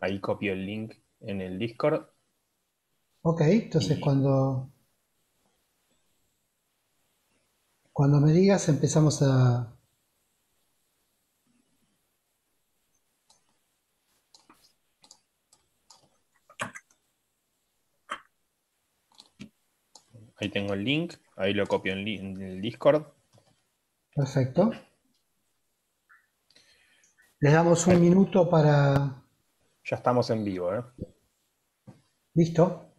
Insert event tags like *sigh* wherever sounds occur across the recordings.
Ahí copio el link en el Discord. Ok, entonces cuando, cuando me digas empezamos a, Ahí tengo el link, ahí lo copio en, el Discord. Perfecto. Le damos un minuto para ya estamos en vivo, ¿eh? Listo.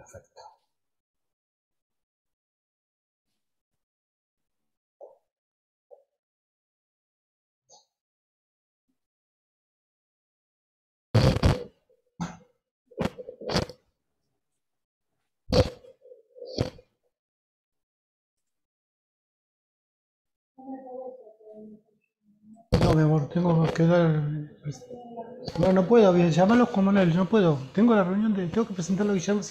perfecto. No, mi amor, tengo que dar. Este, no, no puedo, llamarlos como él, no puedo. Tengo la reunión de. Tengo que presentarlo a Guillermo.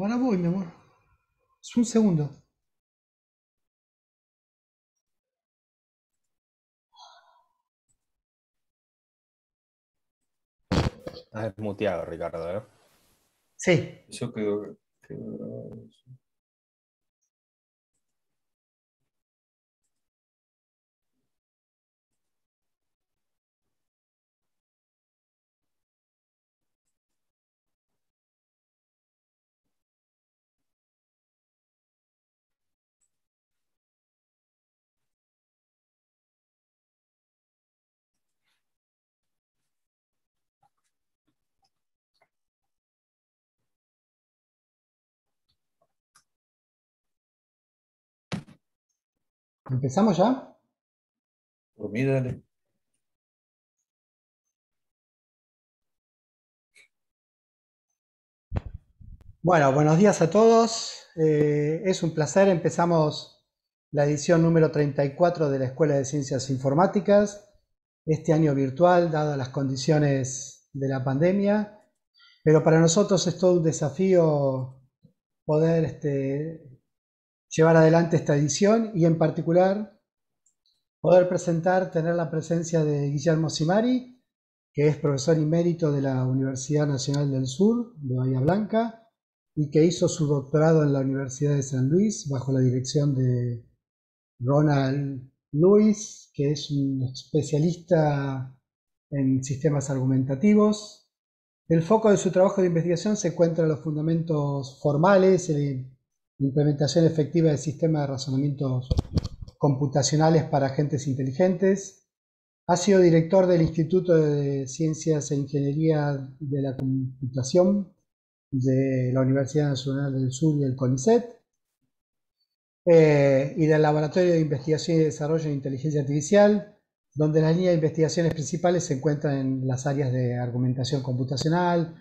Ahora voy, mi amor. Es un segundo. Estás muteado, Ricardo, ¿eh? Sí. Yo creo que... ¿Empezamos ya? Por mí, Bueno, buenos días a todos. Eh, es un placer. Empezamos la edición número 34 de la Escuela de Ciencias Informáticas, este año virtual, dadas las condiciones de la pandemia. Pero para nosotros es todo un desafío poder este, llevar adelante esta edición y en particular poder presentar, tener la presencia de Guillermo Simari, que es profesor inmérito de la Universidad Nacional del Sur de Bahía Blanca y que hizo su doctorado en la Universidad de San Luis bajo la dirección de Ronald Lewis, que es un especialista en sistemas argumentativos. El foco de su trabajo de investigación se encuentra en los fundamentos formales, implementación efectiva del sistema de razonamientos computacionales para agentes inteligentes. Ha sido director del Instituto de Ciencias e Ingeniería de la Computación de la Universidad Nacional del Sur y el CONICET. Eh, y del Laboratorio de Investigación y Desarrollo de Inteligencia Artificial, donde las líneas de investigaciones principales se encuentran en las áreas de argumentación computacional,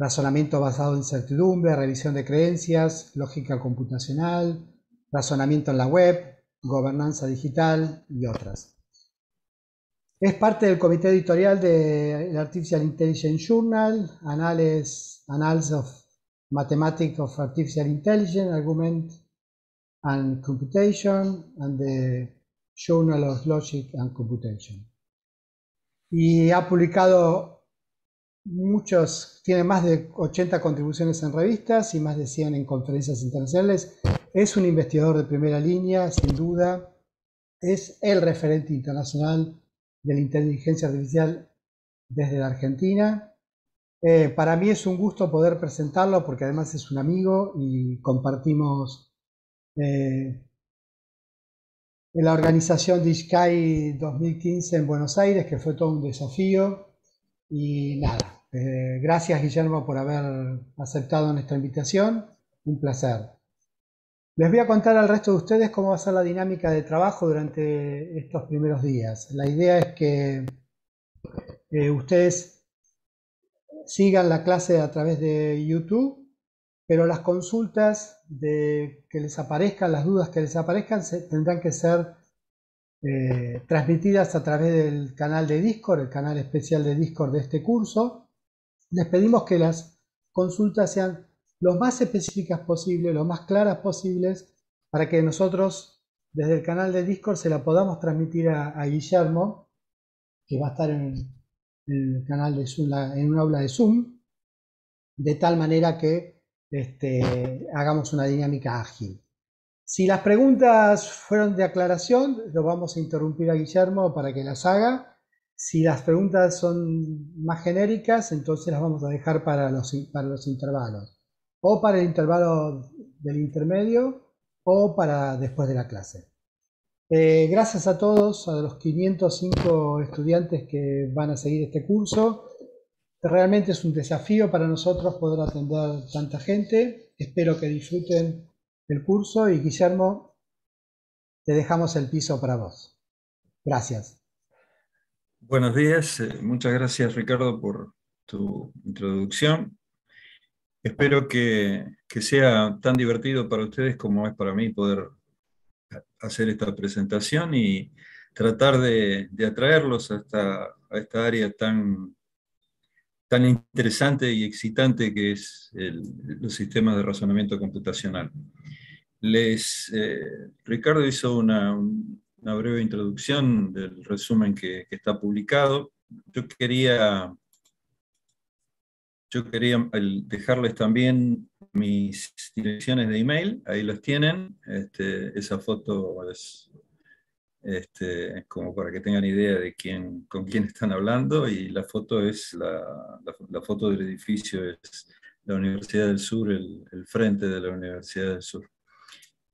razonamiento basado en certidumbre, revisión de creencias, lógica computacional, razonamiento en la web, gobernanza digital y otras. Es parte del comité editorial del Artificial Intelligence Journal, analysis of Mathematics of Artificial Intelligence, Argument and Computation, and the Journal of Logic and Computation. Y ha publicado muchos, tiene más de 80 contribuciones en revistas y más de 100 en conferencias internacionales. Es un investigador de primera línea, sin duda. Es el referente internacional de la inteligencia artificial desde la Argentina. Eh, para mí es un gusto poder presentarlo porque además es un amigo y compartimos eh, la organización de 2015 en Buenos Aires, que fue todo un desafío y nada, eh, gracias Guillermo por haber aceptado nuestra invitación, un placer. Les voy a contar al resto de ustedes cómo va a ser la dinámica de trabajo durante estos primeros días. La idea es que eh, ustedes sigan la clase a través de YouTube, pero las consultas de que les aparezcan, las dudas que les aparezcan, tendrán que ser eh, transmitidas a través del canal de Discord, el canal especial de Discord de este curso. Les pedimos que las consultas sean lo más específicas posible, lo más claras posibles, para que nosotros desde el canal de Discord se la podamos transmitir a, Guillermo, que va a estar en, el canal de en un aula de Zoom, de tal manera que este, hagamos una dinámica ágil. Si las preguntas fueron de aclaración, lo vamos a interrumpir a Guillermo para que las haga. Si las preguntas son más genéricas, entonces las vamos a dejar para los, para los intervalos. O para el intervalo del intermedio o para después de la clase. Eh, gracias a todos, a los 505 estudiantes que van a seguir este curso. Realmente es un desafío para nosotros poder atender tanta gente. Espero que disfruten el curso y Guillermo, te dejamos el piso para vos. Gracias. Buenos días, eh, muchas gracias Ricardo por tu introducción. Espero que, sea tan divertido para ustedes como es para mí poder hacer esta presentación y tratar de, atraerlos a esta, área tan, tan interesante y excitante que es el, los sistemas de razonamiento computacional. Les, eh, Ricardo hizo una, breve introducción del resumen que, está publicado. Yo quería, quería dejarles también mis direcciones de email, ahí las tienen. Este, esa foto es este, como para que tengan idea de quién, con quién están hablando, y la foto es la, foto del edificio es la Universidad del Sur, el, frente de la Universidad del Sur.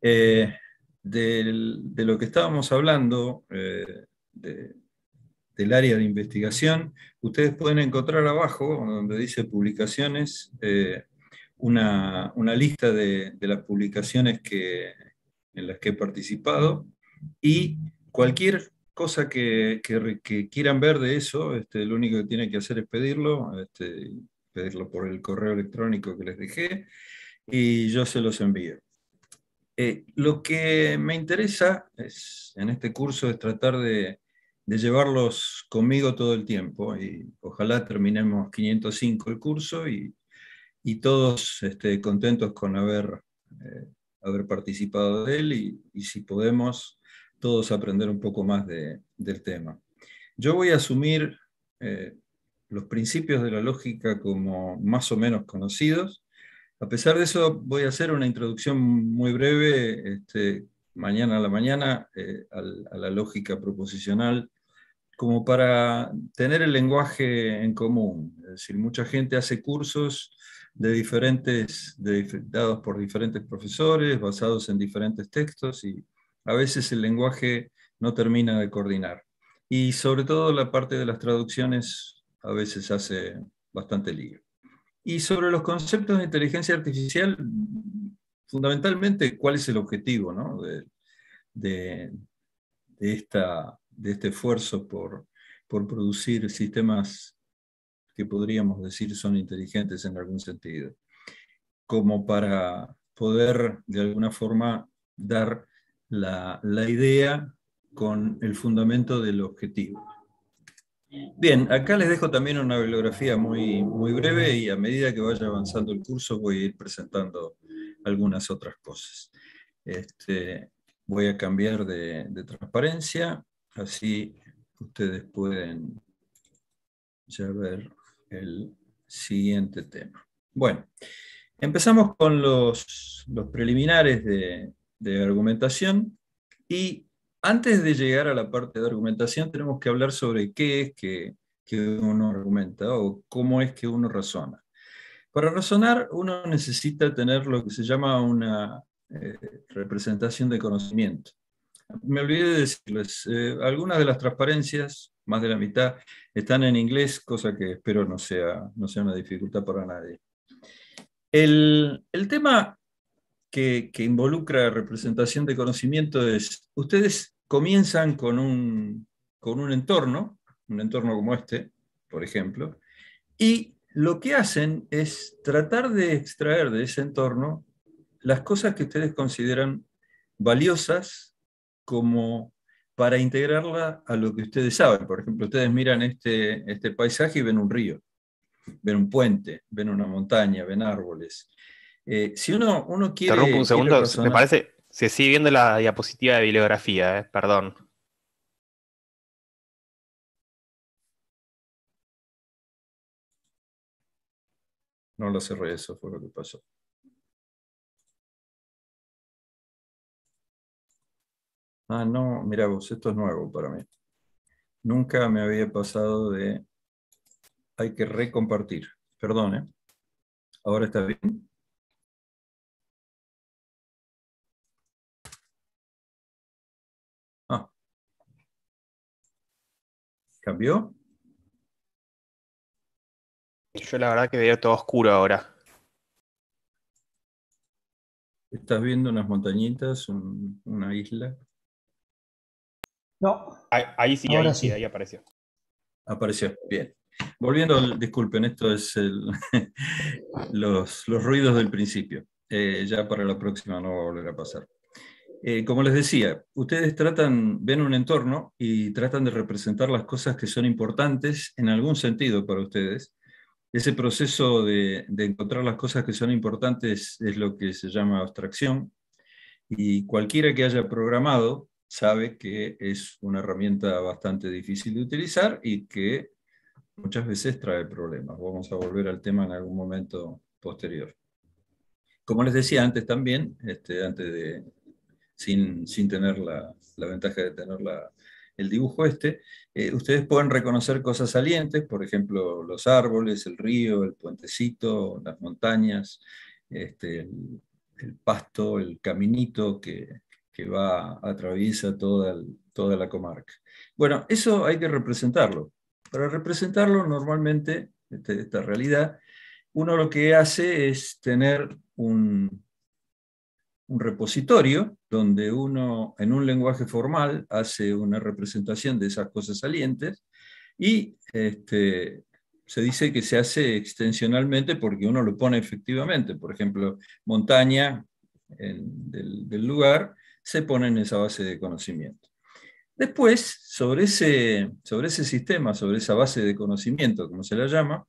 Eh, de lo que estábamos hablando, eh, del área de investigación, ustedes pueden encontrar abajo, donde dice publicaciones, eh, una, lista de, las publicaciones que, en las que he participado y cualquier cosa que, quieran ver de eso, este, lo único que tienen que hacer es pedirlo, este, pedirlo por el correo electrónico que les dejé y yo se los envío. Eh, lo que me interesa es, en este curso es tratar de, llevarlos conmigo todo el tiempo y ojalá terminemos 505 el curso y, todos este, contentos con eh, haber, participado de él y, si podemos todos aprender un poco más del tema. Yo voy a asumir eh, los principios de la lógica como más o menos conocidos a pesar de eso, voy a hacer una introducción muy breve, este, mañana a la mañana, eh, a, la lógica proposicional, como para tener el lenguaje en común. Es decir, mucha gente hace cursos de diferentes, dados por diferentes profesores, basados en diferentes textos, y a veces el lenguaje no termina de coordinar. Y sobre todo la parte de las traducciones a veces hace bastante lío. Y sobre los conceptos de inteligencia artificial, fundamentalmente, ¿cuál es el objetivo de, este esfuerzo por, producir sistemas que podríamos decir son inteligentes en algún sentido? Como para poder, de alguna forma, dar la, la idea con el fundamento del objetivo. Bien, acá les dejo también una bibliografía muy, muy breve y a medida que vaya avanzando el curso voy a ir presentando algunas otras cosas. Este, voy a cambiar de, transparencia, así ustedes pueden ya ver el siguiente tema. Bueno, empezamos con los, preliminares de, de argumentación y antes de llegar a la parte de argumentación, tenemos que hablar sobre qué es que, uno argumenta o cómo es que uno razona. Para razonar, uno necesita tener lo que se llama una eh, representación de conocimiento. Me olvidé de decirles, eh, algunas de las transparencias, más de la mitad, están en inglés, cosa que espero no sea, no sea una dificultad para nadie. El, tema que, que, involucra representación de conocimiento es, ustedes comienzan con un, con un entorno, un entorno como este, por ejemplo, y lo que hacen es tratar de extraer de ese entorno las cosas que ustedes consideran valiosas como para integrarla a lo que ustedes saben. Por ejemplo, ustedes miran este, este paisaje y ven un río, ven un puente, ven una montaña, ven árboles. Eh, si uno, uno quiere... un segundo, me parece, se sigue viendo la diapositiva de bibliografía, eh, perdón. No lo cerré, eso fue lo que pasó. Ah, no, mira vos, esto es nuevo para mí. Nunca me había pasado de hay que recompartir. Perdón, ¿eh? ¿Ahora está bien? ¿Cambió? Yo la verdad que veo todo oscuro ahora. ¿Estás viendo unas montañitas, una isla? No. Ahí, sí, ahí, sí, ahí apareció. Apareció, bien. Volviendo, disculpen, esto es el, *laughs* los, los, ruidos del principio. Eh, ya para la próxima no va a volver a pasar. Eh, como les decía, ustedes tratan, ven un entorno y tratan de representar las cosas que son importantes en algún sentido para ustedes. Ese proceso de, de encontrar las cosas que son importantes es lo que se llama abstracción y cualquiera que haya programado sabe que es una herramienta bastante difícil de utilizar y que muchas veces trae problemas. Vamos a volver al tema en algún momento posterior. Como les decía antes también, este, antes de sin, tener la, ventaja de tener el dibujo este, eh, ustedes pueden reconocer cosas salientes, por ejemplo, los árboles, el río, el puentecito, las montañas, este, el, pasto, el caminito que, va, atraviesa toda, toda la comarca. Bueno, eso hay que representarlo. Para representarlo normalmente, este, esta realidad, uno lo que hace es tener un, un repositorio donde uno en un lenguaje formal hace una representación de esas cosas salientes y este, se dice que se hace extensionalmente porque uno lo pone efectivamente. Por ejemplo, montaña del, lugar se pone en esa base de conocimiento. Después, sobre ese, sobre ese sistema, sobre esa base de conocimiento, como se la llama,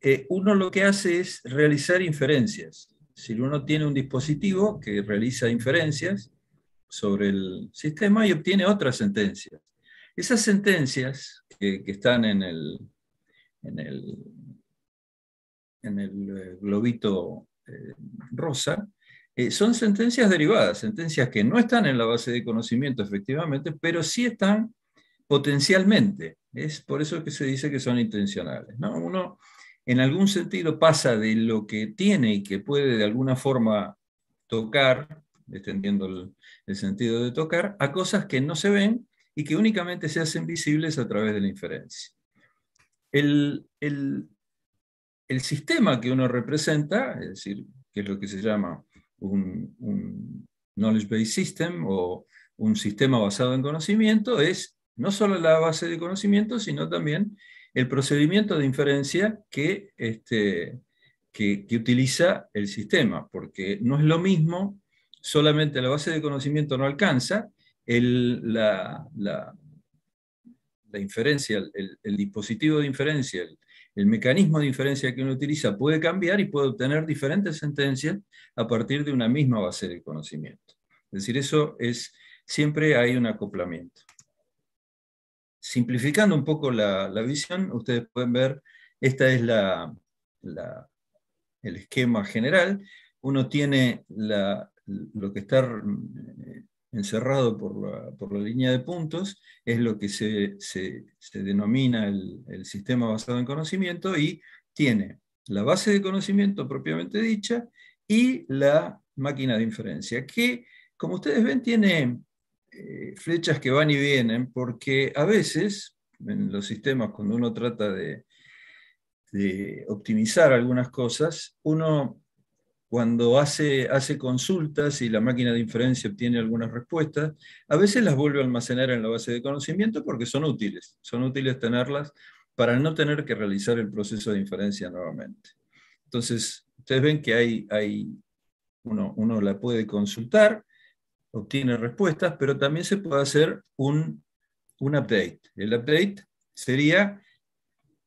eh, uno lo que hace es realizar inferencias. Si uno tiene un dispositivo que realiza inferencias sobre el sistema y obtiene otras sentencias. Esas sentencias que, están en el, en el eh, globito eh, rosa eh, son sentencias derivadas, sentencias que no están en la base de conocimiento efectivamente, pero sí están potencialmente. Es por eso que se dice que son intencionales. Uno en algún sentido pasa de lo que tiene y que puede de alguna forma tocar, extendiendo el, sentido de tocar, a cosas que no se ven y que únicamente se hacen visibles a través de la inferencia. El, sistema que uno representa, es decir, que es lo que se llama un, un knowledge-based system o un sistema basado en conocimiento, es no solo la base de conocimiento, sino también el procedimiento de inferencia este, que, utiliza el sistema, porque no es lo mismo, solamente la base de conocimiento no alcanza, el, la, inferencia, el, dispositivo de inferencia, el, mecanismo de inferencia que uno utiliza puede cambiar y puede obtener diferentes sentencias a partir de una misma base de conocimiento. Es decir, eso es, siempre hay un acoplamiento simplificando un poco la, visión, ustedes pueden ver, esta es la, el esquema general. Uno tiene lo que está eh, encerrado por la, línea de puntos, es lo que se, denomina el, sistema basado en conocimiento y tiene la base de conocimiento propiamente dicha y la máquina de inferencia, que como ustedes ven tiene eh, flechas que van y vienen, porque a veces en los sistemas, cuando uno trata de, optimizar algunas cosas, uno cuando hace, hace consultas y la máquina de inferencia obtiene algunas respuestas, a veces las vuelve a almacenar en la base de conocimiento porque son útiles, son útiles tenerlas para no tener que realizar el proceso de inferencia nuevamente. Entonces, ustedes ven que hay, hay uno, uno la puede consultar, obtiene respuestas, pero también se puede hacer un, update. El update sería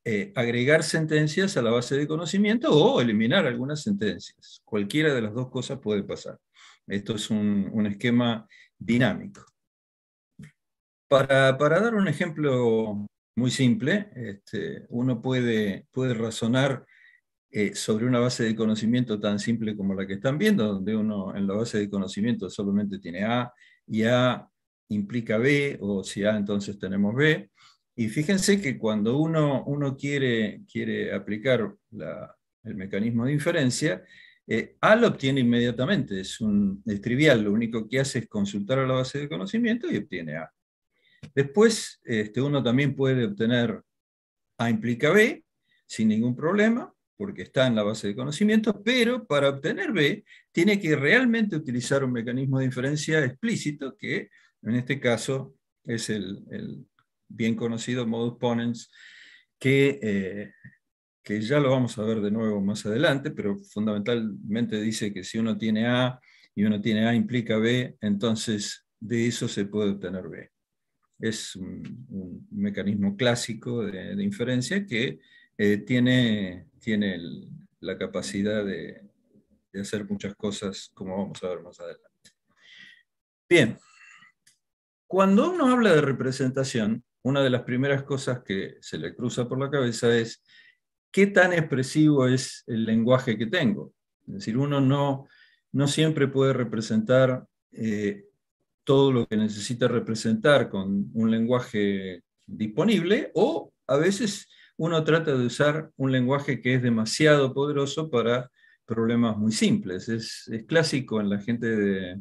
eh, agregar sentencias a la base de conocimiento o eliminar algunas sentencias. Cualquiera de las dos cosas puede pasar. Esto es un, esquema dinámico. Para, dar un ejemplo muy simple, este, uno puede, puede razonar eh, sobre una base de conocimiento tan simple como la que están viendo, donde uno en la base de conocimiento solamente tiene A y A implica B, o si A entonces tenemos B. Y fíjense que cuando uno, uno quiere, quiere aplicar el mecanismo de inferencia, eh, A lo obtiene inmediatamente, es, un, trivial, lo único que hace es consultar a la base de conocimiento y obtiene A. Después, este, uno también puede obtener A implica B sin ningún problema, porque está en la base de conocimientos, pero para obtener B tiene que realmente utilizar un mecanismo de inferencia explícito, que en este caso es el, bien conocido modus ponens, que, eh, que ya lo vamos a ver de nuevo más adelante, pero fundamentalmente dice que si uno tiene A y uno tiene A implica B, entonces de eso se puede obtener B. Es un, mecanismo clásico de inferencia que eh, tiene, tiene la capacidad de, hacer muchas cosas, como vamos a ver más adelante. Bien, cuando uno habla de representación, una de las primeras cosas que se le cruza por la cabeza es qué tan expresivo es el lenguaje que tengo. Es decir, uno no, no siempre puede representar eh, todo lo que necesita representar con un lenguaje disponible o a veces uno trata de usar un lenguaje que es demasiado poderoso para problemas muy simples. Es, clásico en la gente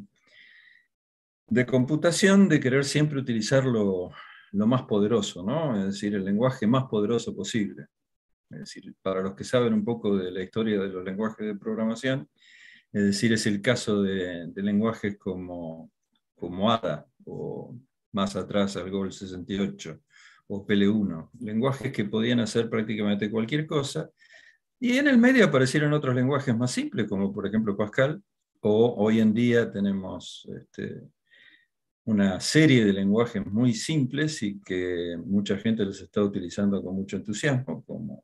de, computación de querer siempre utilizar lo, más poderoso, es decir, el lenguaje más poderoso posible. Es decir, para los que saben un poco de la historia de los lenguajes de programación, es decir, es el caso de, lenguajes como, como ADA o más atrás, gol 68 o PL1, lenguajes que podían hacer prácticamente cualquier cosa. Y en el medio aparecieron otros lenguajes más simples, como por ejemplo Pascal, o hoy en día tenemos este, una serie de lenguajes muy simples y que mucha gente los está utilizando con mucho entusiasmo, como,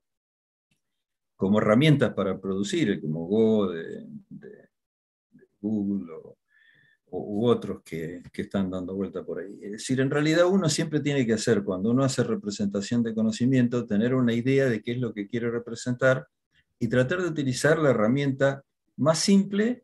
como herramientas para producir, como Go de, de Google o u otros que, están dando vuelta por ahí. Es decir, en realidad uno siempre tiene que hacer, cuando uno hace representación de conocimiento, tener una idea de qué es lo que quiere representar y tratar de utilizar la herramienta más simple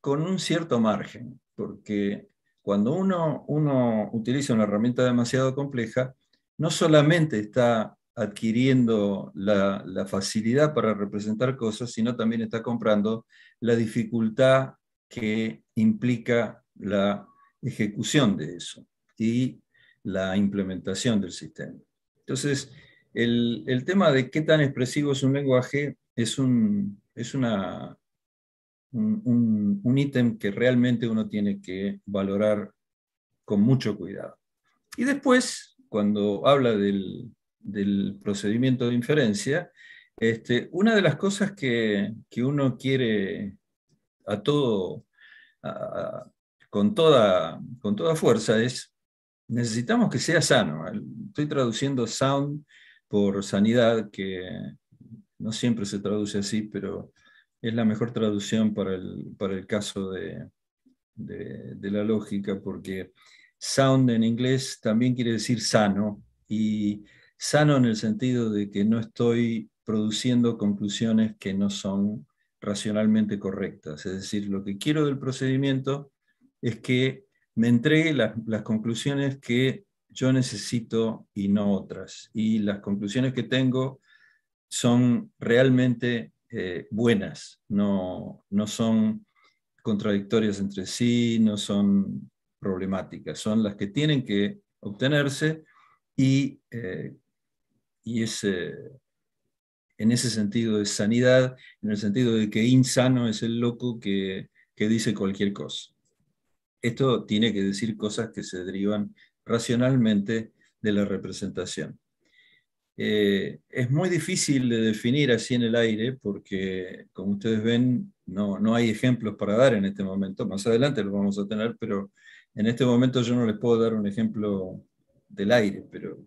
con un cierto margen, porque cuando uno, uno utiliza una herramienta demasiado compleja, no solamente está adquiriendo la facilidad para representar cosas, sino también está comprando la dificultad que implica la ejecución de eso y la implementación del sistema. Entonces, el, tema de qué tan expresivo es un lenguaje es un, es una, un ítem que realmente uno tiene que valorar con mucho cuidado. Y después, cuando habla del, procedimiento de inferencia, este, una de las cosas que, que uno quiere todo, con, toda, con toda fuerza es, necesitamos que sea sano. Estoy traduciendo sound por sanidad, que no siempre se traduce así, pero es la mejor traducción para el, para el caso de, de la lógica, porque sound en inglés también quiere decir sano, y sano en el sentido de que no estoy produciendo conclusiones que no son racionalmente correctas. Es decir, lo que quiero del procedimiento es que me entregue las, conclusiones que yo necesito y no otras. Y las conclusiones que tengo son realmente eh, buenas, no, no son contradictorias entre sí, no son problemáticas, son las que tienen que obtenerse y, eh, y ese, eh, en ese sentido de sanidad, en el sentido de que insano es el loco que, dice cualquier cosa. Esto tiene que decir cosas que se derivan racionalmente de la representación. Eh, es muy difícil de definir así en el aire porque, como ustedes ven, no, no hay ejemplos para dar en este momento. Más adelante lo vamos a tener, pero en este momento yo no les puedo dar un ejemplo del aire, pero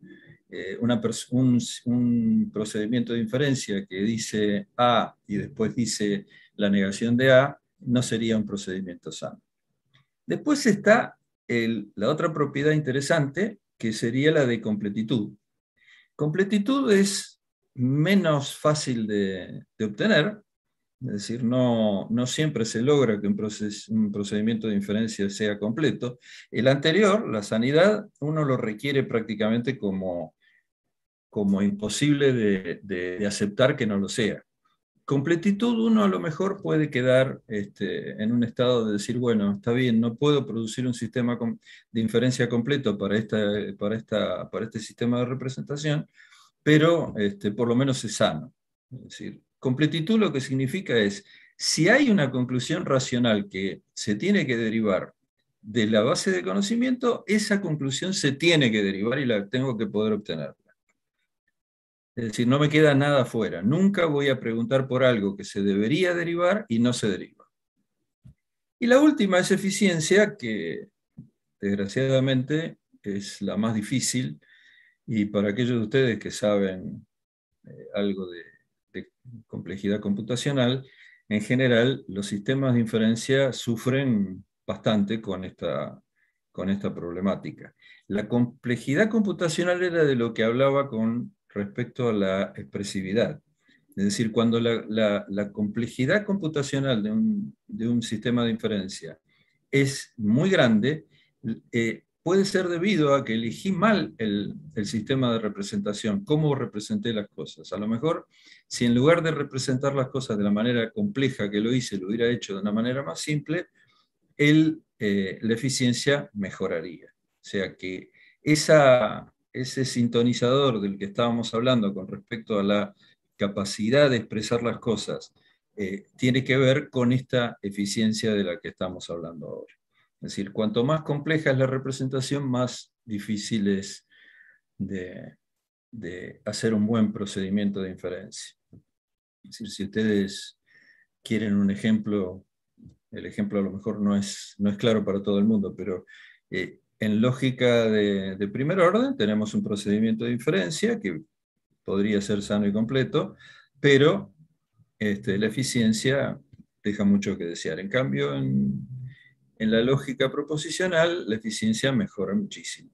eh, un, procedimiento de inferencia que dice A y después dice la negación de A, no sería un procedimiento sano. Después está la otra propiedad interesante, que sería la de completitud. Completitud es menos fácil de, obtener, es decir, no, siempre se logra que un, procedimiento de inferencia sea completo. El anterior, la sanidad, uno lo requiere prácticamente como como imposible de, aceptar que no lo sea. Completitud uno a lo mejor puede quedar este, en un estado de decir, bueno, está bien, no puedo producir un sistema de inferencia completo para, esta, para, esta, para este sistema de representación, pero este, por lo menos es sano. Es decir, completitud lo que significa es, si hay una conclusión racional que se tiene que derivar de la base de conocimiento, esa conclusión se tiene que derivar y la tengo que poder obtener. Es decir, no me queda nada fuera. Nunca voy a preguntar por algo que se debería derivar y no se deriva. Y la última es eficiencia, que desgraciadamente es la más difícil. Y para aquellos de ustedes que saben eh, algo de, de complejidad computacional, en general los sistemas de inferencia sufren bastante con esta, con esta problemática. La complejidad computacional era de lo que hablaba con respecto a la expresividad. Es decir, cuando la, complejidad computacional de un, sistema de inferencia es muy grande, eh, puede ser debido a que elegí mal el, sistema de representación, cómo representé las cosas. A lo mejor, si en lugar de representar las cosas de la manera compleja que lo hice, lo hubiera hecho de una manera más simple, eh, la eficiencia mejoraría. O sea que esa, ese sintonizador del que estábamos hablando con respecto a la capacidad de expresar las cosas, eh, tiene que ver con esta eficiencia de la que estamos hablando ahora. Es decir, cuanto más compleja es la representación, más difícil es de, hacer un buen procedimiento de inferencia. decir, si ustedes quieren un ejemplo, el ejemplo a lo mejor no es, no es claro para todo el mundo, pero eh, en lógica de, primer orden tenemos un procedimiento de inferencia que podría ser sano y completo, pero este, la eficiencia deja mucho que desear. En cambio, en, la lógica proposicional, la eficiencia mejora muchísimo.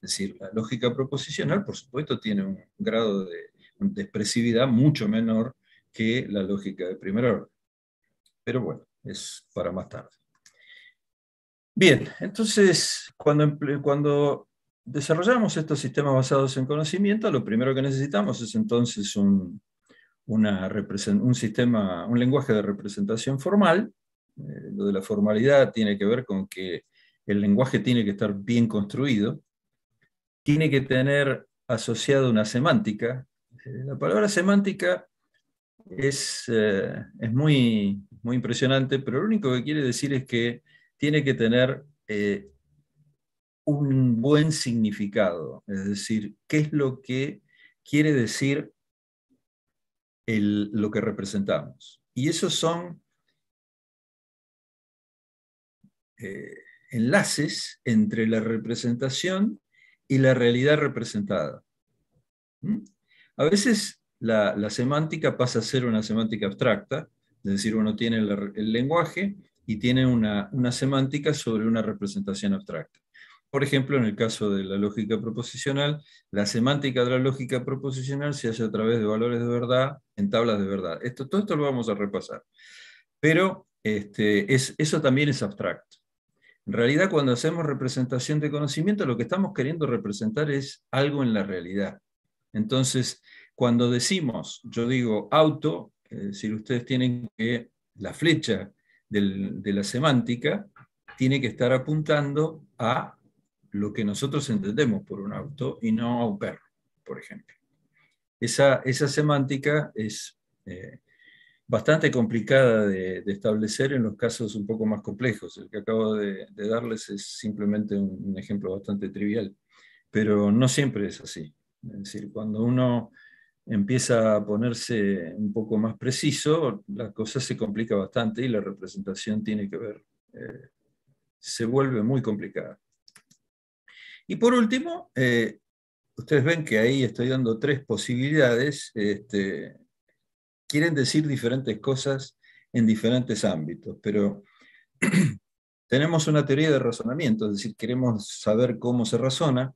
Es decir, la lógica proposicional, por supuesto, tiene un grado de, de expresividad mucho menor que la lógica de primer orden. Pero bueno, es para más tarde. Bien, entonces, cuando, desarrollamos estos sistemas basados en conocimiento, lo primero que necesitamos es entonces un, sistema, un lenguaje de representación formal. Eh, lo de la formalidad tiene que ver con que el lenguaje tiene que estar bien construido, tiene que tener asociada una semántica. Eh, la palabra semántica eh, es, muy, muy impresionante, pero lo único que quiere decir es que tiene que tener eh, un buen significado, es decir, qué es lo que quiere decir lo que representamos. Y esos son eh, enlaces entre la representación y la realidad representada. ¿Mm? A veces la, semántica pasa a ser una semántica abstracta, es decir, uno tiene el lenguaje y tiene una, semántica sobre una representación abstracta. Por ejemplo, en el caso de la lógica proposicional, la semántica de la lógica proposicional se hace a través de valores de verdad en tablas de verdad. Esto, todo esto lo vamos a repasar. Pero este, es, eso también es abstracto. En realidad, cuando hacemos representación de conocimiento, lo que estamos queriendo representar es algo en la realidad. Entonces, cuando decimos, yo digo auto, es decir, ustedes tienen que la flecha de la semántica tiene que estar apuntando a lo que nosotros entendemos por un auto y no a un perro, por ejemplo. Esa, esa semántica es eh, bastante complicada de, establecer en los casos un poco más complejos. El que acabo de, darles es simplemente un, un, ejemplo bastante trivial, pero no siempre es así. Es decir, cuando uno empieza a ponerse un poco más preciso, la cosa se complica bastante y la representación tiene que ver, eh, se vuelve muy complicada. Y por último, eh, ustedes ven que ahí estoy dando tres posibilidades, este, quieren decir diferentes cosas en diferentes ámbitos, pero *clears throat* tenemos una teoría de razonamiento, es decir, queremos saber cómo se razona,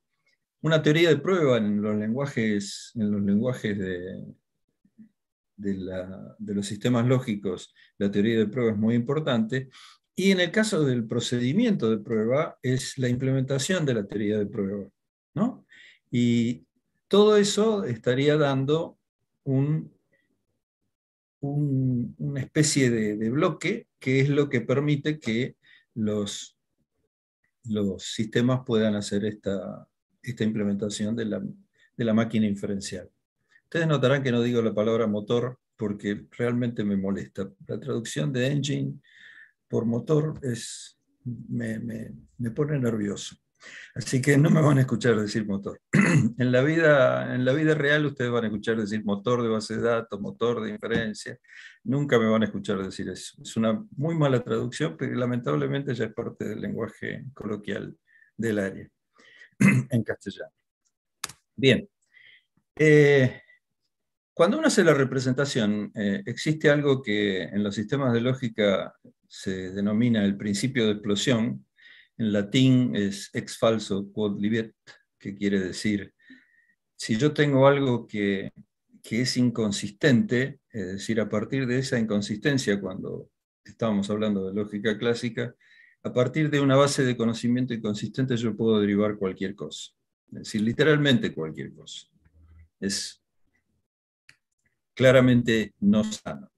una teoría de prueba en los lenguajes, en los lenguajes de, de, los sistemas lógicos, la teoría de prueba es muy importante. Y en el caso del procedimiento de prueba es la implementación de la teoría de prueba. Y todo eso estaría dando un, una especie de, de bloque que es lo que permite que los, los sistemas puedan hacer esta, esta implementación de la, de la máquina inferencial. Ustedes notarán que no digo la palabra motor porque realmente me molesta. La traducción de engine por motor es, me, me, me pone nervioso. Así que no me van a escuchar decir motor. *clears throat* en, la vida, en la vida real ustedes van a escuchar decir motor de base de datos, motor de inferencia. Nunca me van a escuchar decir eso. Es una muy mala traducción, pero lamentablemente ya es parte del lenguaje coloquial del área. *clears throat* en castellano. Bien. Eh, cuando uno hace la representación, eh, existe algo que en los sistemas de lógica se denomina el principio de explosión. En latín es ex falso quod que quiere decir, si yo tengo algo que es inconsistente, es decir, a partir de esa inconsistencia, cuando estábamos hablando de lógica clásica, a partir de una base de conocimiento inconsistente yo puedo derivar cualquier cosa. Es decir, literalmente cualquier cosa. Es claramente no sano.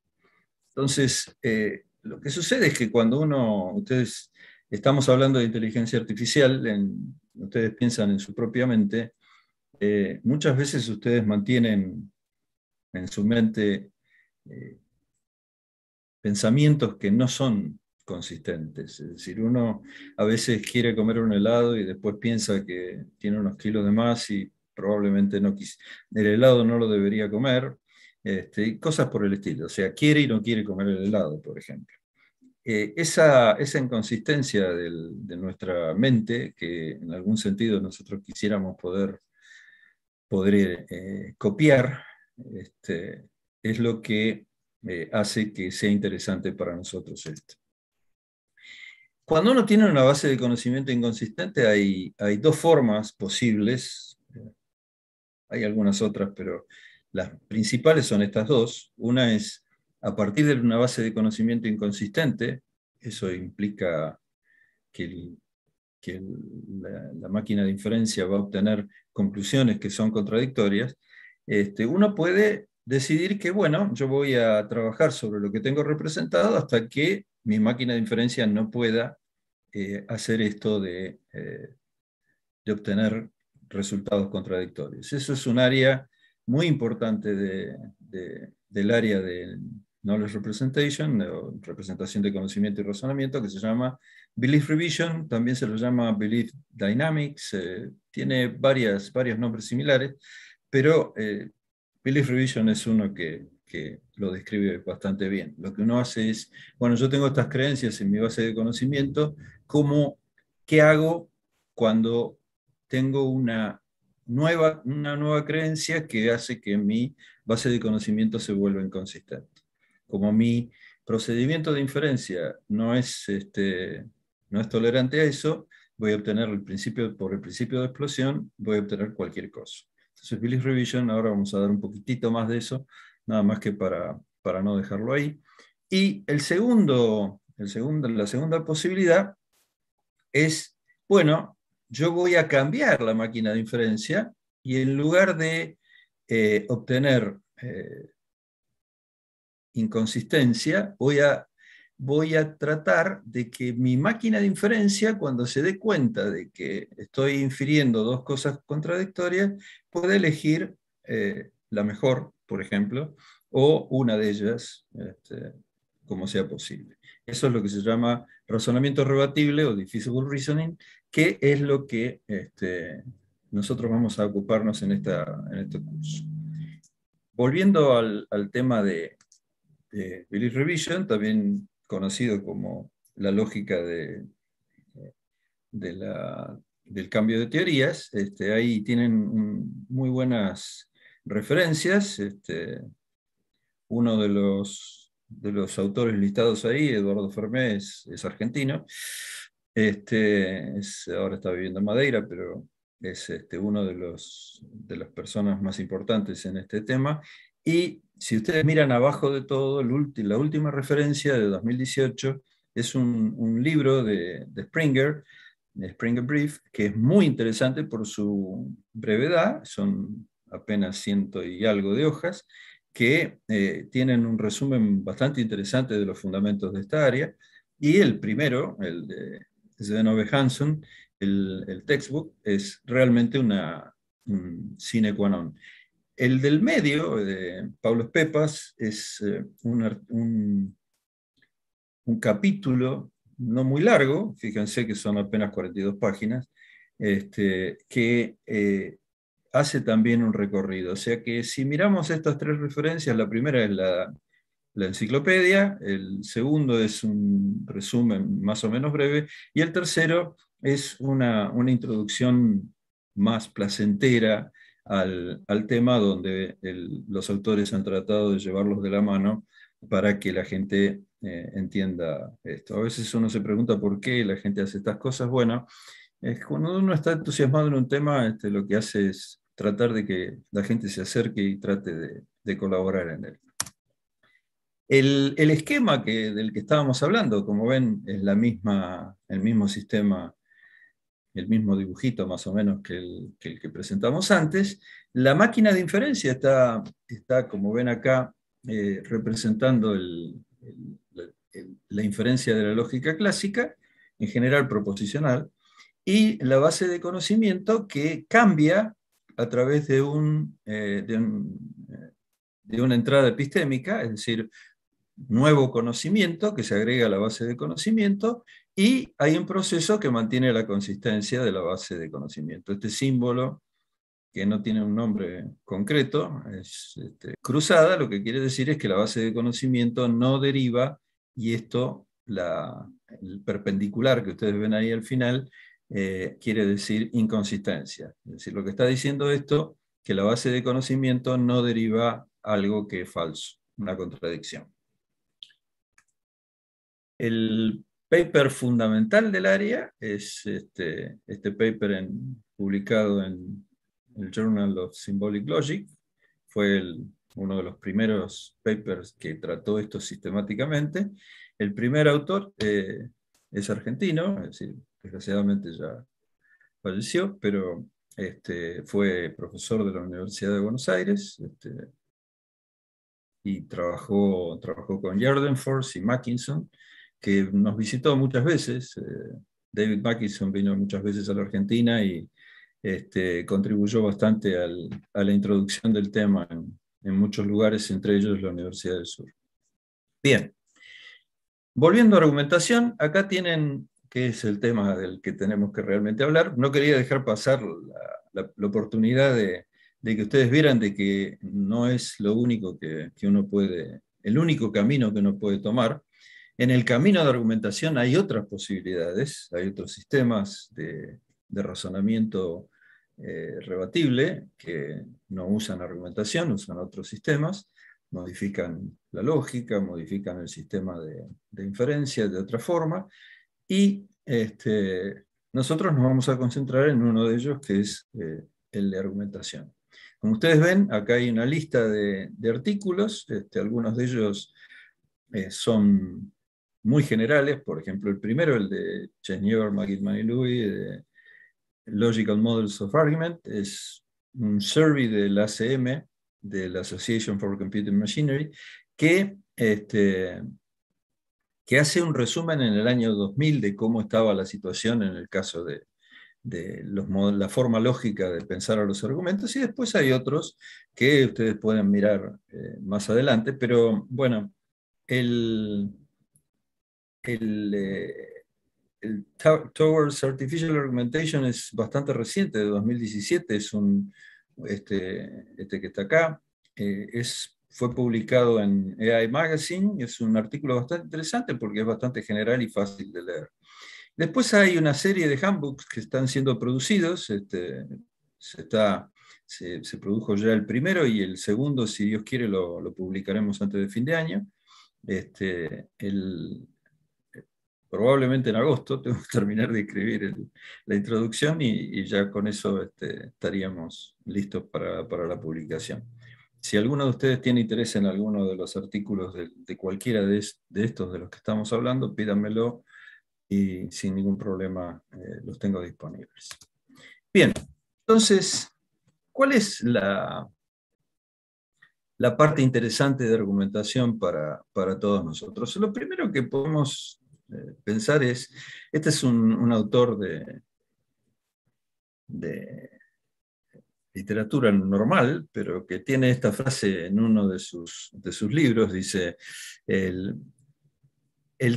Entonces, eh, lo que sucede es que cuando uno, ustedes, estamos hablando de inteligencia artificial, ustedes piensan en su propia mente, eh, muchas veces ustedes mantienen en su mente eh, pensamientos que no son consistentes. Es decir, uno a veces quiere comer un helado y después piensa que tiene unos kilos de más y probablemente no el helado no lo debería comer, este, cosas por el estilo. O sea, quiere y no quiere comer el helado, por ejemplo. Eh, esa, esa, inconsistencia de nuestra mente, que en algún sentido nosotros quisiéramos poder, poder eh, copiar, este, es lo que eh, hace que sea interesante para nosotros esto. Cuando uno tiene una base de conocimiento inconsistente, hay, dos formas posibles. Hay algunas otras, pero las principales son estas dos. Una es a partir de una base de conocimiento inconsistente, eso implica que, la, la, máquina de inferencia va a obtener conclusiones que son contradictorias, este, uno puede decidir que, bueno, yo voy a trabajar sobre lo que tengo representado hasta que mi máquina de inferencia no pueda eh, hacer esto eh, de, obtener resultados contradictorios. Eso es un área muy importante del área de Knowledge Representation, de representación de conocimiento y razonamiento, que se llama Belief Revision, también se lo llama Belief Dynamics, eh, tiene varias, varios nombres similares, pero Belief Revision es uno que que lo describe bastante bien. Lo que uno hace es, bueno, yo tengo estas creencias en mi base de conocimiento, ¿cómo, ¿qué hago cuando tengo una nueva, una nueva creencia que hace que mi base de conocimiento se vuelva inconsistente? Como mi procedimiento de inferencia no es, este, no es tolerante a eso, voy a obtener el principio, por el principio de explosión, voy a obtener cualquier cosa. Entonces, Billy Revision, ahora vamos a dar un poquitito más de eso, nada más que para, para no dejarlo ahí. Y el segundo, el segundo, la segunda posibilidad es, bueno, yo voy a cambiar la máquina de inferencia y en lugar de eh, obtener eh, inconsistencia, voy a, voy a tratar de que mi máquina de inferencia, cuando se dé cuenta de que estoy infiriendo dos cosas contradictorias, pueda elegir eh, la mejor por ejemplo, o una de ellas, este, como sea posible. Eso es lo que se llama razonamiento rebatible o difícil reasoning, que es lo que este, nosotros vamos a ocuparnos en, esta, en este curso. Volviendo al, tema de, de Belief Revision, también conocido como la lógica de, de del cambio de teorías, este, ahí tienen muy buenas referencias. Este, uno de los, de los autores listados ahí, Eduardo Fermés es, argentino. Este, ahora está viviendo en Madeira, pero es este, uno de, los, de las personas más importantes en este tema. Y si ustedes miran abajo de todo, la última referencia de 2018 es un, un libro de, de, Springer, de Springer Brief, que es muy interesante por su brevedad, son apenas ciento y algo de hojas, que eh, tienen un resumen bastante interesante de los fundamentos de esta área. Y el primero, el de Zenobe Hanson, el, el, textbook, es realmente una un sine qua non. El del medio, de Pablo Pepas, es eh, un, un, capítulo no muy largo, fíjense que son apenas 42 páginas, este, que eh, hace también un recorrido. O sea que si miramos estas tres referencias, la primera es la, enciclopedia, el segundo es un resumen más o menos breve, y el tercero es una, introducción más placentera al, tema donde los autores han tratado de llevarlos de la mano para que la gente eh, entienda esto. A veces uno se pregunta por qué la gente hace estas cosas. Bueno, es cuando uno está entusiasmado en un tema, este, lo que hace es tratar de que la gente se acerque y trate de, colaborar en él. El, esquema que, del que estábamos hablando, como ven, es la misma, el mismo sistema, el mismo dibujito más o menos que el que, presentamos antes. La máquina de inferencia está, está como ven acá, eh, representando el, la inferencia de la lógica clásica, en general proposicional, y la base de conocimiento que cambia a través de, un, eh, eh, de, una entrada epistémica, es decir, nuevo conocimiento que se agrega a la base de conocimiento y hay un proceso que mantiene la consistencia de la base de conocimiento. Este símbolo, que no tiene un nombre concreto, es este, cruzada, lo que quiere decir es que la base de conocimiento no deriva y esto, la, el perpendicular que ustedes ven ahí al final, eh, quiere decir inconsistencia. Es decir, lo que está diciendo esto, que la base de conocimiento no deriva algo que es falso, una contradicción. El paper fundamental del área es este, este paper publicado en el Journal of Symbolic Logic. Fue uno de los primeros papers que trató esto sistemáticamente. El primer autor eh, es argentino, es decir, desgraciadamente ya falleció, pero este, fue profesor de la Universidad de Buenos Aires este, y trabajó, trabajó con Force y Mackinson, que nos visitó muchas veces. Eh, David Mackinson vino muchas veces a la Argentina y este, contribuyó bastante a la introducción del tema en, en muchos lugares, entre ellos la Universidad del Sur. Bien, volviendo a argumentación, acá tienen que es el tema del que tenemos que realmente hablar. No quería dejar pasar la, oportunidad de, que ustedes vieran de que no es lo único que, uno puede, el único camino que uno puede tomar. En el camino de argumentación hay otras posibilidades, hay otros sistemas de, razonamiento eh, rebatible que no usan argumentación, usan otros sistemas, modifican la lógica, modifican el sistema de inferencia de otra forma, y este, nosotros nos vamos a concentrar en uno de ellos, que es eh, el de argumentación. Como ustedes ven, acá hay una lista de, artículos, este, algunos de ellos eh, son muy generales, por ejemplo, el primero, el de Chenier, McGitman y Louis, de eh, Logical Models of Argument, es un survey del ACM, de la Association for Computing Machinery, que este, que hace un resumen en el año 2000 de cómo estaba la situación en el caso de, la forma lógica de pensar a los argumentos, y después hay otros que ustedes pueden mirar eh, más adelante, pero bueno, el, el, eh, Towards Artificial Argumentation es bastante reciente, de 2017, es este, este, que está acá, eh, es fue publicado en AI Magazine, es un artículo bastante interesante porque es bastante general y fácil de leer. Después hay una serie de handbooks que están siendo producidos, este, se, está, se, produjo ya el primero y el segundo, si Dios quiere, lo, publicaremos antes de fin de año. Este, probablemente en agosto, *laughs* tengo que terminar de escribir la introducción y, ya con eso este, estaríamos listos para la publicación. Si alguno de ustedes tiene interés en alguno de los artículos de, cualquiera de, estos de los que estamos hablando, pídanmelo y sin ningún problema eh, los tengo disponibles. Bien, entonces, ¿cuál es la, la parte interesante de argumentación para, todos nosotros? Lo primero que podemos eh, pensar es, este es un, un autor de, de literatura normal, pero que tiene esta frase en uno de sus, de sus libros, dice, el,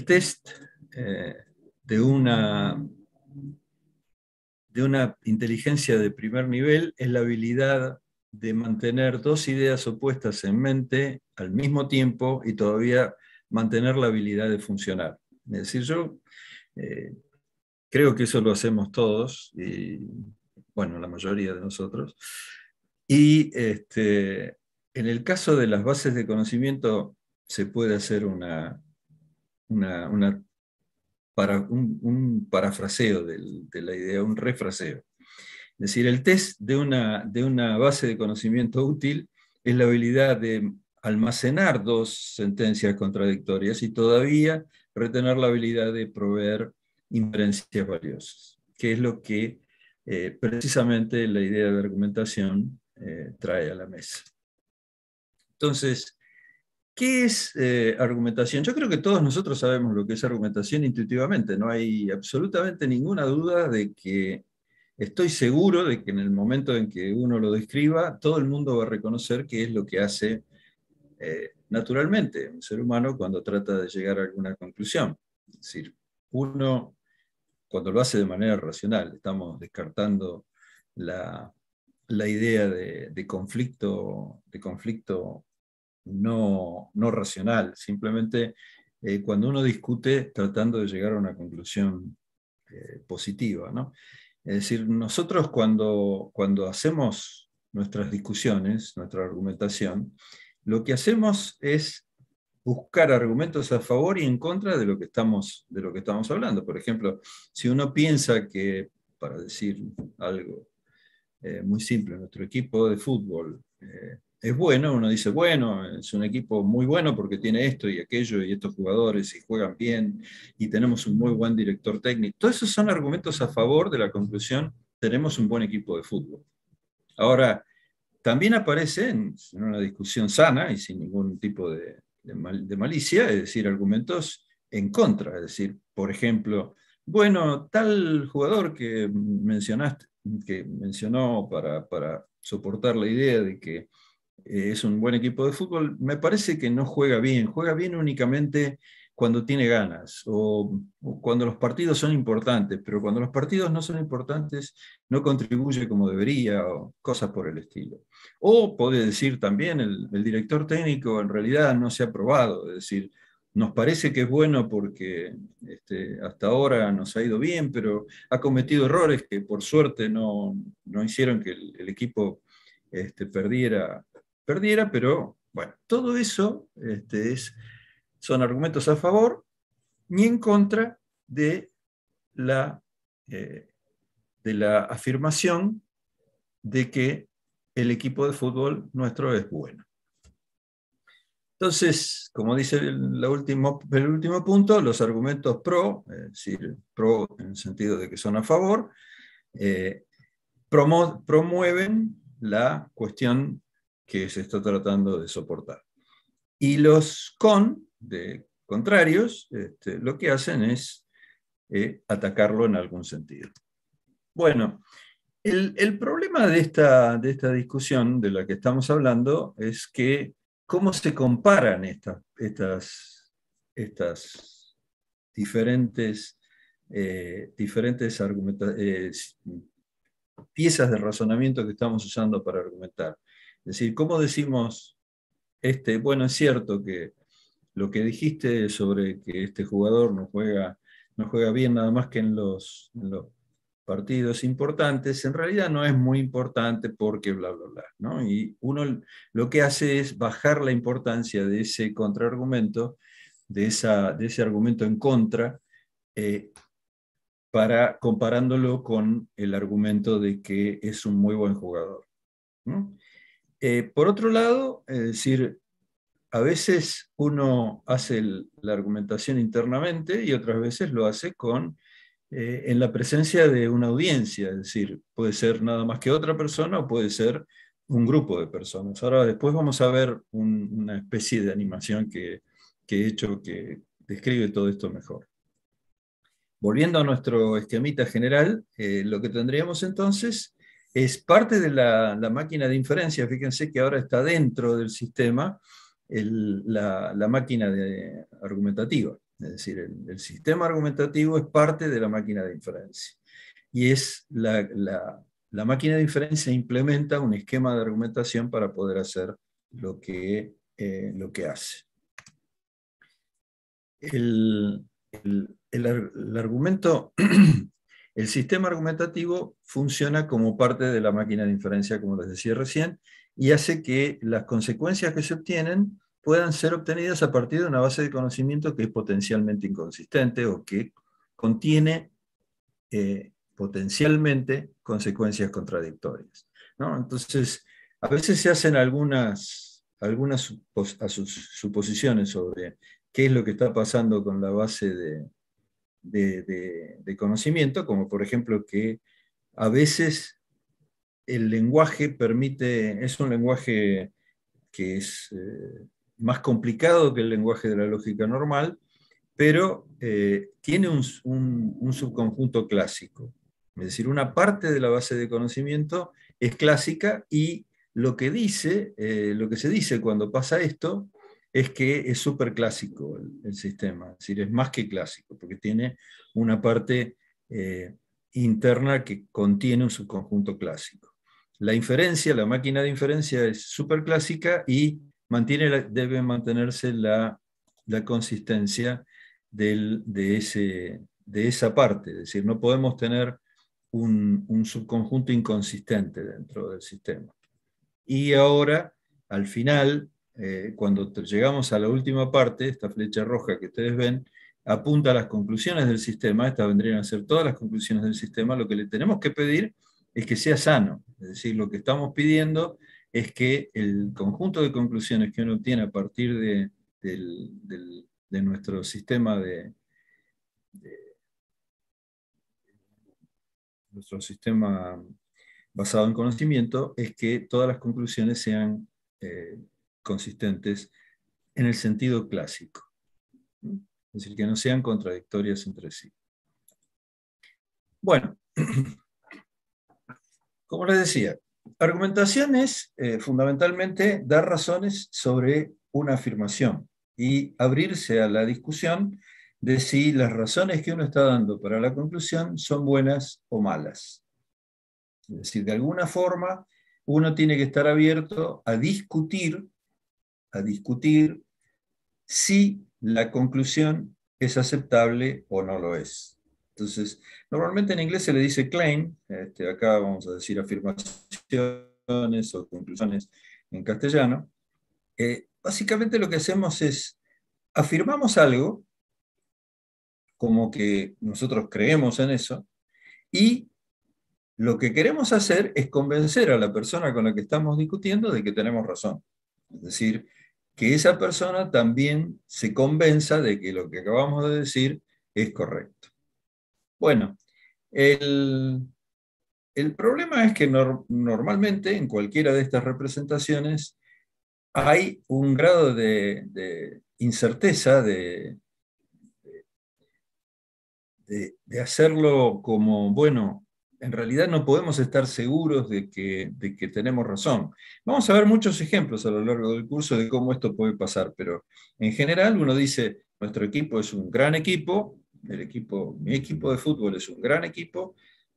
test eh, de, una, una inteligencia de primer nivel es la habilidad de mantener dos ideas opuestas en mente al mismo tiempo y todavía mantener la habilidad de funcionar. Es decir, yo eh, creo que eso lo hacemos todos y bueno, la mayoría de nosotros. Y este, en el caso de las bases de conocimiento se puede hacer una, para, un, parafraseo de la idea, un refraseo. Es decir, el test de una, de una base de conocimiento útil es la habilidad de almacenar dos sentencias contradictorias y todavía retener la habilidad de proveer inferencias valiosas, que es lo que eh, precisamente la idea de argumentación eh, trae a la mesa. Entonces, ¿qué es eh, argumentación? Yo creo que todos nosotros sabemos lo que es argumentación intuitivamente, no hay absolutamente ninguna duda de que estoy seguro de que en el momento en que uno lo describa, todo el mundo va a reconocer qué es lo que hace naturalmente un ser humano cuando trata de llegar a alguna conclusión. Es decir, uno cuando lo hace de manera racional. Estamos descartando la, idea de, conflicto, de conflicto no, no racional, simplemente eh, cuando uno discute tratando de llegar a una conclusión eh, positiva. ¿no? Es decir, nosotros cuando, cuando hacemos nuestras discusiones, nuestra argumentación, lo que hacemos es buscar argumentos a favor y en contra de lo que estamos, de lo que estamos hablando. Por ejemplo, si uno piensa que, para decir algo eh, muy simple, nuestro equipo de fútbol eh, es bueno, uno dice, bueno, es un equipo muy bueno porque tiene esto y aquello y estos jugadores y juegan bien y tenemos un muy buen director técnico. Todos esos son argumentos a favor de la conclusión, tenemos un buen equipo de fútbol. Ahora, también aparece en una discusión sana y sin ningún tipo de, de, malicia, es decir, argumentos en contra, es decir, por ejemplo, bueno, tal jugador que mencionaste, que mencionó para, para soportar la idea de que eh, es un buen equipo de fútbol, me parece que no juega bien, juega bien únicamente cuando tiene ganas o, cuando los partidos son importantes, pero cuando los partidos no son importantes no contribuye como debería o cosas por el estilo. O puede decir también el, director técnico en realidad no se ha probado, es decir, nos parece que es bueno porque este, hasta ahora nos ha ido bien, pero ha cometido errores que por suerte no, hicieron que el, equipo este, perdiera, perdiera, pero bueno, todo eso este, es son argumentos a favor ni en contra de la, eh, de la afirmación de que el equipo de fútbol nuestro es bueno. Entonces, como dice el, último, el último punto, los argumentos pro, es decir, pro en el sentido de que son a favor, eh, promueven la cuestión que se está tratando de soportar. Y los con de contrarios, este, lo que hacen es eh, atacarlo en algún sentido. Bueno, el, problema de esta, de esta, discusión de la que estamos hablando es que cómo se comparan estas, estas, diferentes, eh, diferentes eh, piezas de razonamiento que estamos usando para argumentar. Es decir, cómo decimos, este, bueno, es cierto que lo que dijiste sobre que este jugador no juega, no juega bien nada más que en los, partidos importantes, en realidad no es muy importante porque bla, bla, bla. Y uno lo que hace es bajar la importancia de ese contraargumento, de, esa, de ese argumento en contra, eh, para, comparándolo con el argumento de que es un muy buen jugador. Eh, por otro lado, es decir, a veces uno hace la argumentación internamente y otras veces lo hace con, eh, en la presencia de una audiencia, es decir, puede ser nada más que otra persona o puede ser un grupo de personas. Ahora después vamos a ver una especie de animación que, he hecho que describe todo esto mejor. Volviendo a nuestro esquemita general, eh, lo que tendríamos entonces es parte de la, máquina de inferencia. Fíjense que ahora está dentro del sistema la, máquina de, argumentativa. Es decir, el, sistema argumentativo es parte de la máquina de inferencia. Y es la, máquina de inferencia implementa un esquema de argumentación para poder hacer lo que, eh, lo que hace. El, argumento, *clears throat* el sistema argumentativo funciona como parte de la máquina de inferencia, como les decía recién, y hace que las consecuencias que se obtienen puedan ser obtenidas a partir de una base de conocimiento que es potencialmente inconsistente o que contiene eh, potencialmente consecuencias contradictorias. ¿no? Entonces, a veces se hacen algunas, algunas suposiciones sobre qué es lo que está pasando con la base de conocimiento, como por ejemplo que a veces el lenguaje permite, es un lenguaje que es eh, más complicado que el lenguaje de la lógica normal, pero eh, tiene un, subconjunto clásico. Es decir, una parte de la base de conocimiento es clásica y lo que, dice, eh, lo que se dice cuando pasa esto es que es súper clásico el, el, sistema, es decir, es más que clásico, porque tiene una parte interna que contiene un subconjunto clásico. La inferencia, la máquina de inferencia es súper clásica y mantiene, debe mantenerse la, consistencia de, ese, de esa parte. Es decir, no podemos tener un, subconjunto inconsistente dentro del sistema. Y ahora, al final, eh, cuando llegamos a la última parte, esta flecha roja que ustedes ven, apunta a las conclusiones del sistema, estas vendrían a ser todas las conclusiones del sistema, lo que le tenemos que pedir es que sea sano. Es decir, lo que estamos pidiendo es que el conjunto de conclusiones que uno obtiene a partir de, nuestro sistema de, nuestro sistema basado en conocimiento es que todas las conclusiones sean eh, consistentes en el sentido clásico. Es decir, que no sean contradictorias entre sí. Bueno, *clears throat* Como les decía, argumentación es eh, fundamentalmente dar razones sobre una afirmación y abrirse a la discusión de si las razones que uno está dando para la conclusión son buenas o malas. Es decir, de alguna forma uno tiene que estar abierto a discutir, a discutir si la conclusión es aceptable o no lo es. Entonces, normalmente en inglés se le dice claim, este, acá vamos a decir afirmaciones o conclusiones en castellano. Eh, básicamente lo que hacemos es, afirmamos algo, como que nosotros creemos en eso, y lo que queremos hacer es convencer a la persona con la que estamos discutiendo de que tenemos razón. Es decir, que esa persona también se convenza de que lo que acabamos de decir es correcto. Bueno, el, problema es que normalmente en cualquiera de estas representaciones hay un grado de, incerteza, de, de, hacerlo como, bueno, en realidad no podemos estar seguros de que tenemos razón. Vamos a ver muchos ejemplos a lo largo del curso de cómo esto puede pasar, pero en general uno dice, nuestro equipo es un gran equipo, el equipo, mi equipo de fútbol es un gran equipo,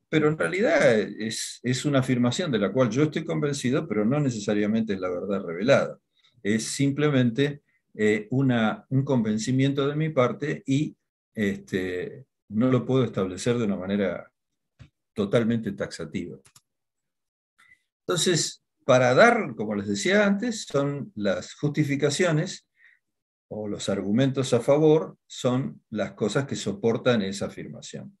pero en realidad es, una afirmación de la cual yo estoy convencido, pero no necesariamente es la verdad revelada. Es simplemente eh, una, un convencimiento de mi parte y este, no lo puedo establecer de una manera totalmente taxativa. Entonces, para dar, como les decía antes, son las justificaciones o los argumentos a favor son las cosas que soportan esa afirmación.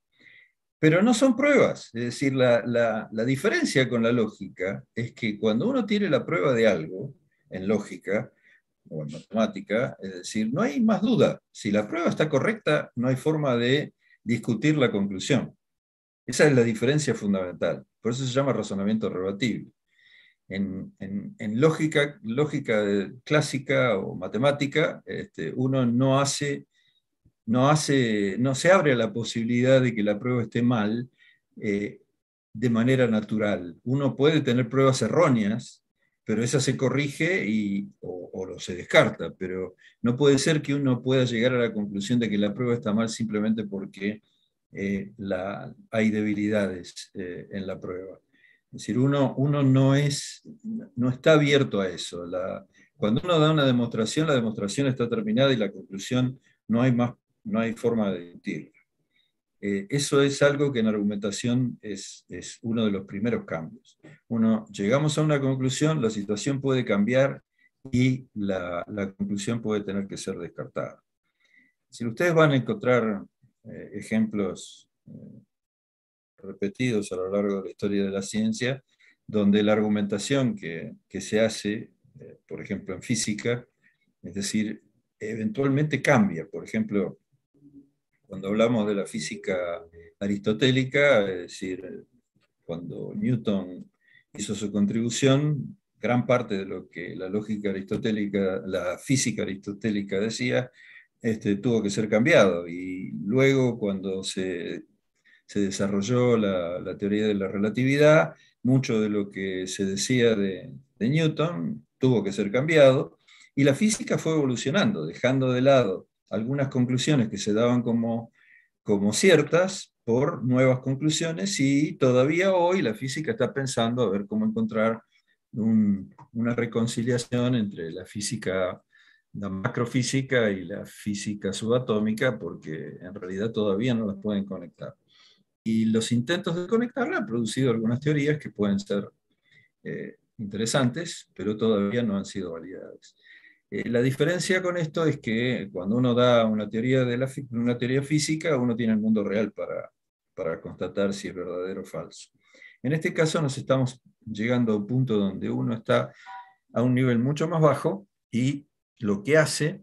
Pero no son pruebas, es decir, la, diferencia con la lógica es que cuando uno tiene la prueba de algo en lógica, o en matemática, es decir, no hay más duda. Si la prueba está correcta, no hay forma de discutir la conclusión. Esa es la diferencia fundamental. Por eso se llama razonamiento rebatible en, lógica, eh, clásica o matemática, este, uno no se abre a la posibilidad de que la prueba esté mal eh, de manera natural. Uno puede tener pruebas erróneas, pero esa se corrige o, se descarta, pero no puede ser que uno pueda llegar a la conclusión de que la prueba está mal simplemente porque eh, hay debilidades en la prueba. Es decir, uno, no, es, no está abierto a eso. cuando uno da una demostración, la demostración está terminada y la conclusión no hay, más, no hay forma de discutirla. Eh, eso es algo que en argumentación es, uno de los primeros cambios. Uno, llegamos a una conclusión, la situación puede cambiar y la, conclusión puede tener que ser descartada. Si ustedes van a encontrar eh, ejemplos eh, repetidos a lo largo de la historia de la ciencia, donde la argumentación que, se hace, eh, por ejemplo, en física, es decir, eventualmente cambia. Por ejemplo, cuando hablamos de la física aristotélica, es decir, cuando Newton hizo su contribución, gran parte de lo que la lógica aristotélica, la física aristotélica decía, este, tuvo que ser cambiado. Y luego, cuando se se desarrolló la, teoría de la relatividad, mucho de lo que se decía de, Newton tuvo que ser cambiado, y la física fue evolucionando, dejando de lado algunas conclusiones que se daban como, como ciertas por nuevas conclusiones y todavía hoy la física está pensando a ver cómo encontrar una reconciliación entre la física, la macrofísica y la física subatómica, porque en realidad todavía no las pueden conectar y los intentos de conectarla han producido algunas teorías que pueden ser eh, interesantes, pero todavía no han sido validadas. Eh, la diferencia con esto es que cuando uno da una teoría, de una teoría física, uno tiene el mundo real para, para constatar si es verdadero o falso. En este caso nos estamos llegando a un punto donde uno está a un nivel mucho más bajo y lo que hace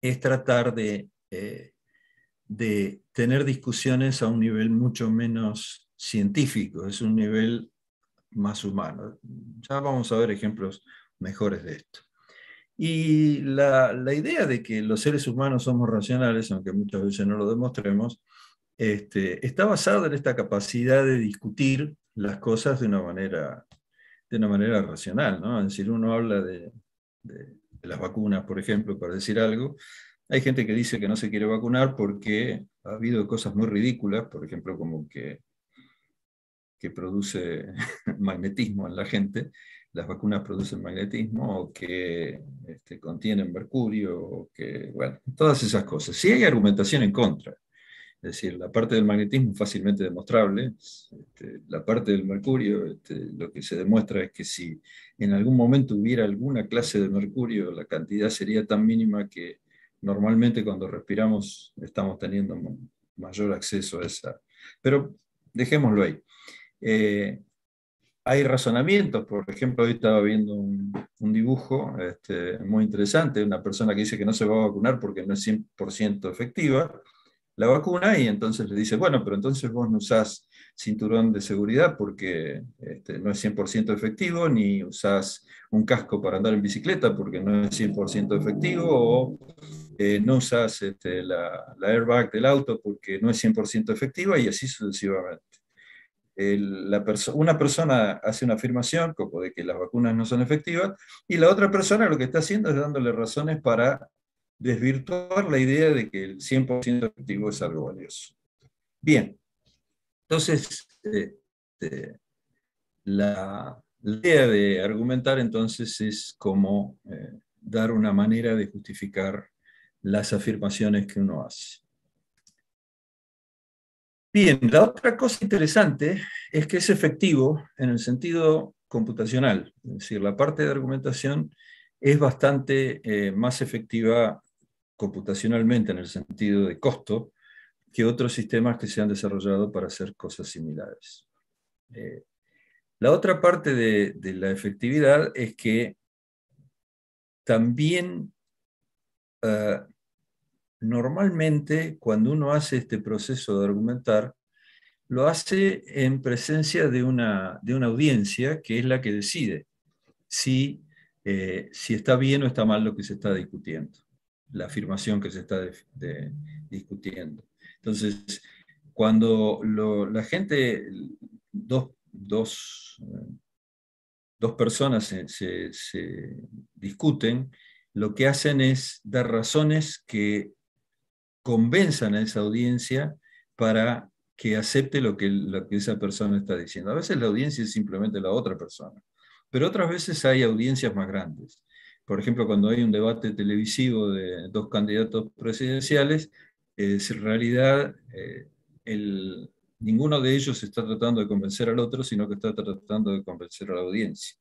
es tratar de eh, de tener discusiones a un nivel mucho menos científico, es un nivel más humano. Ya vamos a ver ejemplos mejores de esto. Y la, idea de que los seres humanos somos racionales, aunque muchas veces no lo demostremos, este, está basada en esta capacidad de discutir las cosas de una manera, de una manera racional. ¿no? Es decir, uno habla de las vacunas, por ejemplo, para decir algo, hay gente que dice que no se quiere vacunar porque ha habido cosas muy ridículas, por ejemplo, como que, produce *laughs* magnetismo en la gente, las vacunas producen magnetismo o que este, contienen mercurio, o que, bueno, todas esas cosas. Si hay argumentación en contra. Es decir, la parte del magnetismo es fácilmente demostrable. Este, la parte del mercurio, este, lo que se demuestra es que si en algún momento hubiera alguna clase de mercurio, la cantidad sería tan mínima que normalmente cuando respiramos estamos teniendo mayor acceso a esa. Pero dejémoslo ahí. Eh, hay razonamientos, por ejemplo, hoy estaba viendo un, dibujo este, muy interesante, una persona que dice que no se va a vacunar porque no es 100% efectiva la vacuna y entonces le dice, bueno, pero entonces vos no usás cinturón de seguridad porque este, no es 100% efectivo, ni usás un casco para andar en bicicleta porque no es 100% efectivo, o eh, no usas este, la, airbag del auto porque no es 100% efectiva y así sucesivamente. una persona hace una afirmación como de que las vacunas no son efectivas y la otra persona lo que está haciendo es dándole razones para desvirtuar la idea de que el 100% efectivo es algo valioso. Bien, entonces este, la, idea de argumentar entonces es como eh, dar una manera de justificar las afirmaciones que uno hace. Bien, la otra cosa interesante es que es efectivo en el sentido computacional, es decir, la parte de argumentación es bastante eh, más efectiva computacionalmente en el sentido de costo que otros sistemas que se han desarrollado para hacer cosas similares. Eh, la otra parte de, la efectividad es que también eh, normalmente cuando uno hace este proceso de argumentar, lo hace en presencia de una, de una audiencia que es la que decide si, eh, si, está bien o está mal lo que se está discutiendo, la afirmación que se está discutiendo. Entonces, cuando la gente, dos, personas se discuten, lo que hacen es dar razones que convenzan a esa audiencia para que acepte lo que, lo esa persona está diciendo. A veces la audiencia es simplemente la otra persona, pero otras veces hay audiencias más grandes. Por ejemplo, cuando hay un debate televisivo de dos candidatos presidenciales, es, en realidad eh, el, ninguno de ellos está tratando de convencer al otro, sino que está tratando de convencer a la audiencia.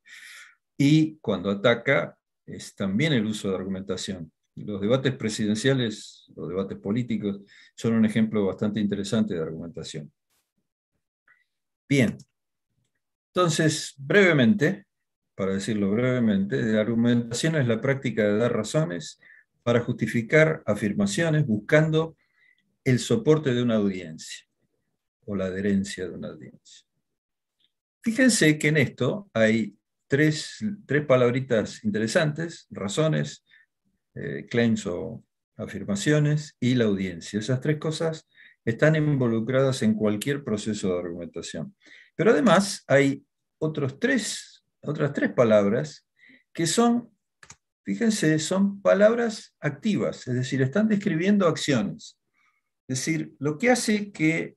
Y cuando ataca, es también el uso de argumentación los debates presidenciales, los debates políticos, son un ejemplo bastante interesante de argumentación. Bien, entonces, brevemente, para decirlo brevemente, la argumentación es la práctica de dar razones para justificar afirmaciones buscando el soporte de una audiencia o la adherencia de una audiencia. Fíjense que en esto hay tres, tres palabritas interesantes, razones, eh, claims o afirmaciones, y la audiencia. Esas tres cosas están involucradas en cualquier proceso de argumentación. Pero además hay otros tres, otras tres palabras que son, fíjense, son palabras activas, es decir, están describiendo acciones. Es decir, lo que hace que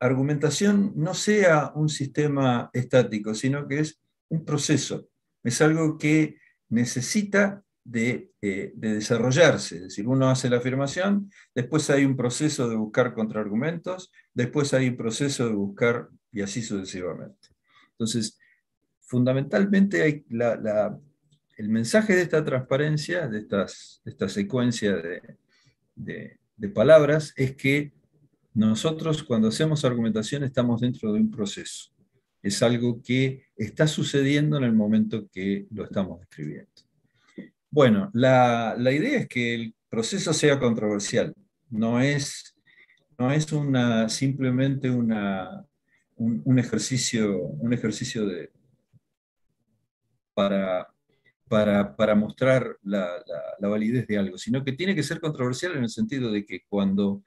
argumentación no sea un sistema estático, sino que es un proceso, es algo que necesita eh, de, desarrollarse. Es decir, uno hace la afirmación, después hay un proceso de buscar contraargumentos, después hay un proceso de buscar y así sucesivamente. Entonces, fundamentalmente el mensaje de esta transparencia, de, esta secuencia de, de palabras, es que nosotros cuando hacemos argumentación estamos dentro de un proceso. Es algo que está sucediendo en el momento que lo estamos describiendo bueno, la, idea es que el proceso sea controversial, no es, no es una, simplemente una, un, ejercicio, un ejercicio de, para, mostrar la, la validez de algo, sino que tiene que ser controversial en el sentido de que cuando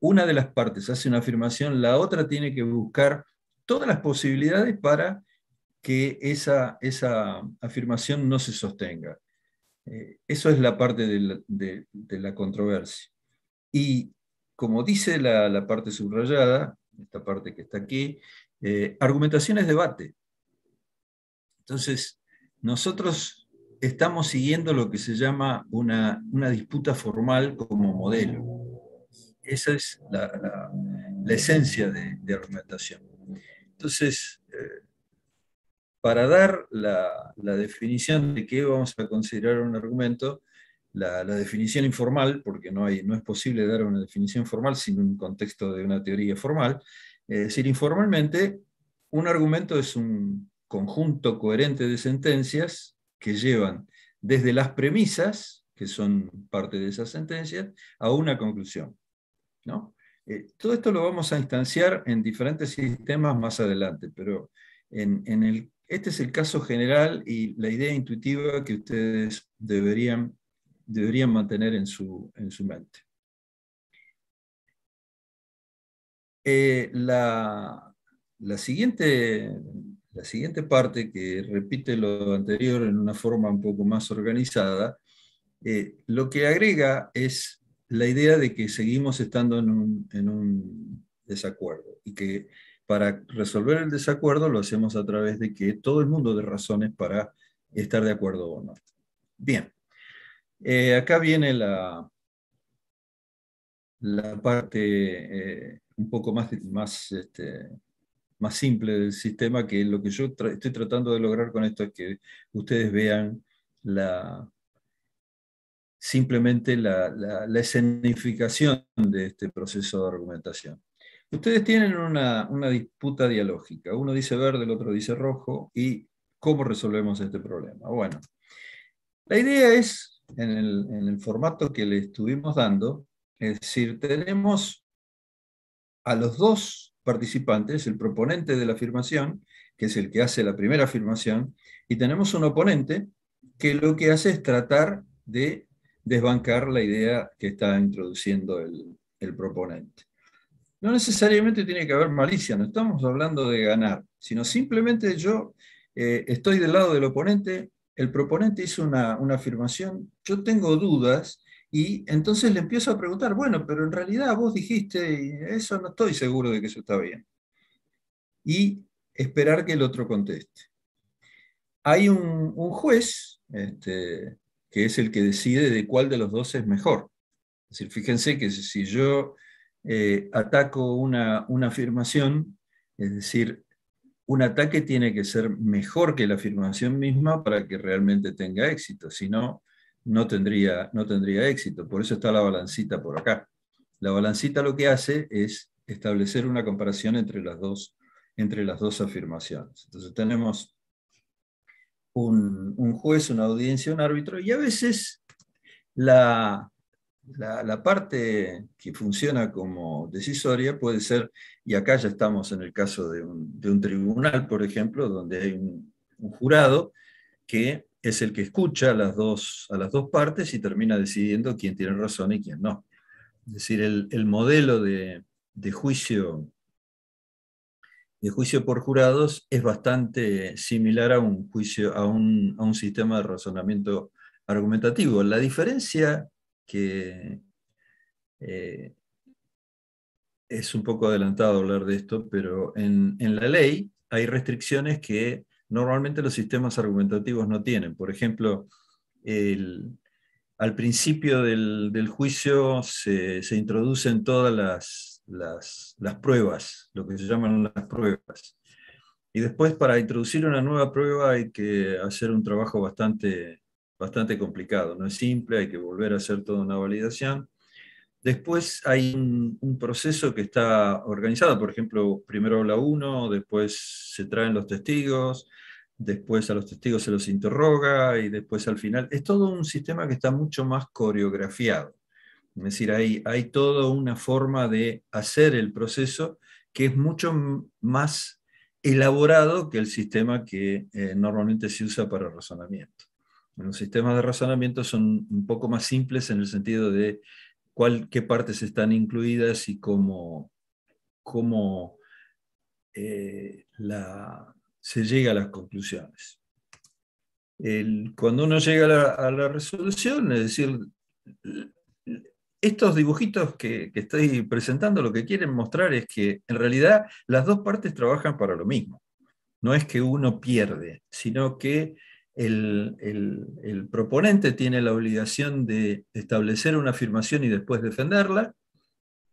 una de las partes hace una afirmación, la otra tiene que buscar todas las posibilidades para que esa, esa afirmación no se sostenga. Eh, eso es la parte de la, controversia. Y como dice la, parte subrayada, esta parte que está aquí, eh, argumentación es debate. Entonces, nosotros estamos siguiendo lo que se llama una, disputa formal como modelo. Esa es la, esencia de, argumentación. Entonces, eh, para dar la, definición de qué vamos a considerar un argumento, la, definición informal, porque no, es posible dar una definición formal sin un contexto de una teoría formal, es decir, informalmente, un argumento es un conjunto coherente de sentencias que llevan desde las premisas, que son parte de esas sentencias, a una conclusión. ¿no? Eh, todo esto lo vamos a instanciar en diferentes sistemas más adelante, pero en, en, el este es el caso general y la idea intuitiva que ustedes deberían, deberían mantener en su, mente. Eh, la, siguiente, la siguiente parte, que repite lo anterior en una forma un poco más organizada, eh, lo que agrega es la idea de que seguimos estando en un, en un desacuerdo y que para resolver el desacuerdo lo hacemos a través de que todo el mundo dé razones para estar de acuerdo o no. Bien, eh, acá viene la, parte eh, un poco más, más, este, más simple del sistema, que lo que yo estoy tratando de lograr con esto es que ustedes vean simplemente la, escenificación de este proceso de argumentación. Ustedes tienen una, disputa dialógica. Uno dice verde, el otro dice rojo. ¿Y cómo resolvemos este problema? Bueno, la idea es, en el, formato que le estuvimos dando, es decir, tenemos a los dos participantes, el proponente de la afirmación, que es el que hace la primera afirmación, y tenemos un oponente que lo que hace es tratar de desbancar la idea que está introduciendo el proponente no necesariamente tiene que haber malicia, no estamos hablando de ganar, sino simplemente yo eh, estoy del lado del oponente, el proponente hizo una, afirmación, yo tengo dudas y entonces le empiezo a preguntar, bueno, pero en realidad vos dijiste eso, no estoy seguro de que eso está bien. Y esperar que el otro conteste. Hay un, juez este, que es el que decide de cuál de los dos es mejor. Es decir, fíjense que si yo eh, ataco una, afirmación, es decir, un ataque tiene que ser mejor que la afirmación misma para que realmente tenga éxito, si no, no tendría, no tendría éxito. Por eso está la balancita por acá. La balancita lo que hace es establecer una comparación entre las dos, entre las dos afirmaciones. Entonces tenemos un juez, una audiencia, un árbitro, y a veces la, la, parte que funciona como decisoria puede ser, y acá ya estamos en el caso de un, tribunal, por ejemplo, donde hay un, jurado que es el que escucha a las, dos, a las dos partes y termina decidiendo quién tiene razón y quién no. Es decir, el, modelo de, juicio, de juicio por jurados es bastante similar a un, juicio, a un, a un sistema de razonamiento argumentativo. La diferencia que eh, es un poco adelantado hablar de esto, pero en, la ley hay restricciones que normalmente los sistemas argumentativos no tienen. Por ejemplo, al principio del, juicio se, introducen todas las, las, las, pruebas, lo que se llaman las pruebas. Y después para introducir una nueva prueba hay que hacer un trabajo bastante bastante complicado, no es simple, hay que volver a hacer toda una validación. Después hay un, proceso que está organizado, por ejemplo, primero habla uno, después se traen los testigos, después a los testigos se los interroga y después al final. Es todo un sistema que está mucho más coreografiado. Es decir, hay, hay toda una forma de hacer el proceso que es mucho más elaborado que el sistema que eh, normalmente se usa para razonamiento. Los sistemas de razonamiento son un poco más simples en el sentido de qué partes están incluidas y cómo, cómo eh, se llega a las conclusiones. cuando uno llega a la, resolución, es decir, estos dibujitos que, que estoy presentando lo que quieren mostrar es que en realidad las dos partes trabajan para lo mismo. No es que uno pierde, sino que el, proponente tiene la obligación de establecer una afirmación y después defenderla,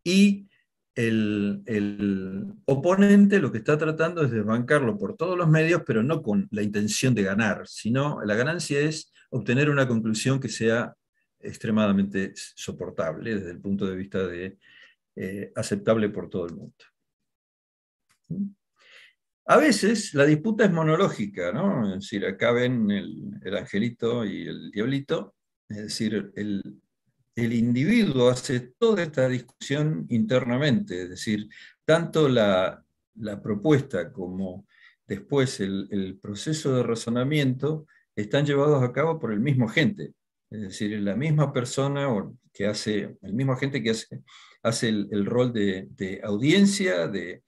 y el, oponente lo que está tratando es desbancarlo por todos los medios, pero no con la intención de ganar, sino la ganancia es obtener una conclusión que sea extremadamente soportable desde el punto de vista de eh, aceptable por todo el mundo. ¿Mm? A veces la disputa es monológica, ¿no? Es decir, acá ven el, angelito y el diablito, es decir, el, individuo hace toda esta discusión internamente, es decir, tanto la, propuesta como después el, proceso de razonamiento están llevados a cabo por el mismo agente, es decir, la misma persona o que hace, el mismo agente que hace, el, rol de, audiencia, de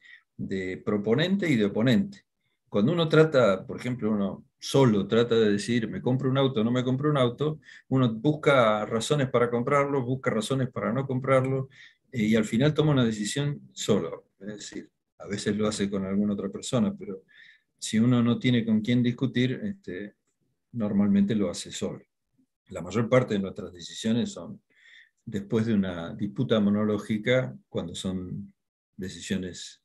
de proponente y de oponente. Cuando uno trata, por ejemplo, uno solo trata de decir me compro un auto no me compro un auto, uno busca razones para comprarlo, busca razones para no comprarlo eh, y al final toma una decisión solo. Es decir, a veces lo hace con alguna otra persona, pero si uno no tiene con quién discutir, este, normalmente lo hace solo. La mayor parte de nuestras decisiones son después de una disputa monológica, cuando son decisiones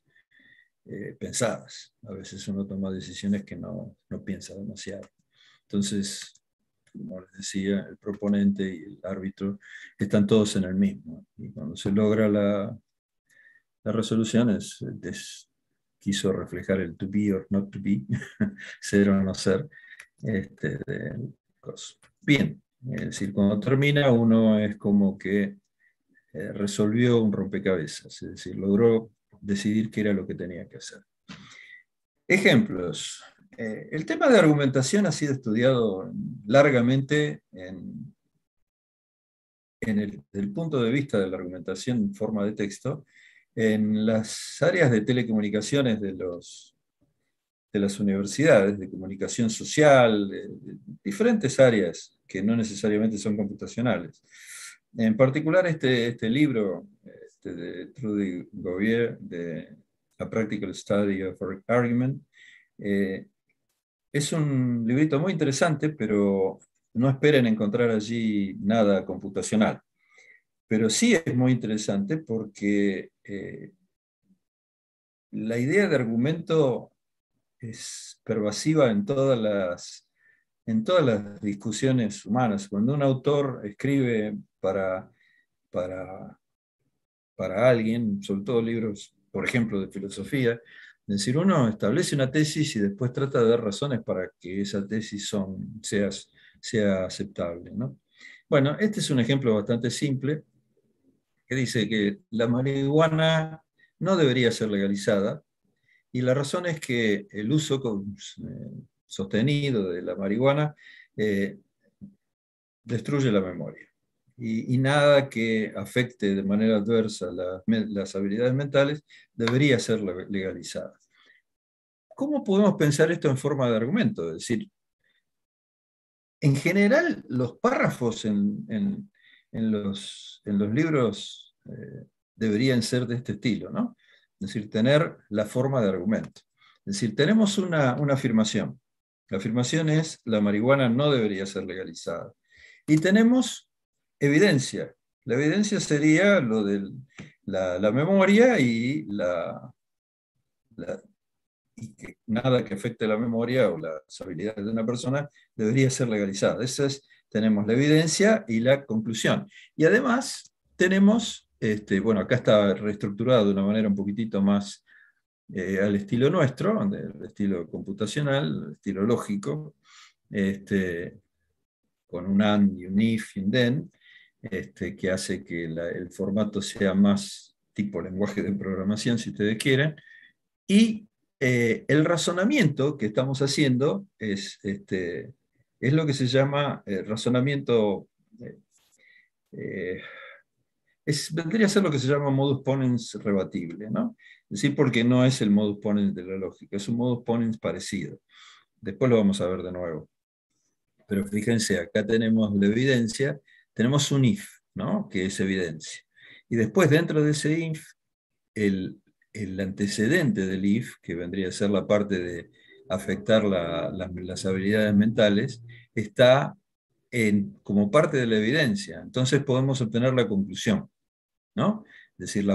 eh, pensadas. A veces uno toma decisiones que no, no piensa demasiado. Entonces, como les decía, el proponente y el árbitro están todos en el mismo. Y cuando se logra la, resolución, quiso reflejar el to be or not to be, *laughs* ser o no ser. Este, Bien, es decir, cuando termina, uno es como que eh, resolvió un rompecabezas, es decir, logró decidir qué era lo que tenía que hacer. Ejemplos. Eh, el tema de argumentación ha sido estudiado largamente en, el, punto de vista de la argumentación en forma de texto en las áreas de telecomunicaciones de, los, de las universidades, de comunicación social, diferentes áreas que no necesariamente son computacionales. En particular, este, este libro, eh, este, de Trudy Govier, de A Practical Study of Argument. Eh, es un librito muy interesante, pero no esperen encontrar allí nada computacional. Pero sí es muy interesante porque eh, la idea de argumento es pervasiva en todas las, en todas las discusiones humanas. Cuando un autor escribe para, para para alguien, sobre todo libros, por ejemplo, de filosofía, es decir, uno establece una tesis y después trata de dar razones para que esa tesis son, sea, sea aceptable. Bueno, este es un ejemplo bastante simple que dice que la marihuana no debería ser legalizada y la razón es que el uso eh, sostenido de la marihuana eh, destruye la memoria y, nada que afecte de manera adversa las habilidades mentales debería ser legalizada. ¿Cómo podemos pensar esto en forma de argumento? Es decir, en general los párrafos en, los, libros eh, deberían ser de este estilo, ¿no? Es decir, tener la forma de argumento. Es decir, tenemos una, una afirmación. La afirmación es, la marihuana no debería ser legalizada. Y tenemos evidencia. La evidencia sería lo de la, memoria y nada que afecte la memoria o las habilidades de una persona debería ser legalizada. Esa es, tenemos la evidencia y la conclusión. Y además tenemos, este, bueno, acá está reestructurado de una manera un poquitito más eh, al estilo nuestro, del estilo computacional, el estilo lógico, este, con un AND y un IF y un THEN, este, que hace que el formato sea más tipo lenguaje de programación, si ustedes quieren, y eh, el razonamiento que estamos haciendo es, este, es lo que se llama eh, razonamiento, eh, es, vendría a ser lo que se llama modus ponens rebatible, ¿no? Es decir, porque no es el modus ponens de la lógica, es un modus ponens parecido. Después lo vamos a ver de nuevo. Pero fíjense, acá tenemos la evidencia tenemos un if, ¿no? que es evidencia. Y después, dentro de ese if, el, antecedente del if, que vendría a ser la parte de afectar las habilidades mentales, está en, como parte de la evidencia. Entonces podemos obtener la conclusión. ¿no? Es decir,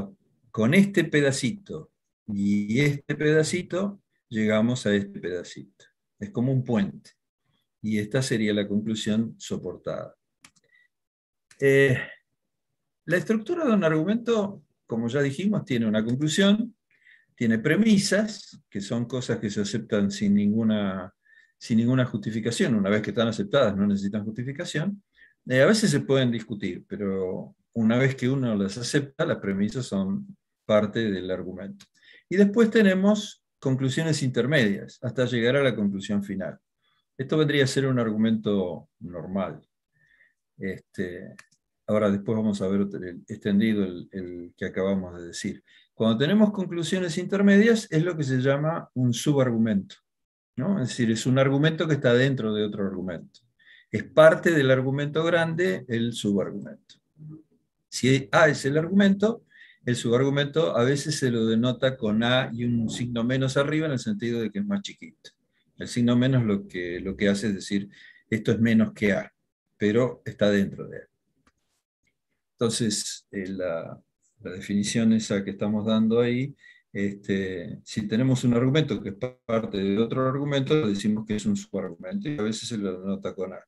con este pedacito y este pedacito, llegamos a este pedacito. Es como un puente. Y esta sería la conclusión soportada. Eh, la estructura de un argumento, como ya dijimos, tiene una conclusión, tiene premisas, que son cosas que se aceptan sin ninguna, sin ninguna justificación. Una vez que están aceptadas, no necesitan justificación. Eh, a veces se pueden discutir, pero una vez que uno las acepta, las premisas son parte del argumento. Y después tenemos conclusiones intermedias, hasta llegar a la conclusión final. Esto vendría a ser un argumento normal. Este, Ahora después vamos a ver extendido el, que acabamos de decir. Cuando tenemos conclusiones intermedias es lo que se llama un subargumento. ¿no? Es decir, es un argumento que está dentro de otro argumento. Es parte del argumento grande el subargumento. Si A es el argumento, el subargumento a veces se lo denota con A y un signo menos arriba en el sentido de que es más chiquito. El signo menos lo que, lo que hace es decir, esto es menos que A, pero está dentro de A. Entonces, eh, la, definición esa que estamos dando ahí, este, si tenemos un argumento que es parte de otro argumento, decimos que es un subargumento y a veces se lo nota con A.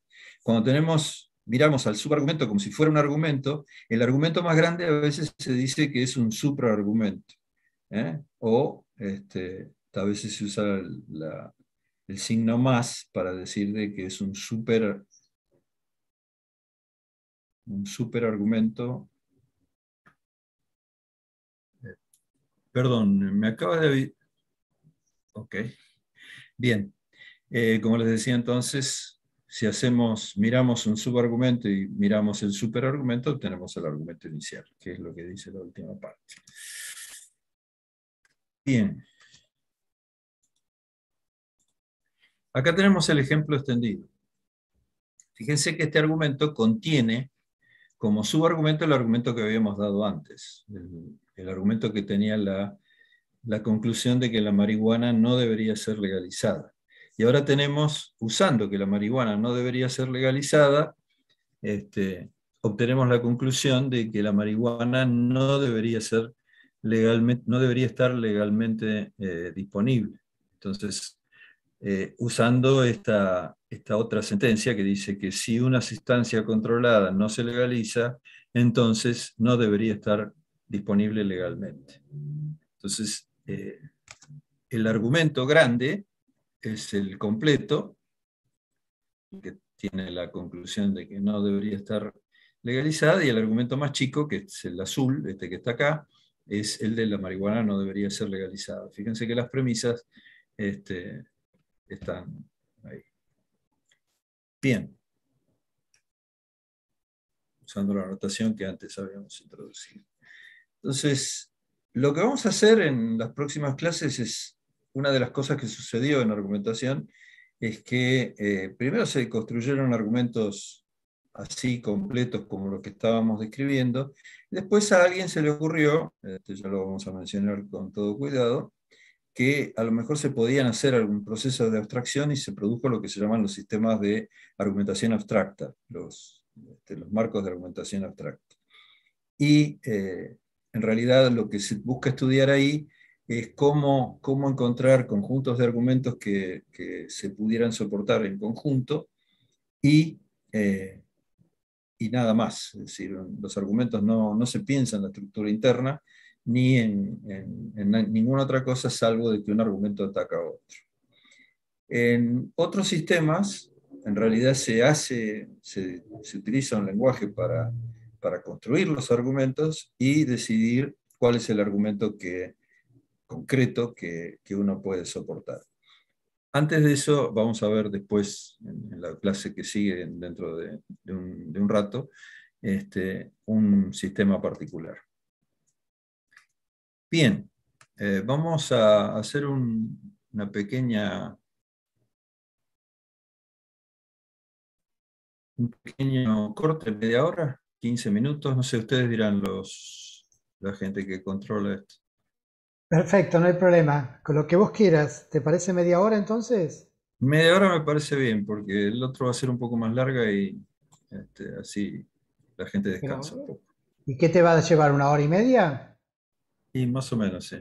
Cuando tenemos, miramos al subargumento como si fuera un argumento, el argumento más grande a veces se dice que es un supraargumento. ¿eh? O este, a veces se usa el signo más para decir de que es un super un superargumento. argumento. perdón, me acaba de... Ok, bien. Eh, como les decía entonces, si hacemos, miramos un sub-argumento y miramos el superargumento, obtenemos el argumento inicial, que es lo que dice la última parte. Bien. Acá tenemos el ejemplo extendido. Fíjense que este argumento contiene como subargumento el argumento que habíamos dado antes, el, argumento que tenía la, conclusión de que la marihuana no debería ser legalizada. Y ahora tenemos, usando que la marihuana no debería ser legalizada, este, obtenemos la conclusión de que la marihuana no debería, ser legalmente, no debería estar legalmente eh, disponible. Entonces, eh, usando esta, esta otra sentencia que dice que si una sustancia controlada no se legaliza, entonces no debería estar disponible legalmente. Entonces, eh, el argumento grande es el completo, que tiene la conclusión de que no debería estar legalizada, y el argumento más chico, que es el azul, este que está acá, es el de la marihuana no debería ser legalizada. Fíjense que las premisas este, están ahí. Bien. Usando la notación que antes habíamos introducido. Entonces, lo que vamos a hacer en las próximas clases es, una de las cosas que sucedió en argumentación es que eh, primero se construyeron argumentos así completos como los que estábamos describiendo, después a alguien se le ocurrió, esto ya lo vamos a mencionar con todo cuidado, que a lo mejor se podían hacer algún proceso de abstracción y se produjo lo que se llaman los sistemas de argumentación abstracta, los, este, los marcos de argumentación abstracta. Y eh, en realidad lo que se busca estudiar ahí es cómo, encontrar conjuntos de argumentos que, se pudieran soportar en conjunto eh, y, nada más. Es decir, los argumentos no, no se piensan en la estructura interna, ni en, ninguna otra cosa salvo de que un argumento ataca a otro. En otros sistemas, en realidad se hace, se, utiliza un lenguaje para, construir los argumentos y decidir cuál es el argumento que, concreto que, uno puede soportar. Antes de eso, vamos a ver después, en, la clase que sigue dentro de, un, rato, este, un sistema particular. Bien, eh, vamos a hacer una pequeña... Un pequeño corte media hora, 15 minutos, no sé, ustedes dirán los, la gente que controla esto. Perfecto, no hay problema. Con lo que vos quieras, ¿te parece media hora entonces? Media hora me parece bien, porque el otro va a ser un poco más larga y este, así la gente descansa. ¿Y qué te va a llevar? ¿Una hora y media? Y más o menos, sí.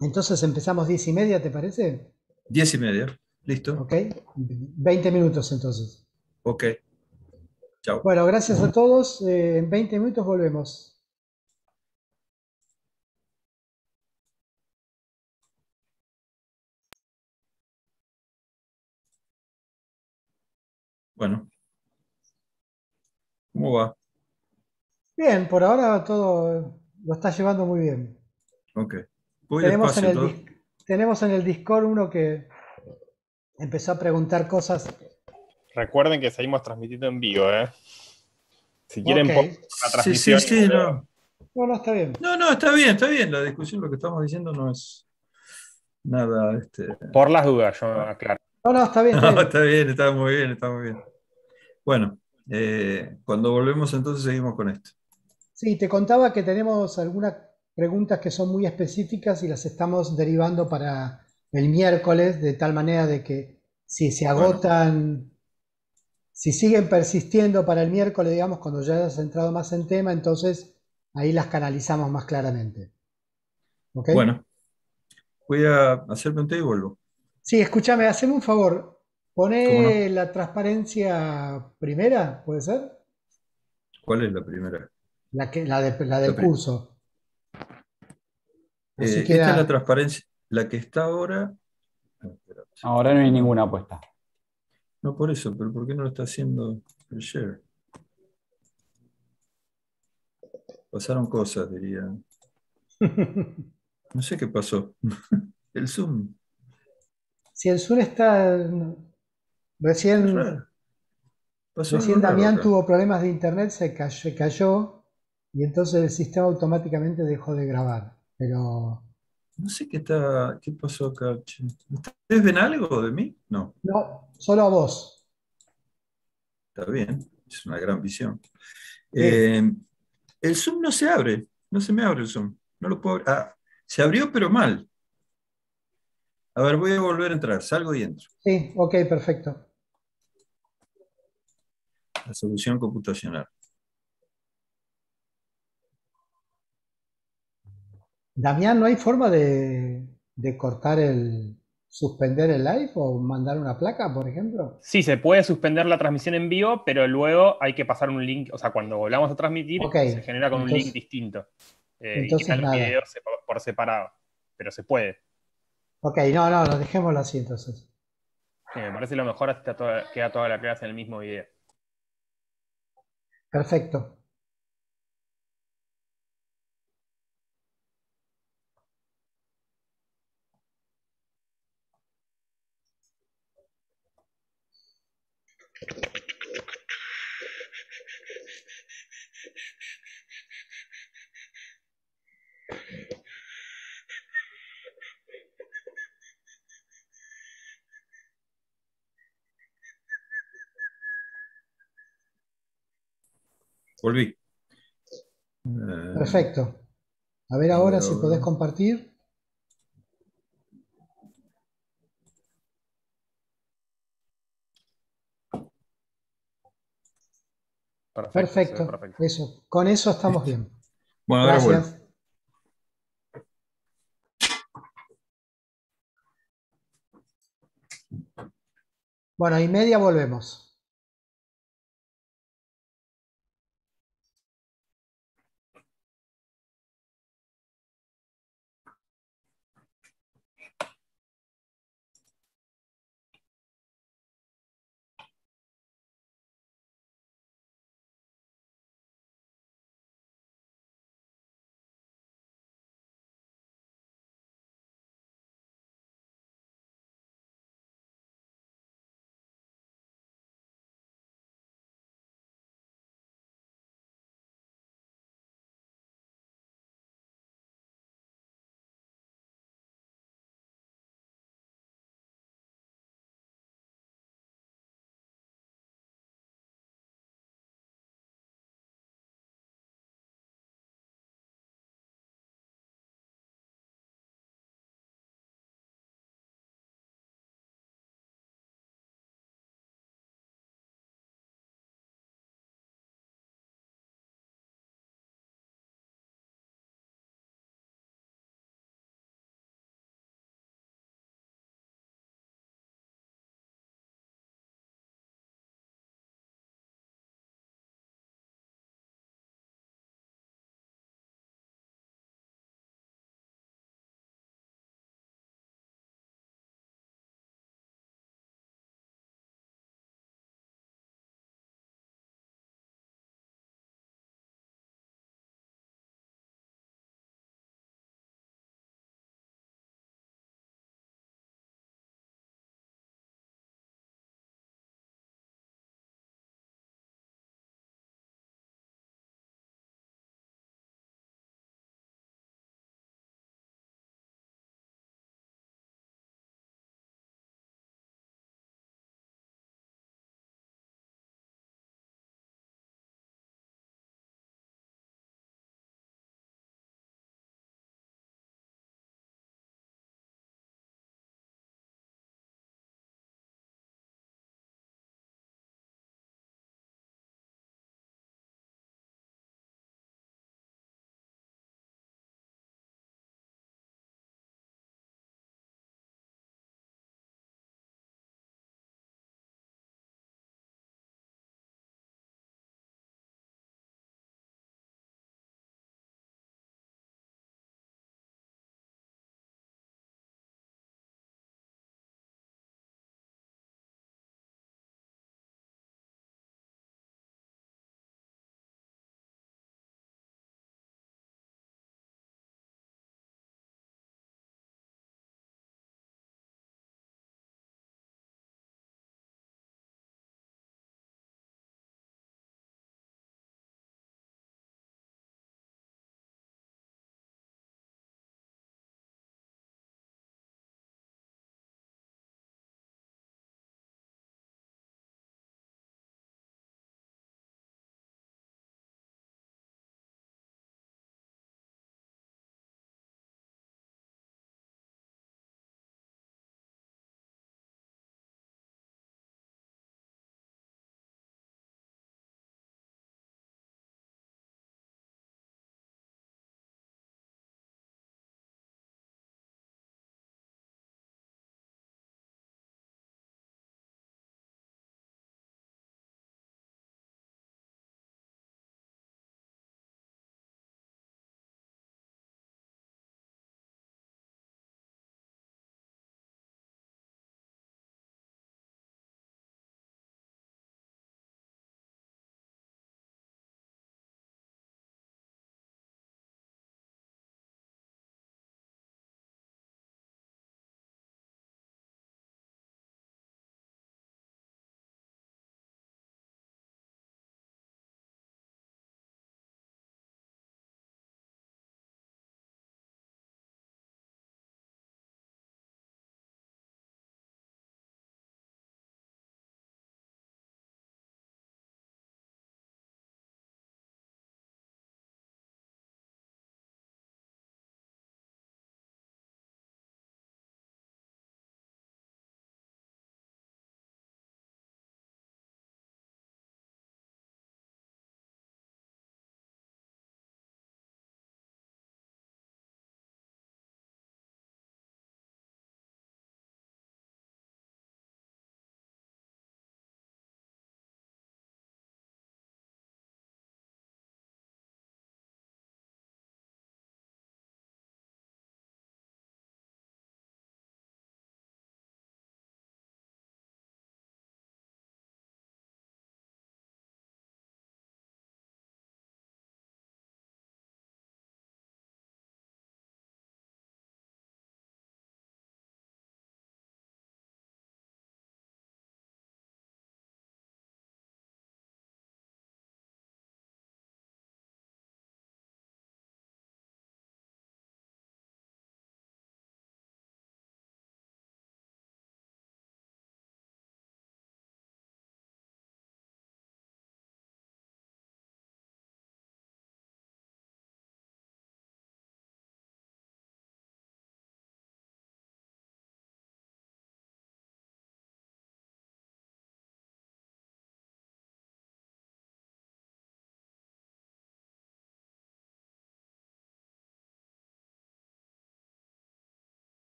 Entonces empezamos diez y media, ¿te parece? Diez y media, listo. Ok, veinte minutos entonces. Ok. Chao. Bueno, gracias a todos. Eh, en 20 minutos volvemos. Bueno, ¿cómo va? Bien, por ahora todo lo está llevando muy bien. Ok. Voy tenemos, en el, tenemos en el Discord uno que empezó a preguntar cosas. Recuerden que seguimos transmitiendo en vivo, ¿eh? Si quieren okay. la Sí, sí, no. no. está bien. No, no, está bien, está bien. La discusión, lo que estamos diciendo no es nada. Este... Por las dudas, yo aclaro. No, no, está bien. Está, está muy bien, está muy bien. Bueno, eh, cuando volvemos entonces seguimos con esto. Sí, te contaba que tenemos algunas preguntas que son muy específicas y las estamos derivando para el miércoles, de tal manera de que si se agotan, si siguen persistiendo para el miércoles, digamos, cuando ya hayas entrado más en tema, entonces ahí las canalizamos más claramente. Bueno, voy a hacerme un té y vuelvo. Sí, escúchame, haceme un favor. Poné la transparencia primera, ¿puede ser? ¿Cuál es la primera? La, que, la, de, la del curso. Eh, la transparencia, la que está ahora. Ahora no hay ninguna apuesta. No por eso, pero ¿por qué no lo está haciendo el share? Pasaron cosas, diría. *laughs* No sé qué pasó. *laughs* El Zoom. Si el Zoom está. Recién. recién Damián tuvo problemas de internet, se cayó, se cayó y entonces el sistema automáticamente dejó de grabar. Pero. No sé qué, está, qué pasó acá. ¿Ustedes ven algo de mí? No. No, solo a vos. Está bien, es una gran visión. Eh, el Zoom no se abre, no se me abre el Zoom. No lo puedo ah, se abrió, pero mal. A ver, voy a volver a entrar, salgo y entro. Sí, ok, perfecto. La solución computacional. Damián, ¿no hay forma de, cortar el, suspender el live o mandar una placa, por ejemplo? Sí, se puede suspender la transmisión en vivo, pero luego hay que pasar un link, o sea, cuando volvamos a transmitir, se genera con un link distinto. Eh, entonces y nada. video por separado, pero se puede. Ok, no, no, lo dejémoslo así entonces. me parece lo mejor, hasta queda toda la clase en el mismo video. Perfecto. Volví. Perfecto. A ver ahora si podés compartir. Perfecto. Eso. Con eso estamos bien. Bueno, gracias. Bueno, y media volvemos.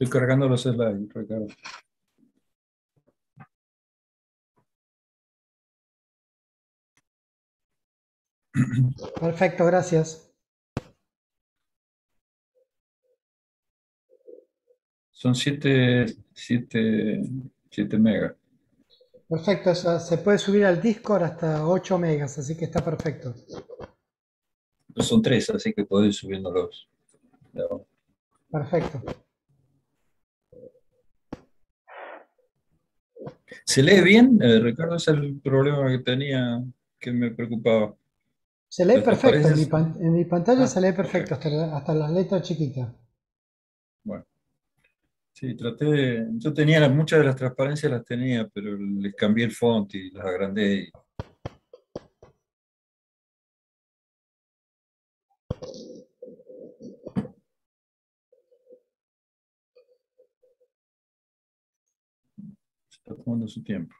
Estoy cargando los slides, Ricardo. Perfecto, gracias. Son 7 siete, siete, megas. Perfecto, se puede subir al Discord hasta 8 megas, así que está perfecto. Son 3, así que podéis subiéndolos. los. Perfecto. ¿Se lee bien, eh, Ricardo? Ese es el problema que tenía, que me preocupaba. Se lee perfecto, en mi, pantalla ah, se lee perfecto, hasta, las letras chiquitas. Bueno. Sí, traté, de, yo tenía muchas de las transparencias las tenía, pero les cambié el font y las agrandé y tomando su tiempo.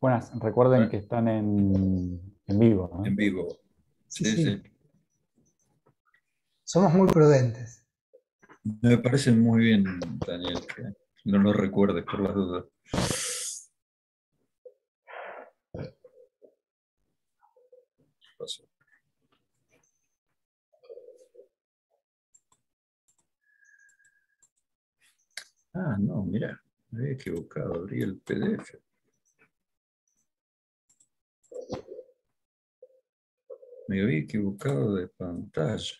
Buenas, recuerden que están en, en vivo. ¿no? En vivo. Sí, sí, Somos muy prudentes. Me parece muy bien, Daniel, que no lo recuerdes por las dudas. Ah, no, mira, me había equivocado, abrí el PDF. Me había equivocado de pantalla.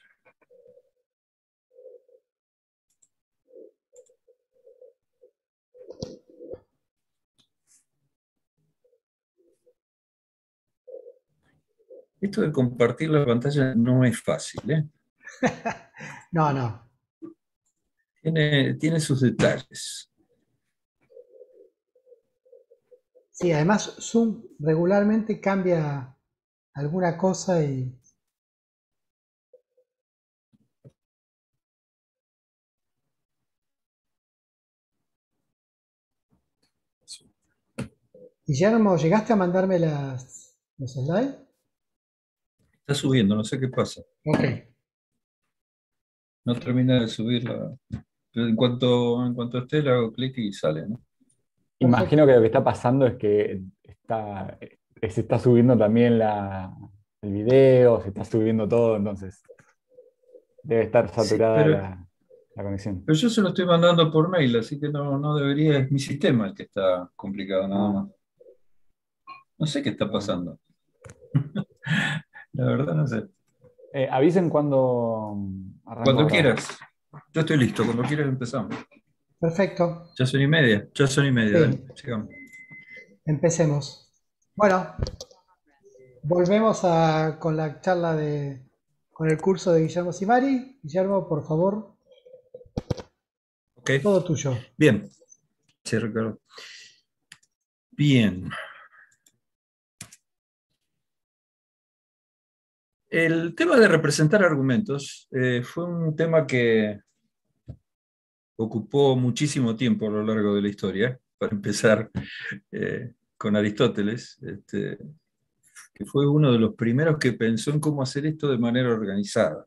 Esto de compartir la pantalla no es fácil, ¿eh? *laughs* no, no. Tiene, tiene sus detalles. Sí, además Zoom regularmente cambia alguna cosa y... Guillermo, ¿llegaste a mandarme las, los slides? Está subiendo, no sé qué pasa. Ok. No termina de subirla. en cuanto, en cuanto esté, le hago clic y sale, ¿no? Imagino que lo que está pasando es que está, eh, se está subiendo también el video, se está subiendo todo, entonces debe estar saturada la, conexión. Pero yo se lo estoy mandando por mail, así que no, debería, es mi sistema el que está complicado nada más. No sé qué está pasando. *laughs* la verdad no sé. Eh, avisen cuando... Cuando quieras. Yo estoy listo, cuando quieras empezamos. Perfecto. Ya son y media, ya son y media. Empecemos. Bueno, volvemos con la charla de, con el curso de Guillermo Simari. Guillermo, por favor. Okay. Todo tuyo. Bien. Sí, Ricardo. Bien. El tema de representar argumentos eh, fue un tema que ocupó muchísimo tiempo a lo largo de la historia. Para empezar, eh, con Aristóteles, este, que fue uno de los primeros que pensó en cómo hacer esto de manera organizada.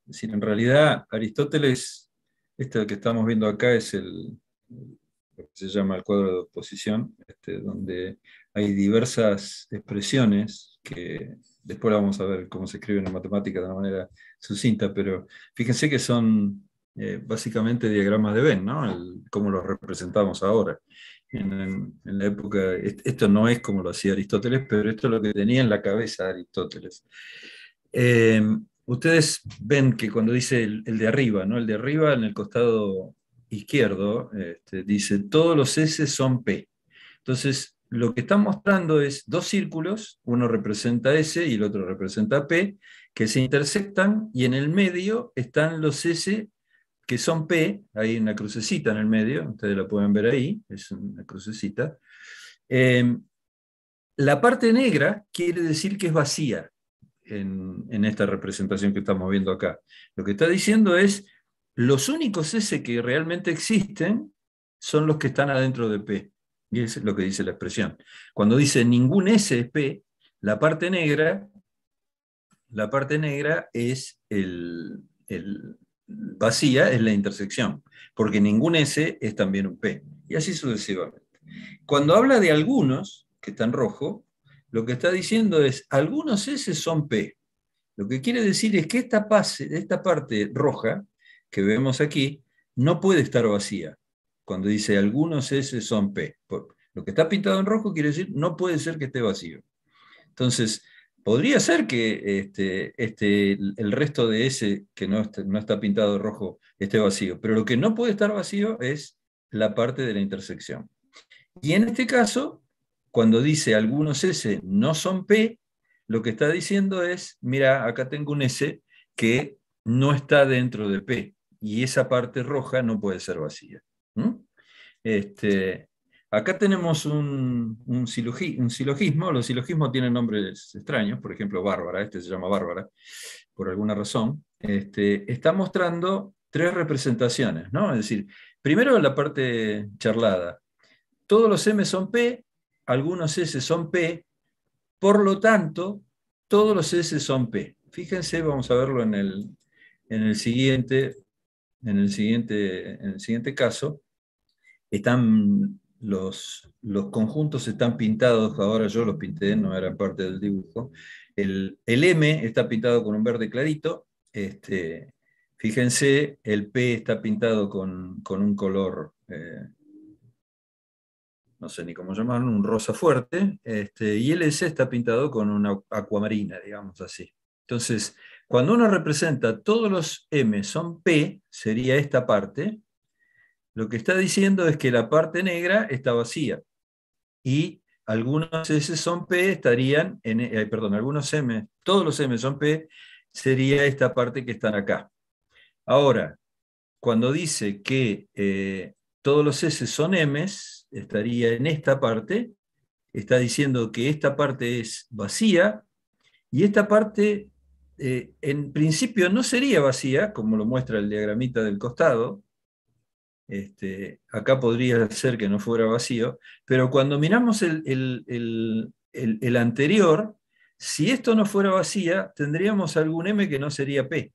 Es decir, en realidad Aristóteles, esto que estamos viendo acá es el, lo que se llama el cuadro de oposición, este, donde hay diversas expresiones que después vamos a ver cómo se escriben en matemática de una manera sucinta, pero fíjense que son eh, básicamente diagramas de Venn, ¿no? cómo los representamos ahora en, la época, esto no es como lo hacía Aristóteles, pero esto es lo que tenía en la cabeza Aristóteles. Eh, ustedes ven que cuando dice el, de arriba, ¿no? el de arriba en el costado izquierdo, este, dice todos los S son P. Entonces, lo que están mostrando es dos círculos, uno representa S y el otro representa P, que se intersectan y en el medio están los S que son P, hay una crucecita en el medio, ustedes la pueden ver ahí, es una crucecita. Em, la parte negra quiere decir que es vacía en, esta representación que estamos viendo acá. Lo que está diciendo es, los únicos S que realmente existen son los que están adentro de P. Y es lo que dice la expresión. Cuando dice ningún S es P, la parte negra, la parte negra es el vacía es la intersección, porque ningún S es también un P, y así sucesivamente. Cuando habla de algunos, que están en rojo, lo que está diciendo es, algunos S son P. Lo que quiere decir es que esta, esta parte roja que vemos aquí no puede estar vacía. Cuando dice algunos S son P. Lo que está pintado en rojo quiere decir no puede ser que esté vacío. Entonces, podría ser que este, este, el resto de ese que no está, no está pintado rojo esté vacío, pero lo que no puede estar vacío es la parte de la intersección. Y en este caso, cuando dice algunos S no son P, lo que está diciendo es, mira, acá tengo un S que no está dentro de P y esa parte roja no puede ser vacía. Este, Acá tenemos un, silogismo, los silogismos tienen nombres extraños, por ejemplo Bárbara, este se llama Bárbara, por alguna razón, este, está mostrando tres representaciones, ¿no? Es decir, primero la parte charlada, todos los M son P, algunos S son P, por lo tanto, todos los S son P. Fíjense, vamos a verlo en el, en el siguiente, en el siguiente, en el siguiente caso, están los, conjuntos están pintados, ahora yo los pinté, no eran parte del dibujo. El, el M está pintado con un verde clarito, este, fíjense, el P está pintado con, un color, eh, no sé ni cómo llamarlo, un rosa fuerte, este, y el S está pintado con una acuamarina, digamos así. Entonces, cuando uno representa todos los M son P, sería esta parte, lo que está diciendo es que la parte negra está vacía y algunos S son P estarían, en, eh, perdón, algunos M, todos los M son P, sería esta parte que están acá. Ahora, cuando dice que eh, todos los S son M, estaría en esta parte, está diciendo que esta parte es vacía y esta parte eh, en principio no sería vacía, como lo muestra el diagramita del costado, este, acá podría ser que no fuera vacío, pero cuando miramos el, anterior, si esto no fuera vacía, tendríamos algún M que no sería P.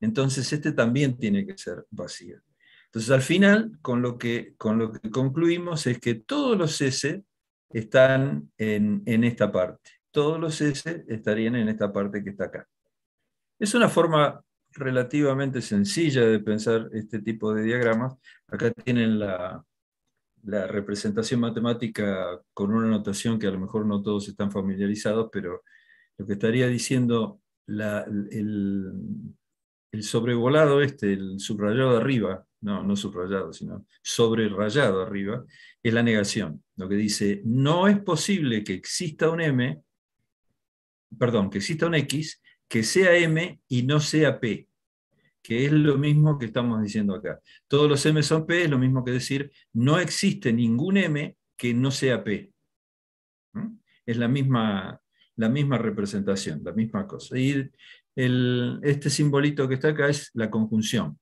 Entonces este también tiene que ser vacío. Entonces al final, con lo que, con lo que concluimos es que todos los S están en, en esta parte. Todos los S estarían en esta parte que está acá. Es una forma relativamente sencilla de pensar este tipo de diagramas. Acá tienen la, representación matemática con una notación que a lo mejor no todos están familiarizados, pero lo que estaría diciendo el, el, sobrevolado este, el subrayado arriba, no, no subrayado, sino sobrerayado arriba, es la negación. Lo que dice, no es posible que exista un M, perdón, que exista un X que sea M y no sea P, que es lo mismo que estamos diciendo acá. Todos los M son P, es lo mismo que decir, no existe ningún M que no sea P. ¿Mm? Es la misma, la misma representación, la misma cosa. Y este simbolito que está acá es la conjunción.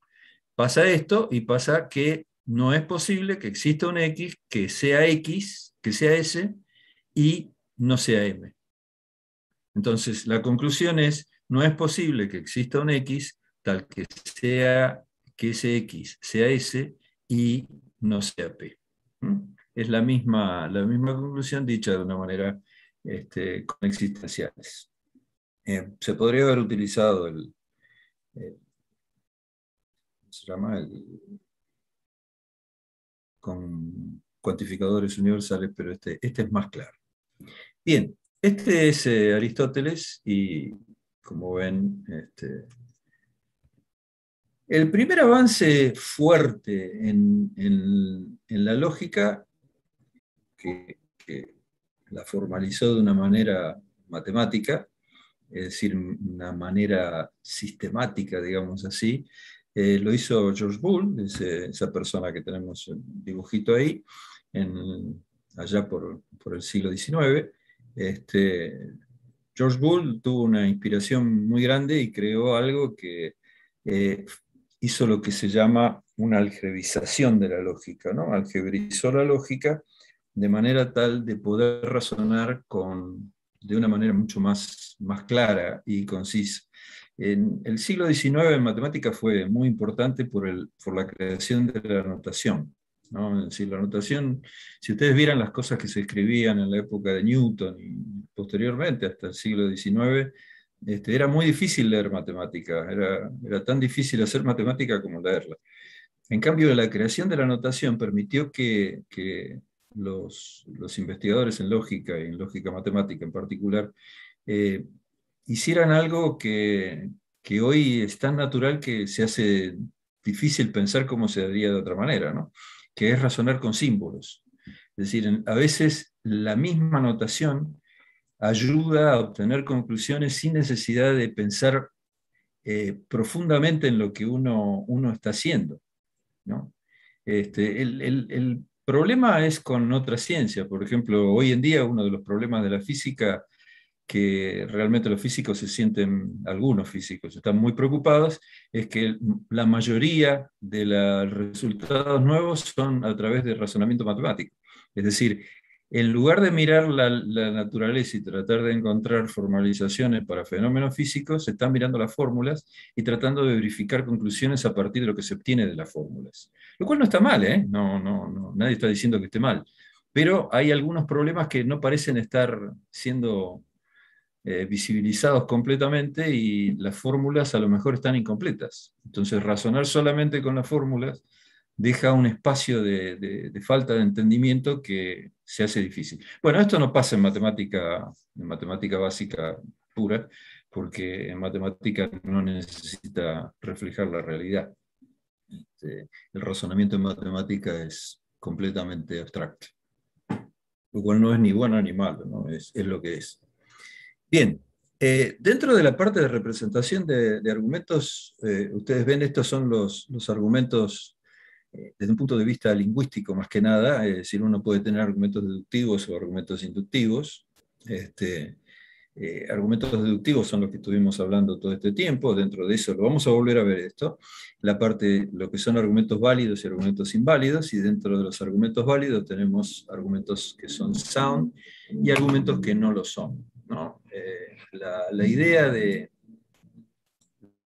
Pasa esto y pasa que no es posible que exista un X que sea X, que sea S y no sea M. Entonces, la conclusión es, no es posible que exista un X tal que sea que ese X sea S y no sea P. Es la misma, la misma conclusión dicha de una manera este, con existenciales. se podría haber utilizado el, se llama? con cuantificadores universales, pero este, este es más claro. Bien, este es eh, Aristóteles y como ven. Este, el primer avance fuerte en, la lógica, que, la formalizó de una manera matemática, es decir, una manera sistemática, digamos así, eh, lo hizo George Bull, esa persona que tenemos el dibujito ahí, allá por, el siglo XIX, este, George Bull tuvo una inspiración muy grande y creó algo que eh, hizo lo que se llama una algebrización de la lógica, ¿no? Algebrizó la lógica de manera tal de poder razonar de una manera mucho más, más clara y concisa. En el siglo XIX en matemática fue muy importante por, por la creación de la notación. ¿no? la notación, si ustedes vieran las cosas que se escribían en la época de Newton y posteriormente hasta el siglo XIX, este, era muy difícil leer matemática, era, era tan difícil hacer matemática como leerla. En cambio, la creación de la notación permitió que, que los, los, investigadores en lógica y en lógica matemática en particular eh, hicieran algo que, que, hoy es tan natural que se hace difícil pensar cómo se haría de otra manera. ¿no? que es razonar con símbolos. Es decir, a veces la misma notación ayuda a obtener conclusiones sin necesidad de pensar eh, profundamente en lo que uno, uno está haciendo. ¿no? Este, el, el, problema es con otra ciencia, Por ejemplo, hoy en día uno de los problemas de la física que realmente los físicos se sienten, algunos físicos están muy preocupados, es que la mayoría de los resultados nuevos son a través de razonamiento matemático. Es decir, en lugar de mirar la, naturaleza y tratar de encontrar formalizaciones para fenómenos físicos, se están mirando las fórmulas y tratando de verificar conclusiones a partir de lo que se obtiene de las fórmulas. Lo cual no está mal, ¿eh? No, no, no, nadie está diciendo que esté mal. Pero hay algunos problemas que no parecen estar siendo eh, visibilizados completamente y las fórmulas a lo mejor están incompletas. Entonces, razonar solamente con las fórmulas deja un espacio de, falta de entendimiento que se hace difícil. Bueno, esto no pasa en matemática, en matemática básica pura, porque en matemática no necesita reflejar la realidad. Este, el razonamiento en matemática es completamente abstracto, lo cual no es ni bueno ni malo, ¿no? es, es lo que es. Bien, eh, dentro de la parte de representación de, argumentos, eh, ustedes ven, estos son los, argumentos eh, desde un punto de vista lingüístico más que nada, es decir, uno puede tener argumentos deductivos o argumentos inductivos. Este, argumentos deductivos son los que estuvimos hablando todo este tiempo, dentro de eso lo vamos a volver a ver esto, la parte, lo que son argumentos válidos y argumentos inválidos, y dentro de los argumentos válidos tenemos argumentos que son sound y argumentos que no lo son. ¿no? Eh, la, idea de...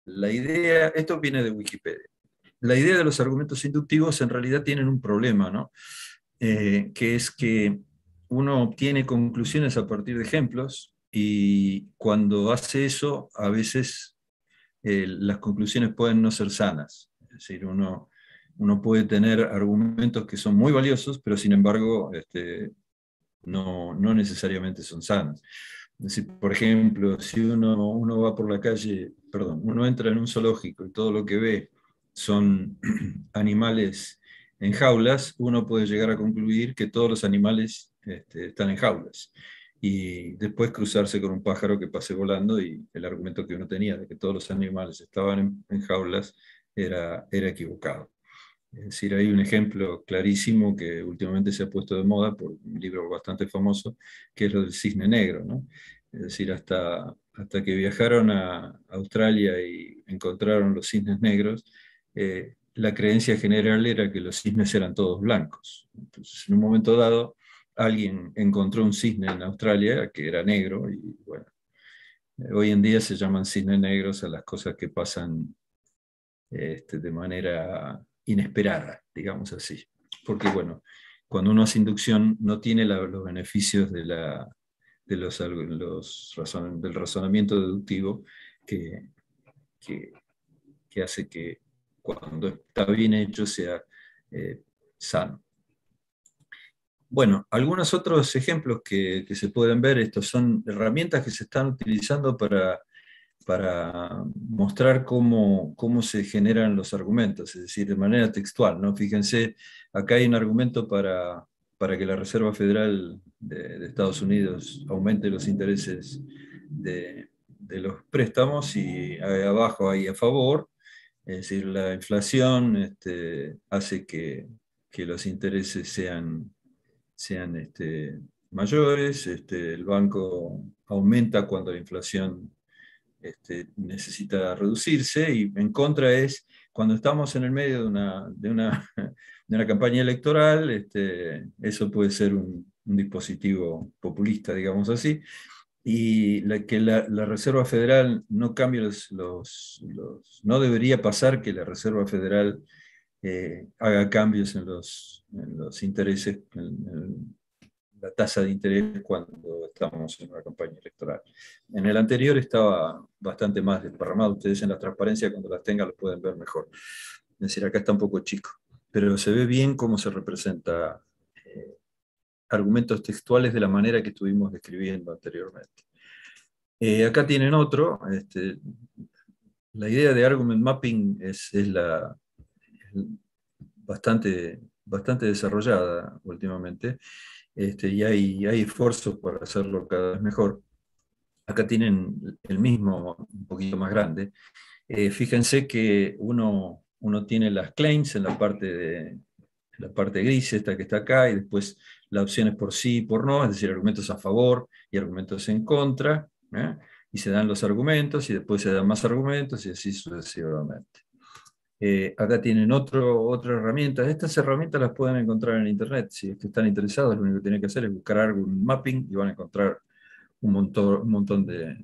La idea, esto viene de Wikipedia. La idea de los argumentos inductivos en realidad tienen un problema, eh, que es que uno obtiene conclusiones a partir de ejemplos y cuando hace eso, a veces eh, las conclusiones pueden no ser sanas. Es decir, uno, puede tener argumentos que son muy valiosos, pero sin embargo este, no, no necesariamente son sanos por ejemplo, si uno, uno va por la calle, perdón, uno entra en un zoológico y todo lo que ve son *clears throat* animales en jaulas, uno puede llegar a concluir que todos los animales este, están en jaulas. Y después cruzarse con un pájaro que pase volando y el argumento que uno tenía de que todos los animales estaban en, en jaulas era, era equivocado. Es decir, hay un ejemplo clarísimo que últimamente se ha puesto de moda por un libro bastante famoso, que es lo del cisne negro. Es decir, hasta, hasta que viajaron a Australia y encontraron los cisnes negros, eh, la creencia general era que los cisnes eran todos blancos. Entonces, en un momento dado, alguien encontró un cisne en Australia que era negro y bueno, eh, hoy en día se llaman cisnes negros a las cosas que pasan este, de manera inesperada, digamos así. Porque, bueno, cuando uno hace inducción no tiene los beneficios del razonamiento deductivo que, hace que cuando está bien hecho sea eh, sano. Bueno, algunos otros ejemplos que, que, se pueden ver, estos son herramientas que se están utilizando para para mostrar cómo, se generan los argumentos, es decir, de manera textual. ¿no? Fíjense, acá hay un argumento para, que la Reserva Federal de, Estados Unidos aumente los intereses de, los préstamos y abajo hay a favor, es decir, la inflación este, hace que, los intereses sean, sean este, mayores, este, el banco aumenta cuando la inflación este, necesita reducirse y en contra es cuando estamos en el medio de una, *laughs* una, campaña electoral, este, eso puede ser un, dispositivo populista, digamos así, y que la, Reserva Federal no cambie los, No debería pasar que la Reserva Federal eh, haga cambios en los, los intereses, la tasa de interés cuando estamos en una campaña electoral. En el anterior estaba bastante más desparramado. Ustedes en la transparencia, cuando las tengan, lo pueden ver mejor. Es decir, acá está un poco chico, pero se ve bien cómo se representa eh, argumentos textuales de la manera que estuvimos describiendo anteriormente. Eh, acá tienen otro. Este, la idea de argument mapping es, la, bastante, bastante desarrollada últimamente este, y hay, esfuerzos para hacerlo cada vez mejor. Acá tienen el mismo, un poquito más grande. Eh, fíjense que uno, tiene las claims en la parte de, la parte gris, esta que está acá, y después la opción es por sí y por no, es decir, argumentos a favor y argumentos en contra, ¿eh? y se dan los argumentos, y después se dan más argumentos, y así sucesivamente. Eh, acá tienen otro, otras herramientas. Estas herramientas las pueden encontrar en Internet. Si es que están interesados, lo único que tienen que hacer es buscar algún mapping y van a encontrar un montón, un montón de,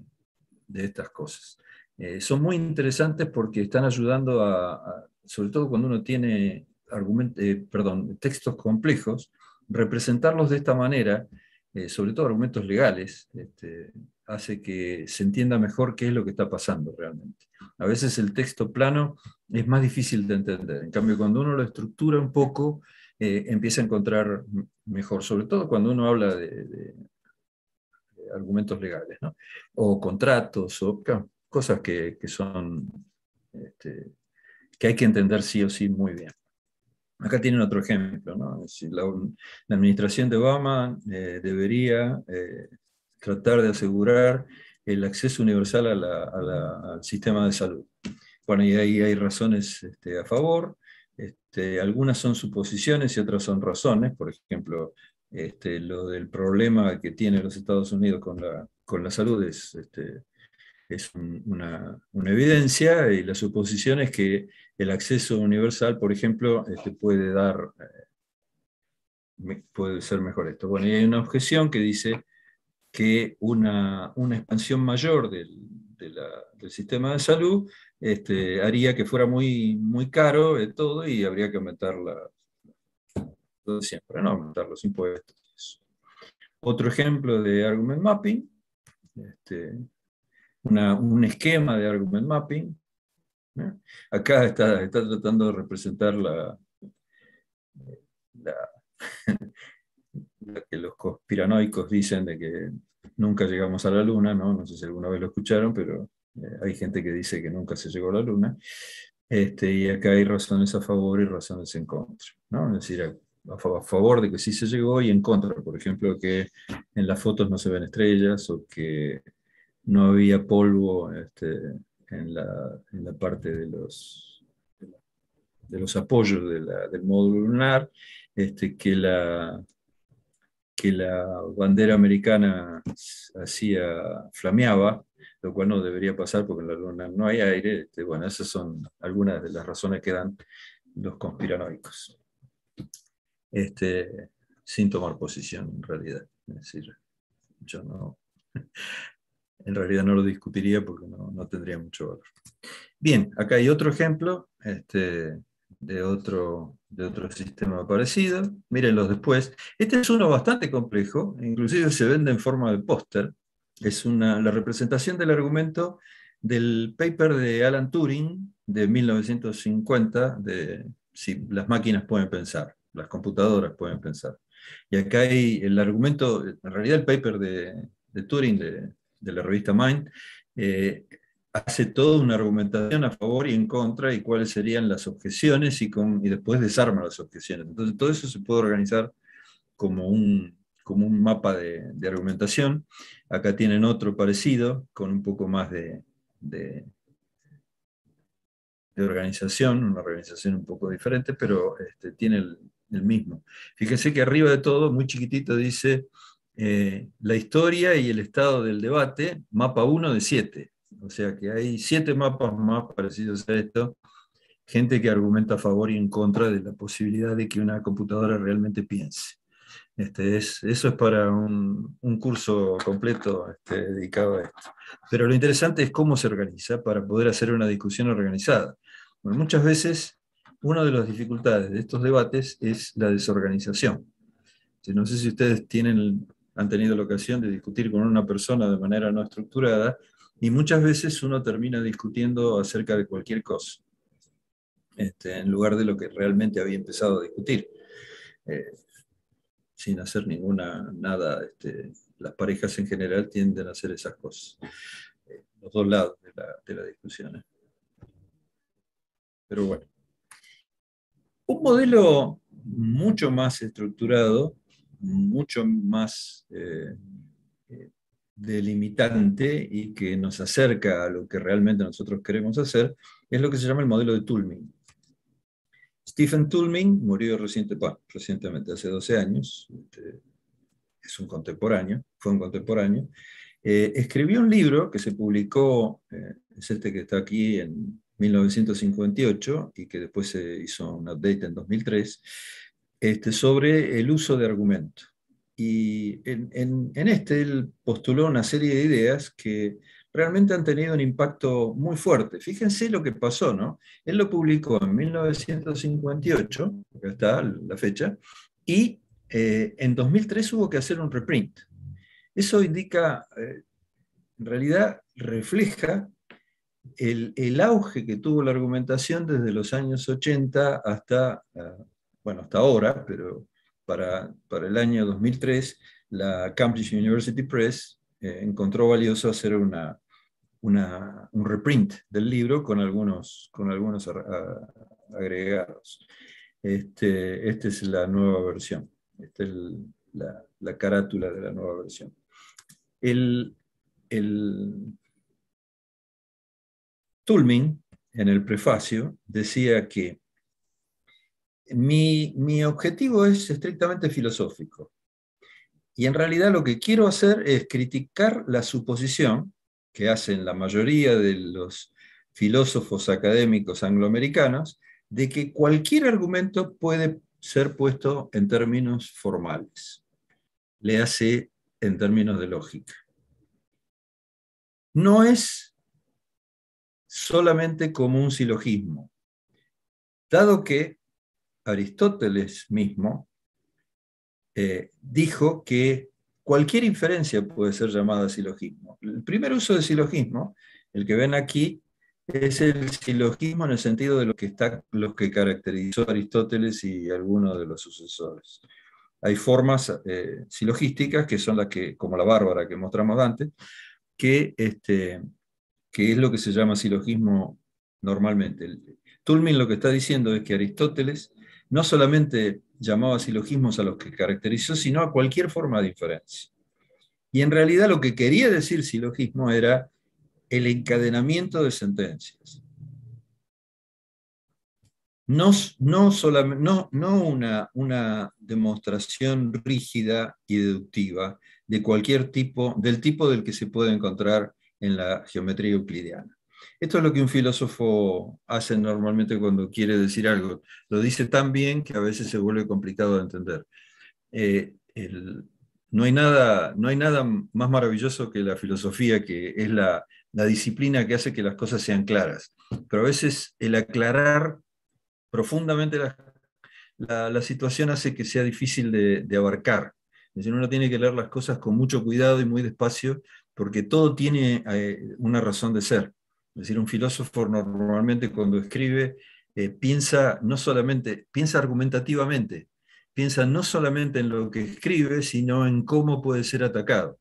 de estas cosas. Eh, son muy interesantes porque están ayudando a, sobre todo cuando uno tiene eh, perdón, textos complejos, representarlos de esta manera, sobre todo argumentos legales. Este, hace que se entienda mejor qué es lo que está pasando realmente. A veces el texto plano es más difícil de entender. En cambio, cuando uno lo estructura un poco, eh, empieza a encontrar mejor, sobre todo cuando uno habla de, argumentos legales, o contratos, o cosas que, son este, que hay que entender sí o sí muy bien. Acá tienen otro ejemplo, la, administración de Obama eh, debería eh, tratar de asegurar el acceso universal al sistema de salud. Bueno, y ahí hay razones este, a favor, este, algunas son suposiciones y otras son razones, por ejemplo, este, lo del problema que tiene los Estados Unidos con la, salud es, es una, evidencia y la suposición es que el acceso universal, por ejemplo, puede dar, eh, puede ser mejor esto. Bueno, y hay una objeción que dice que una, expansión mayor del, sistema de salud este, haría que fuera muy, muy caro de eh, todo y habría que aumentar siempre, ¿no? aumentar los impuestos. Otro ejemplo de argument mapping, este, un esquema de argument mapping. Acá está, tratando de representar *laughs* la, que los conspiranoicos dicen de que nunca llegamos a la Luna, ¿no? No sé si alguna vez lo escucharon, pero eh, hay gente que dice que nunca se llegó a la Luna. Este, y acá hay razones a favor y razones en contra, ¿no? Es decir, a, favor de que sí se llegó y en contra, por ejemplo, que en las fotos no se ven estrellas o que no había polvo este, en, la, parte de los, de los apoyos del módulo lunar, este, que la, que la bandera americana hacía, flameaba, lo cual no debería pasar porque en la luna no hay aire. Este, bueno, esas son algunas de las razones que dan los conspiranoicos. Este, sin tomar posición en realidad. Es decir, yo no, en realidad no lo discutiría porque no, no tendría mucho valor. Bien, acá hay otro ejemplo. Este, de otro, de otro sistema parecido. Mírenlos después. Este es uno bastante complejo, inclusive se vende en forma de póster. Es una, la representación del argumento del paper de Alan Turing de 1950, de si las máquinas pueden pensar, las computadoras pueden pensar. Y acá hay el argumento, en realidad el paper de, de Turing de, la revista Mind, eh, hace toda una argumentación a favor y en contra y cuáles serían las objeciones y, después desarma las objeciones. Entonces todo eso se puede organizar como un, como un mapa de, argumentación. Acá tienen otro parecido con un poco más de, organización, una organización un poco diferente, pero este, tiene el, mismo. Fíjense que arriba de todo, muy chiquitito, dice eh, la historia y el estado del debate, mapa 1 de 7. O sea que hay siete mapas más parecidos a esto. Gente que argumenta a favor y en contra de la posibilidad de que una computadora realmente piense. Este, es, eso es para un, un curso completo este, dedicado a esto. Pero lo interesante es cómo se organiza para poder hacer una discusión organizada. muchas veces una de las dificultades de estos debates es la desorganización. Este, no sé si ustedes tienen, han tenido la ocasión de discutir con una persona de manera no estructurada y muchas veces uno termina discutiendo acerca de cualquier cosa, este, en lugar de lo que realmente había empezado a discutir, eh, sin hacer ninguna, nada. Este, las parejas en general tienden a hacer esas cosas, eh, los dos lados de la, discusión. ¿eh? Pero bueno. Un modelo mucho más estructurado, mucho más delimitante y que nos acerca a lo que realmente nosotros queremos hacer, es lo que se llama el modelo de toulmin. Stephen toulmin murió reciente, recientemente, hace 12 años, este, es un contemporáneo, fue un contemporáneo, eh, escribió un libro que se publicó, eh, es este que está aquí en 1958 y que después se hizo un update en 2003, este, sobre el uso de argumentos. Y en, este él postuló una serie de ideas que realmente han tenido un impacto muy fuerte. Fíjense lo que pasó, ¿no? Él lo publicó en 1958, acá está la fecha, y eh, en 2003 hubo que hacer un reprint. Eso indica, eh, en realidad refleja el, el, auge que tuvo la argumentación desde los años 80 hasta, eh, bueno, hasta ahora, pero para, el año 2003, la Cambridge University Press eh, encontró valioso hacer una, un reprint del libro con algunos, con algunos eh, agregados. Este, esta es la nueva versión, esta es la, carátula de la nueva versión. El, el Tulmin, en el prefacio, decía que mi, objetivo es estrictamente filosófico. Y en realidad lo que quiero hacer es criticar la suposición que hacen la mayoría de los filósofos académicos angloamericanos de que cualquier argumento puede ser puesto en términos formales. Le hace en términos de lógica. No es solamente como un silogismo, dado que Aristóteles mismo eh, dijo que cualquier inferencia puede ser llamada silogismo. El primer uso de silogismo, el que ven aquí, es el silogismo en el sentido de lo que, que caracterizó Aristóteles y algunos de los sucesores. Hay formas eh, silogísticas que son las que, como la bárbara que mostramos antes, que, este, que es lo que se llama silogismo normalmente. Tulmin lo que está diciendo es que Aristóteles no solamente llamaba silogismos a los que caracterizó, sino a cualquier forma de inferencia. Y en realidad lo que quería decir silogismo era el encadenamiento de sentencias. No, no, no una, una, demostración rígida y deductiva de cualquier tipo, del tipo del que se puede encontrar en la geometría euclidiana. Esto es lo que un filósofo hace normalmente cuando quiere decir algo. Lo dice tan bien que a veces se vuelve complicado de entender. Eh, no, hay nada, más maravilloso que la filosofía, que es la, disciplina que hace que las cosas sean claras. Pero a veces el aclarar profundamente la, situación hace que sea difícil de, abarcar. uno tiene que leer las cosas con mucho cuidado y muy despacio porque todo tiene eh, una razón de ser. Es decir, un filósofo normalmente cuando escribe eh, piensa no solamente, piensa argumentativamente, piensa no solamente en lo que escribe, sino en cómo puede ser atacado.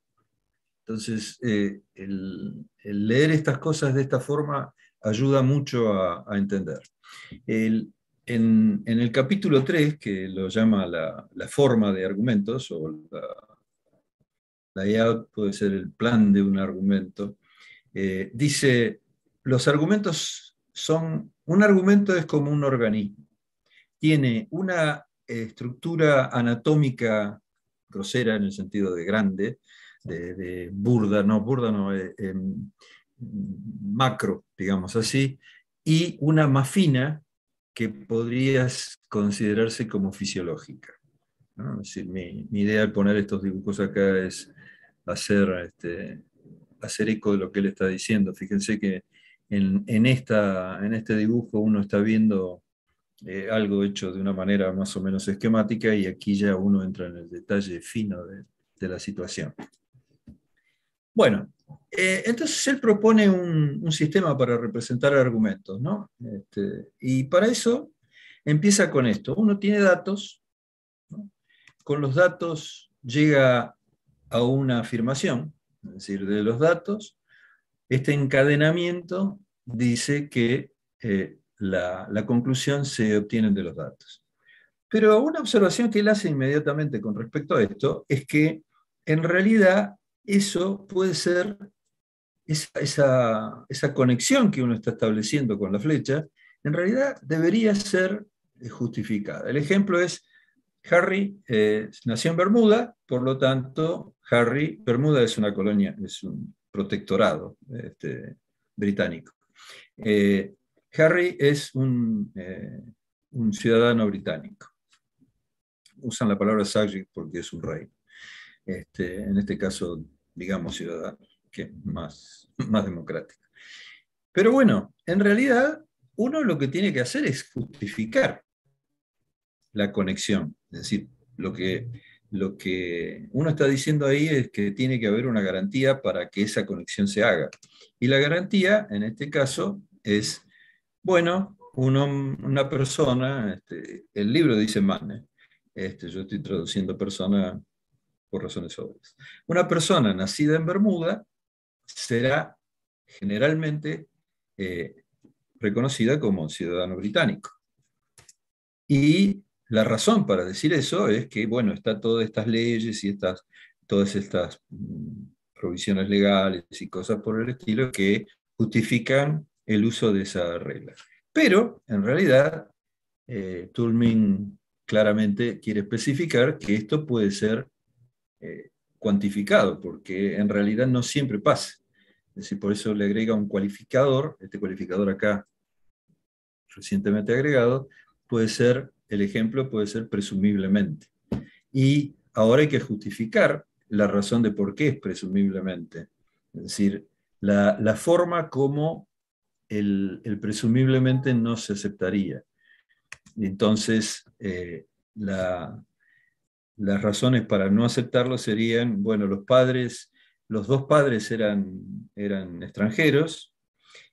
Entonces, eh, el, leer estas cosas de esta forma ayuda mucho a, entender. en, el capítulo 3, que lo llama la, forma de argumentos, o la, layout puede ser el plan de un argumento, eh, dice los argumentos son, un argumento es como un organismo. Tiene una estructura anatómica grosera en el sentido de grande, de, burda, no, burda no, eh, em, macro, digamos así, y una más fina que podría considerarse como fisiológica. Es decir, mi, idea al poner estos dibujos acá es hacer, este, hacer eco de lo que él está diciendo. Fíjense que en, este dibujo uno está viendo eh, algo hecho de una manera más o menos esquemática y aquí ya uno entra en el detalle fino de, la situación. Bueno, eh, entonces él propone un, sistema para representar argumentos, ¿no? Este, y para eso empieza con esto. Uno tiene datos, con los datos llega a una afirmación, es decir, de los datos este encadenamiento dice que eh, la, conclusión se obtiene de los datos. Pero una observación que él hace inmediatamente con respecto a esto es que en realidad eso puede ser, esa, conexión que uno está estableciendo con la flecha, en realidad debería ser eh, justificada. El ejemplo es, Harry eh, nació en Bermuda, por lo tanto, Harry, Bermuda es una colonia, es un, protectorado este, británico. Eh, Harry es eh, un, ciudadano británico. Usan la palabra subject porque es un rey. Este, en este caso, digamos ciudadano, que es más, más democrático. Pero bueno, en realidad uno lo que tiene que hacer es justificar la conexión. Es decir, lo que lo que uno está diciendo ahí es que tiene que haber una garantía para que esa conexión se haga. Y la garantía, en este caso, es, bueno, una persona, este, el libro dice Mane, este, yo estoy traduciendo persona por razones obvias. Una persona nacida en Bermuda será generalmente eh, reconocida como ciudadano británico. Y la razón para decir eso es que, bueno, está todas estas leyes y estas, todas estas mm, provisiones legales y cosas por el estilo que justifican el uso de esa regla. Pero, en realidad, eh, claramente quiere especificar que esto puede ser eh, cuantificado, porque en realidad no siempre pasa. Es decir, por eso le agrega un cualificador, este cualificador acá recientemente agregado, puede ser el ejemplo puede ser presumiblemente. Y ahora hay que justificar la razón de por qué es presumiblemente. Es decir, la, forma como el, presumiblemente no se aceptaría. Entonces, eh, las razones para no aceptarlo serían, bueno, los padres, los dos padres eran, eran extranjeros,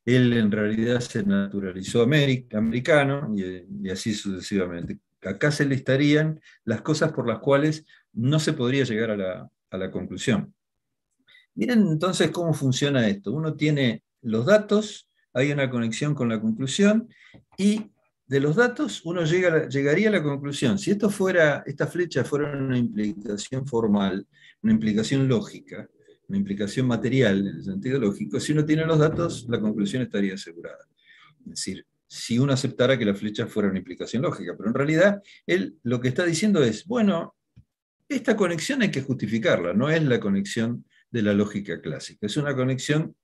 él en realidad se naturalizó americano y, así sucesivamente. Acá se listarían las cosas por las cuales no se podría llegar a la, conclusión. Miren entonces cómo funciona esto. Uno tiene los datos, hay una conexión con la conclusión y de los datos uno llegaría a la conclusión. Si esto fuera, esta flecha fuera una implicación formal, una implicación lógica, una implicación material en el sentido lógico, si uno tiene los datos, la conclusión estaría asegurada. Es decir, si uno aceptara que la flecha fuera una implicación lógica, pero en realidad él lo que está diciendo es, bueno, esta conexión hay que justificarla, no es la conexión de la lógica clásica, es una conexión,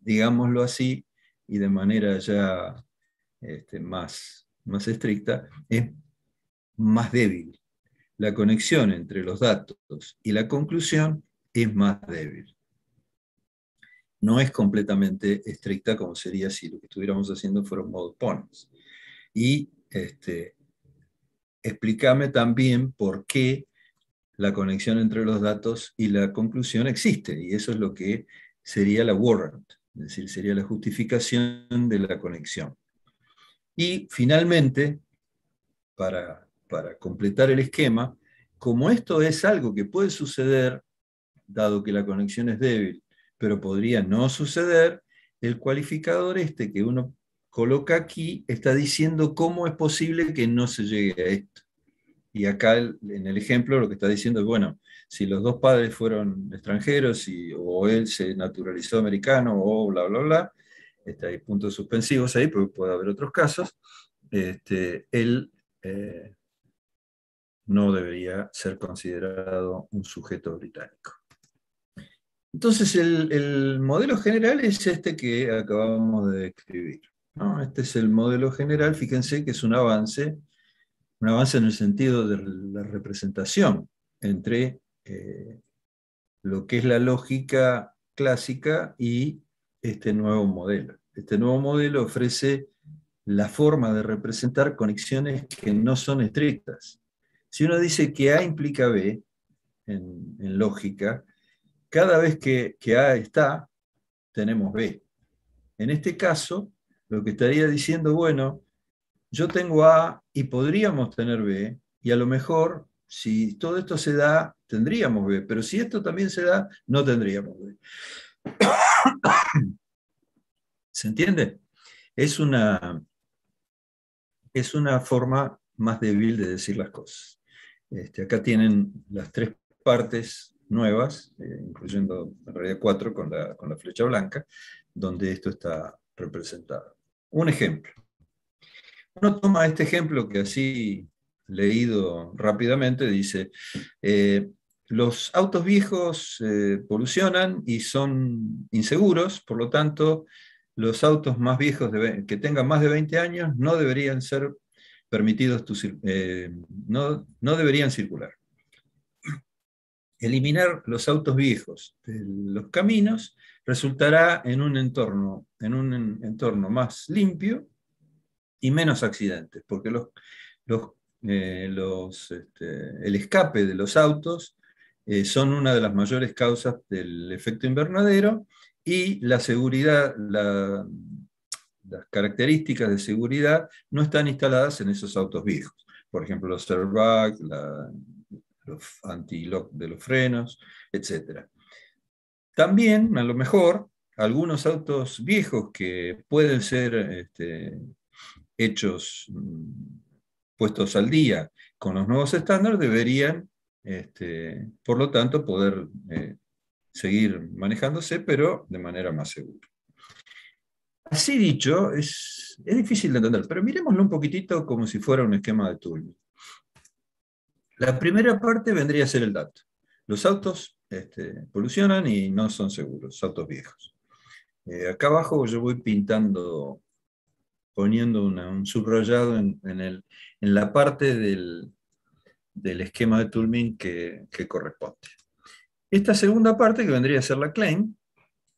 digámoslo así, y de manera ya este, más, más estricta, es más débil. La conexión entre los datos y la conclusión es más débil. No es completamente estricta como sería si lo que estuviéramos haciendo fuera un modo pones Y este, explícame también por qué la conexión entre los datos y la conclusión existe. Y eso es lo que sería la warrant, es decir, sería la justificación de la conexión. Y finalmente, para, para completar el esquema, como esto es algo que puede suceder dado que la conexión es débil, pero podría no suceder, el cualificador este que uno coloca aquí está diciendo cómo es posible que no se llegue a esto. Y acá en el ejemplo lo que está diciendo es, bueno, si los dos padres fueron extranjeros y, o él se naturalizó americano o bla, bla, bla, este, hay puntos suspensivos ahí, porque puede haber otros casos, este, él eh, no debería ser considerado un sujeto británico. Entonces, el, modelo general es este que acabamos de describir. Este es el modelo general, fíjense que es un avance, un avance en el sentido de la representación entre eh, lo que es la lógica clásica y este nuevo modelo. Este nuevo modelo ofrece la forma de representar conexiones que no son estrictas. Si uno dice que A implica B en lógica, cada vez que, A está, tenemos B. En este caso, lo que estaría diciendo, bueno, yo tengo A y podríamos tener B, y a lo mejor, si todo esto se da, tendríamos B, pero si esto también se da, no tendríamos B. ¿Se entiende? Es una, es una forma más débil de decir las cosas. Este, acá tienen las tres partes nuevas, eh, incluyendo en realidad cuatro con la, flecha blanca, donde esto está representado. Un ejemplo. Uno toma este ejemplo que así leído rápidamente, dice, eh, los autos viejos eh, polucionan y son inseguros, por lo tanto, los autos más viejos que tengan más de 20 años no deberían ser permitidos, no, no deberían circular eliminar los autos viejos de los caminos resultará en un entorno, en un entorno más limpio y menos accidentes, porque los, eh, este, el escape de los autos eh, son una de las mayores causas del efecto invernadero y la seguridad, las características de seguridad no están instaladas en esos autos viejos. Por ejemplo, los airbags, la, los anti-lock de los frenos, etc. También, a lo mejor, algunos autos viejos que pueden ser este, hechos mm, puestos al día con los nuevos estándares deberían, este, por lo tanto, poder eh, seguir manejándose, pero de manera más segura. Así dicho, es, difícil de entender, pero miremoslo un poquitito como si fuera un esquema de tooling. La primera parte vendría a ser el dato. Los autos este, polucionan y no son seguros, autos viejos. Eh, acá abajo yo voy pintando, poniendo un subrayado en, la parte del, esquema de Toulmin que, que corresponde. Esta segunda parte, que vendría a ser la claim,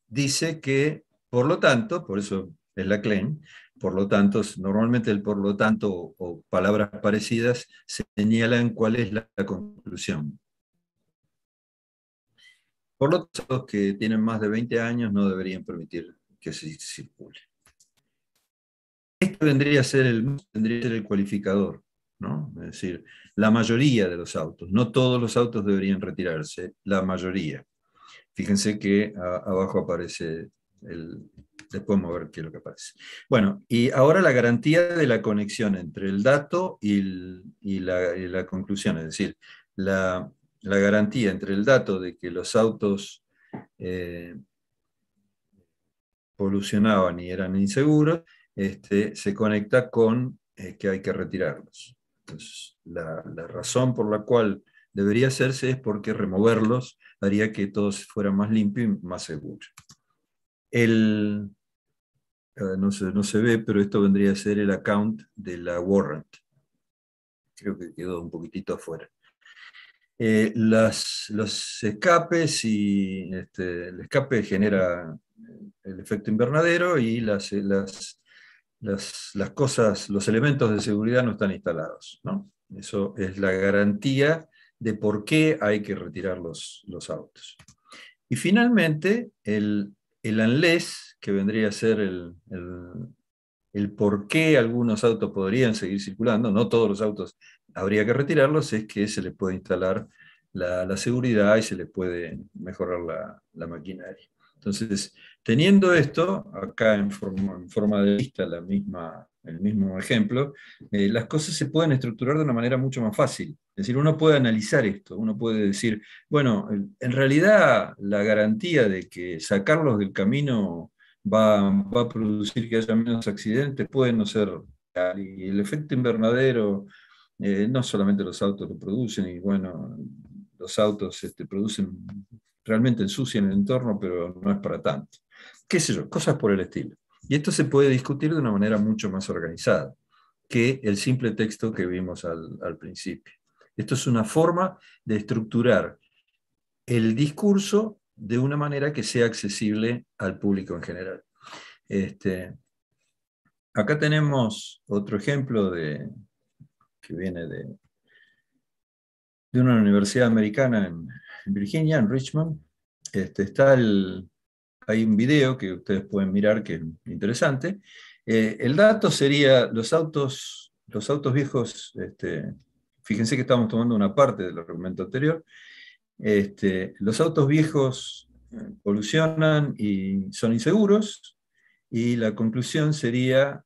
dice que, por lo tanto, por eso es la claim, por lo tanto, normalmente el por lo tanto o, palabras parecidas señalan cuál es la, conclusión. Por lo tanto, los que tienen más de 20 años no deberían permitir que se circule. Esto vendría a ser el, cualificador, ¿no? Es decir, la mayoría de los autos, no todos los autos deberían retirarse, la mayoría. Fíjense que abajo aparece el, Después vamos a ver qué es lo que aparece. Bueno, y ahora la garantía de la conexión entre el dato y, y, la, la, conclusión, es decir, la, la, garantía entre el dato de que los autos eh, polucionaban y eran inseguros, este, se conecta con eh, que hay que retirarlos. Entonces, la, la razón por la cual debería hacerse es porque removerlos haría que todo fuera más limpio y más seguro. El, Ah, no se, ve, pero esto vendría a ser el account de la warrant. Creo que quedó un poquitito afuera. Eh, los escapes y este, el escape genera el efecto invernadero y las, las, cosas, los elementos de seguridad no están instalados. ¿no? Eso es la garantía de por qué hay que retirar los autos. Y finalmente, el, el ANLES, que vendría a ser el, por qué algunos autos podrían seguir circulando, no todos los autos habría que retirarlos, es que se le puede instalar la, seguridad y se le puede mejorar la, maquinaria. Entonces, teniendo esto, acá en forma, en forma de vista la misma el mismo ejemplo, eh, las cosas se pueden estructurar de una manera mucho más fácil. Es decir, uno puede analizar esto, uno puede decir, bueno, en realidad la garantía de que sacarlos del camino va, a producir que haya menos accidentes puede no ser real. Y el efecto invernadero, eh, no solamente los autos lo producen, y bueno, los autos este, producen, realmente ensucian el entorno, pero no es para tanto. Qué sé yo, cosas por el estilo. Y esto se puede discutir de una manera mucho más organizada que el simple texto que vimos al, principio. Esto es una forma de estructurar el discurso de una manera que sea accesible al público en general. Este, acá tenemos otro ejemplo que viene de, una universidad americana en, Virginia, en Richmond. Este, está el, hay un video que ustedes pueden mirar que es interesante. Eh, el dato sería los autos, los autos viejos, este, fíjense que estamos tomando una parte del argumento anterior, este, los autos viejos polucionan eh, y son inseguros, y la conclusión sería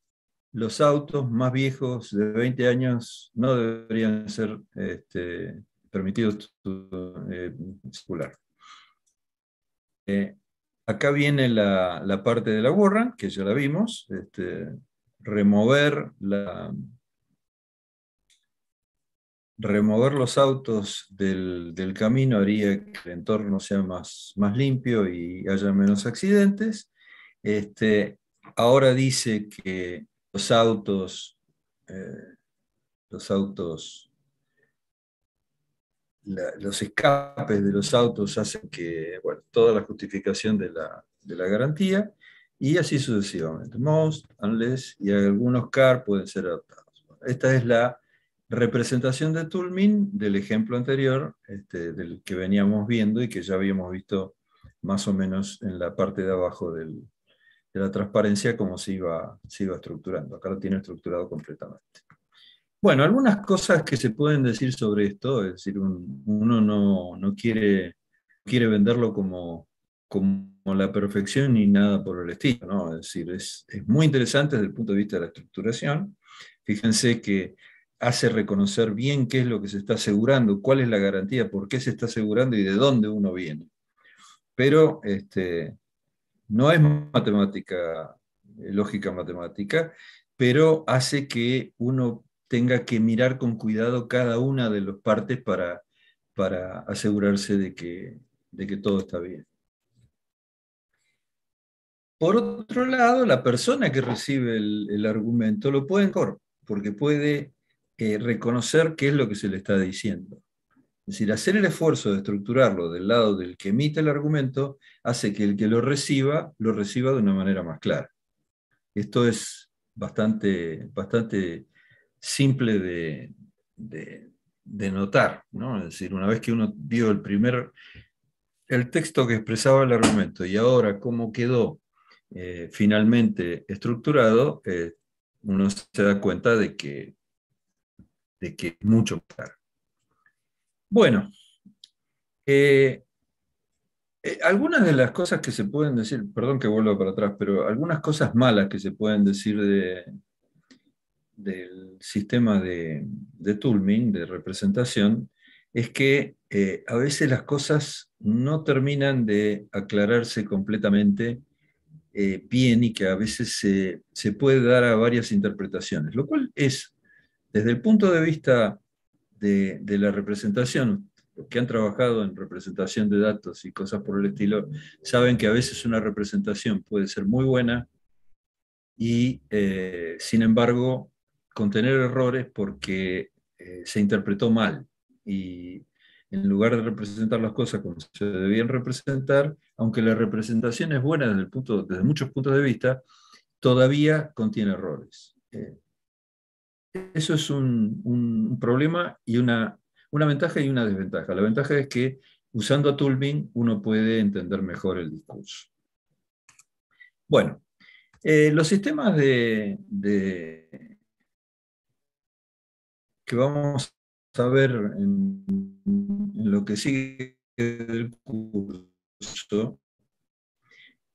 los autos más viejos de 20 años no deberían ser este, permitidos eh, circular. Eh, Acá viene la, parte de la gorra, que ya la vimos, este, remover, los autos del, camino haría que el entorno sea más, limpio y haya menos accidentes. Este, ahora dice que los autos, eh, los autos los escapes de los autos hacen que, bueno, toda la justificación de la, garantía, y así sucesivamente. Most, unless y algunos car pueden ser adaptados. Esta es la representación de Tulmin del ejemplo anterior, este, del que veníamos viendo y que ya habíamos visto más o menos en la parte de abajo de la transparencia, cómo se iba, se iba estructurando. Acá lo tiene estructurado completamente. Bueno, algunas cosas que se pueden decir sobre esto, es decir, uno no, quiere, quiere venderlo como, como la perfección ni nada por el estilo, ¿no? Es decir, es, muy interesante desde el punto de vista de la estructuración. Fíjense que hace reconocer bien qué es lo que se está asegurando, cuál es la garantía, por qué se está asegurando y de dónde uno viene. Pero este, no es matemática, eh, lógica matemática, pero hace que uno tenga que mirar con cuidado cada una de las partes para, para asegurarse de que, de que todo está bien. Por otro lado, la persona que recibe el, argumento lo puede encorpar, porque puede eh, reconocer qué es lo que se le está diciendo. Es decir, hacer el esfuerzo de estructurarlo del lado del que emite el argumento hace que el que lo reciba lo reciba de una manera más clara. Esto es bastante, bastante simple de, de, notar, ¿no? Es decir, una vez que uno vio el primer, el texto que expresaba el argumento y ahora cómo quedó eh, finalmente estructurado, eh, uno se da cuenta de que, de que es mucho claro. Bueno, eh, algunas de las cosas que se pueden decir, perdón que vuelvo para atrás, pero algunas cosas malas que se pueden decir de, del sistema de, de tooling de representación, es que eh, a veces las cosas no terminan de aclararse completamente eh, bien y que a veces se, puede dar a varias interpretaciones, lo cual es, desde el punto de vista de, la representación, los que han trabajado en representación de datos y cosas por el estilo, saben que a veces una representación puede ser muy buena y, eh, sin embargo, contener errores porque eh, se interpretó mal y en lugar de representar las cosas como se debían representar, aunque la representación es buena desde, muchos puntos de vista, todavía contiene errores. Eh, eso es un, problema y una, una, ventaja y una desventaja. La ventaja es que usando a Tulbin uno puede entender mejor el discurso. Bueno, eh, los sistemas de vamos a ver en, lo que sigue del curso,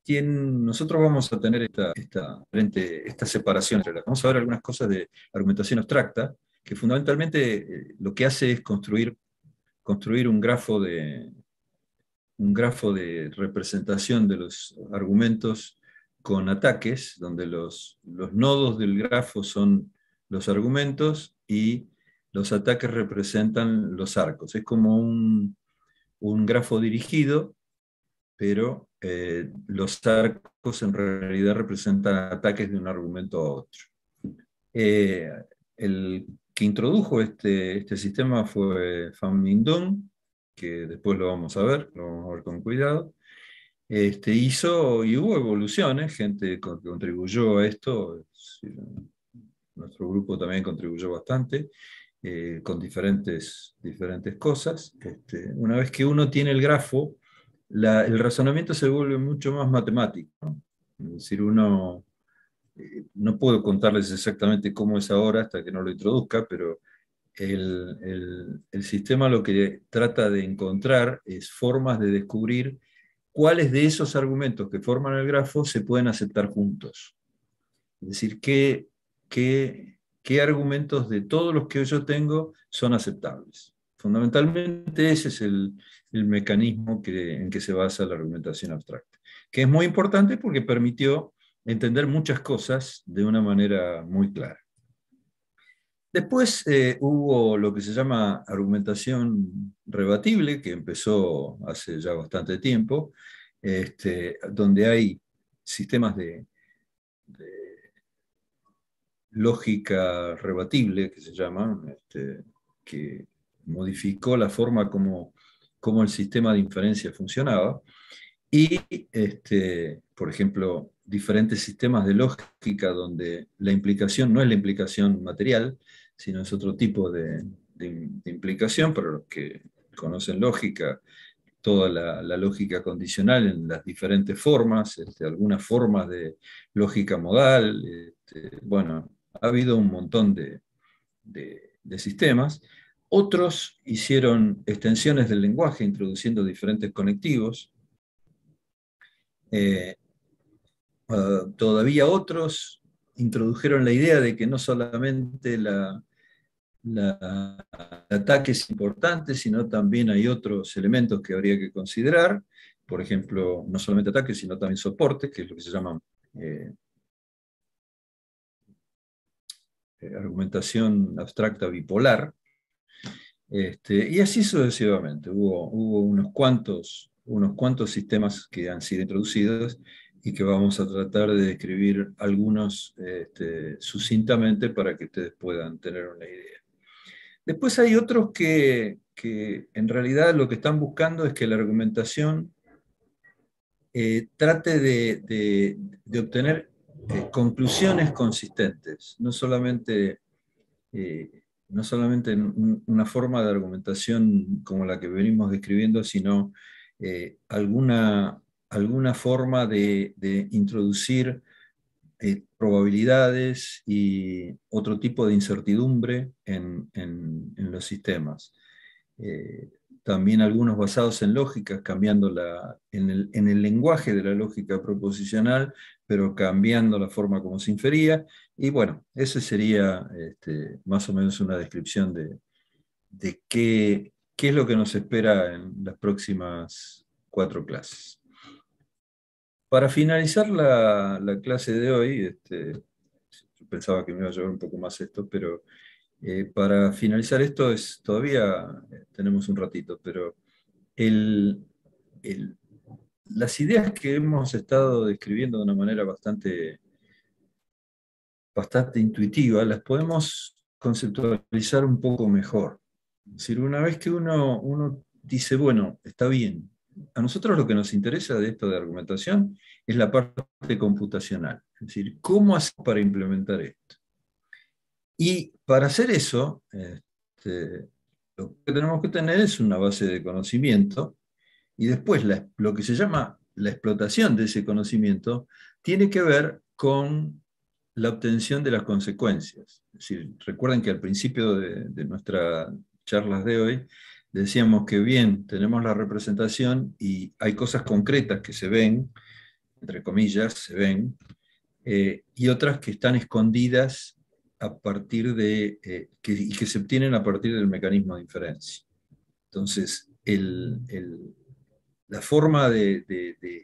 nosotros vamos a tener esta, esta, esta separación. Vamos a ver algunas cosas de argumentación abstracta, que fundamentalmente eh, lo que hace es construir, construir un grafo de, un grafo de representación de los argumentos con ataques, donde los nodos del grafo son los argumentos y los ataques representan los arcos. Es como un, grafo dirigido, pero eh, los arcos en realidad representan ataques de un argumento a otro. Eh, el que introdujo este, este sistema fue Fan Mindong, que después lo vamos a ver, lo vamos a ver con cuidado. Este, hizo y hubo evoluciones, gente que contribuyó a esto, nuestro grupo también contribuyó bastante, eh, con diferentes, diferentes cosas. Este, una vez que uno tiene el grafo, el razonamiento se vuelve mucho más matemático. Es decir, uno, eh, no puedo contarles exactamente cómo es ahora hasta que no lo introduzca, pero el, sistema lo que trata de encontrar es formas de descubrir cuáles de esos argumentos que forman el grafo se pueden aceptar juntos. Es decir, que qué qué argumentos de todos los que yo tengo son aceptables. Fundamentalmente ese es el, mecanismo que, en que se basa la argumentación abstracta, que es muy importante porque permitió entender muchas cosas de una manera muy clara. Después eh, hubo lo que se llama argumentación rebatible, que empezó hace ya bastante tiempo, este, donde hay sistemas de lógica rebatible, que se llama, este, que modificó la forma como, como, el sistema de inferencia funcionaba, y, este, por ejemplo, diferentes sistemas de lógica donde la implicación no es la implicación material, sino es otro tipo de, implicación, pero los que conocen lógica, toda la, lógica condicional en las diferentes formas, este, algunas formas de lógica modal, este, bueno, ha habido un montón de, sistemas. Otros hicieron extensiones del lenguaje introduciendo diferentes conectivos. Eh, ah, todavía otros introdujeron la idea de que no solamente la, el ataque es importante, sino también hay otros elementos que habría que considerar. Por ejemplo, no solamente ataques, sino también soporte, que es lo que se llama eh, Eh, argumentación abstracta bipolar. Este, y así sucesivamente. Hubo, hubo unos, cuantos, unos cuantos sistemas que han sido introducidos y que vamos a tratar de describir algunos este, sucintamente para que ustedes puedan tener una idea. Después hay otros que, en realidad lo que están buscando es que la argumentación eh, trate de obtener eh, conclusiones consistentes, no solamente, eh, no solamente una forma de argumentación como la que venimos describiendo, sino eh, alguna, alguna forma de, introducir probabilidades y otro tipo de incertidumbre en, los sistemas también algunos basados en lógicas, cambiando en, el, lenguaje de la lógica proposicional, pero cambiando la forma como se infería. Y bueno, esa sería este, más o menos una descripción de, qué, es lo que nos espera en las próximas cuatro clases. Para finalizar la, clase de hoy, este, pensaba que me iba a llevar un poco más esto, pero eh, para finalizar esto, es, todavía eh, tenemos un ratito, pero las ideas que hemos estado describiendo de una manera bastante, bastante intuitiva, las podemos conceptualizar un poco mejor. Es decir, una vez que uno, dice, bueno, está bien, a nosotros lo que nos interesa de esto de argumentación es la parte computacional. Es decir, ¿cómo hacer para implementar esto? Y para hacer eso, este, lo que tenemos que tener es una base de conocimiento y después lo que se llama la explotación de ese conocimiento tiene que ver con la obtención de las consecuencias. Es decir, recuerden que al principio de, nuestras charlas de hoy decíamos que bien, tenemos la representación y hay cosas concretas que se ven, entre comillas, se ven, eh, y otras que están escondidas a partir de, eh, que, y que se obtienen a partir del mecanismo de inferencia. Entonces, la forma de,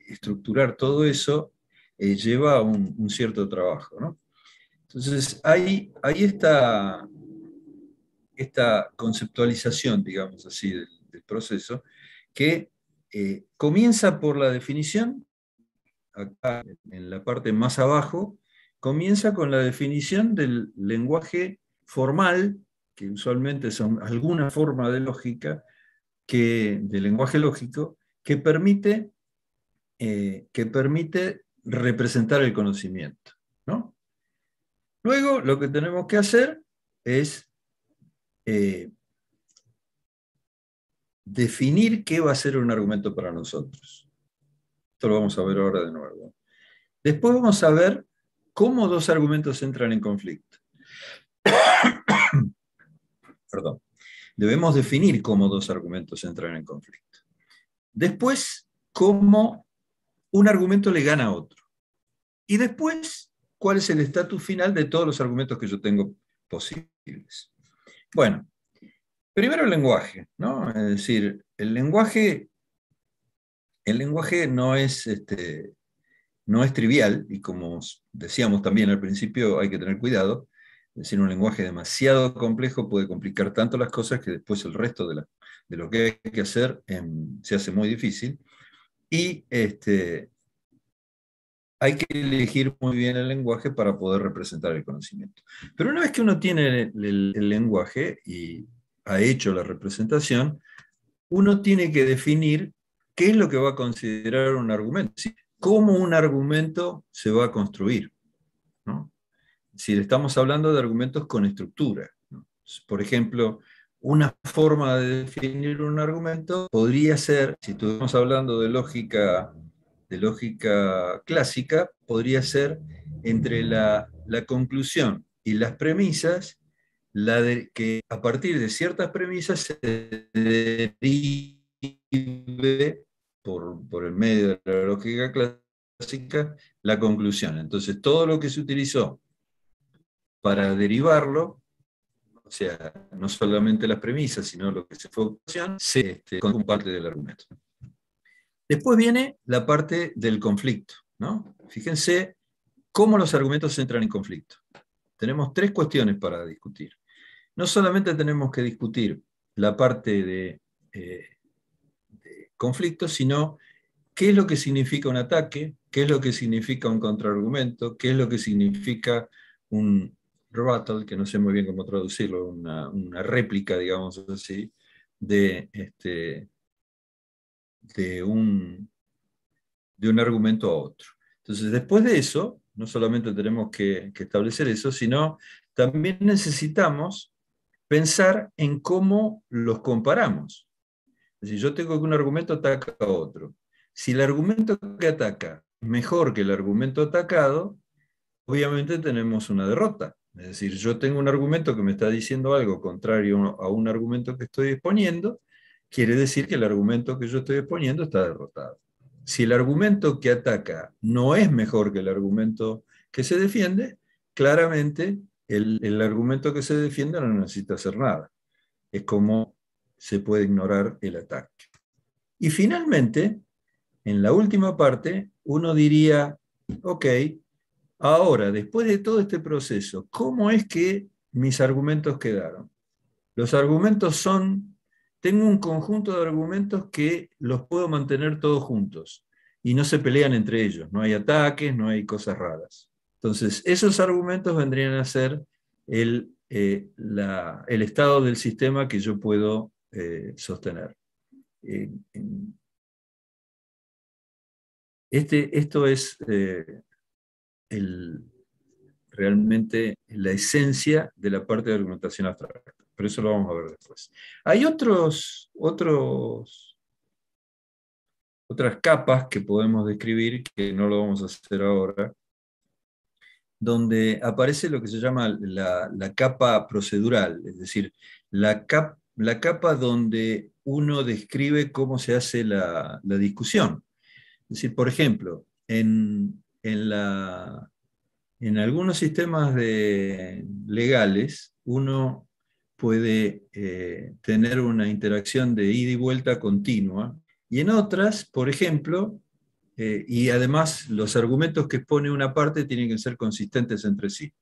estructurar todo eso eh, lleva a un, cierto trabajo. Entonces, hay, esta, esta, conceptualización, digamos así, del, proceso, que eh, comienza por la definición, acá en la parte más abajo, comienza con la definición del lenguaje formal, que usualmente son alguna forma de lógica, que, de lenguaje lógico, que permite, eh, que permite representar el conocimiento. ¿no? Luego lo que tenemos que hacer es eh, definir qué va a ser un argumento para nosotros. Esto lo vamos a ver ahora de nuevo. Después vamos a ver cómo dos argumentos entran en conflicto. *coughs* Perdón. Debemos definir cómo dos argumentos entran en conflicto. Después, cómo un argumento le gana a otro. Y después, cuál es el estatus final de todos los argumentos que yo tengo posibles. Bueno, primero el lenguaje, ¿no? Es decir, el lenguaje, el lenguaje no es este, no es trivial, y como decíamos también al principio, hay que tener cuidado. Es decir, un lenguaje demasiado complejo puede complicar tanto las cosas que después el resto de, lo que hay que hacer em, se hace muy difícil. Y este, hay que elegir muy bien el lenguaje para poder representar el conocimiento. Pero una vez que uno tiene el, lenguaje y ha hecho la representación, uno tiene que definir qué es lo que va a considerar un argumento cómo un argumento se va a construir. Si estamos hablando de argumentos con estructura. Por ejemplo, una forma de definir un argumento podría ser, si estuviéramos hablando de lógica, de lógica clásica, podría ser entre la, conclusión y las premisas, la de que a partir de ciertas premisas se derive por, el medio de la lógica clásica la conclusión. Entonces, todo lo que se utilizó para derivarlo, o sea, no solamente las premisas, sino lo que se fue opción, se este, con parte del argumento. Después viene la parte del conflicto. ¿no? Fíjense cómo los argumentos entran en conflicto. Tenemos tres cuestiones para discutir. No solamente tenemos que discutir la parte de eh, conflicto, sino qué es lo que significa un ataque, qué es lo que significa un contraargumento, qué es lo que significa un rebuttal, que no sé muy bien cómo traducirlo, una, réplica, digamos así, de, este, de, un, argumento a otro. Entonces, después de eso, no solamente tenemos que establecer eso, sino también necesitamos pensar en cómo los comparamos. Si yo tengo que un argumento ataca a otro. Si el argumento que ataca es mejor que el argumento atacado, obviamente tenemos una derrota. Es decir, yo tengo un argumento que me está diciendo algo contrario a un argumento que estoy exponiendo, quiere decir que el argumento que yo estoy exponiendo está derrotado. Si el argumento que ataca no es mejor que el argumento que se defiende, claramente el, el argumento que se defiende no necesita hacer nada. Es como se puede ignorar el ataque. Y finalmente, en la última parte, uno diría, ok, ahora, después de todo este proceso, ¿cómo es que mis argumentos quedaron? Los argumentos son, tengo un conjunto de argumentos que los puedo mantener todos juntos y no se pelean entre ellos, no hay ataques, no hay cosas raras. Entonces, esos argumentos vendrían a ser el, eh, el estado del sistema que yo puedo eh, sostener. Eh, este, esto es eh, realmente la esencia de la parte de argumentación abstracta, pero eso lo vamos a ver después. Hay otros, otros, otras capas que podemos describir, que no lo vamos a hacer ahora, donde aparece lo que se llama la, capa procedural, es decir, la, capa la capa donde uno describe cómo se hace la, discusión. Es decir, por ejemplo, en, algunos sistemas legales, uno puede eh, tener una interacción de ida y vuelta continua, y en otras, por ejemplo, eh, y además los argumentos que pone una parte tienen que ser consistentes entre sí.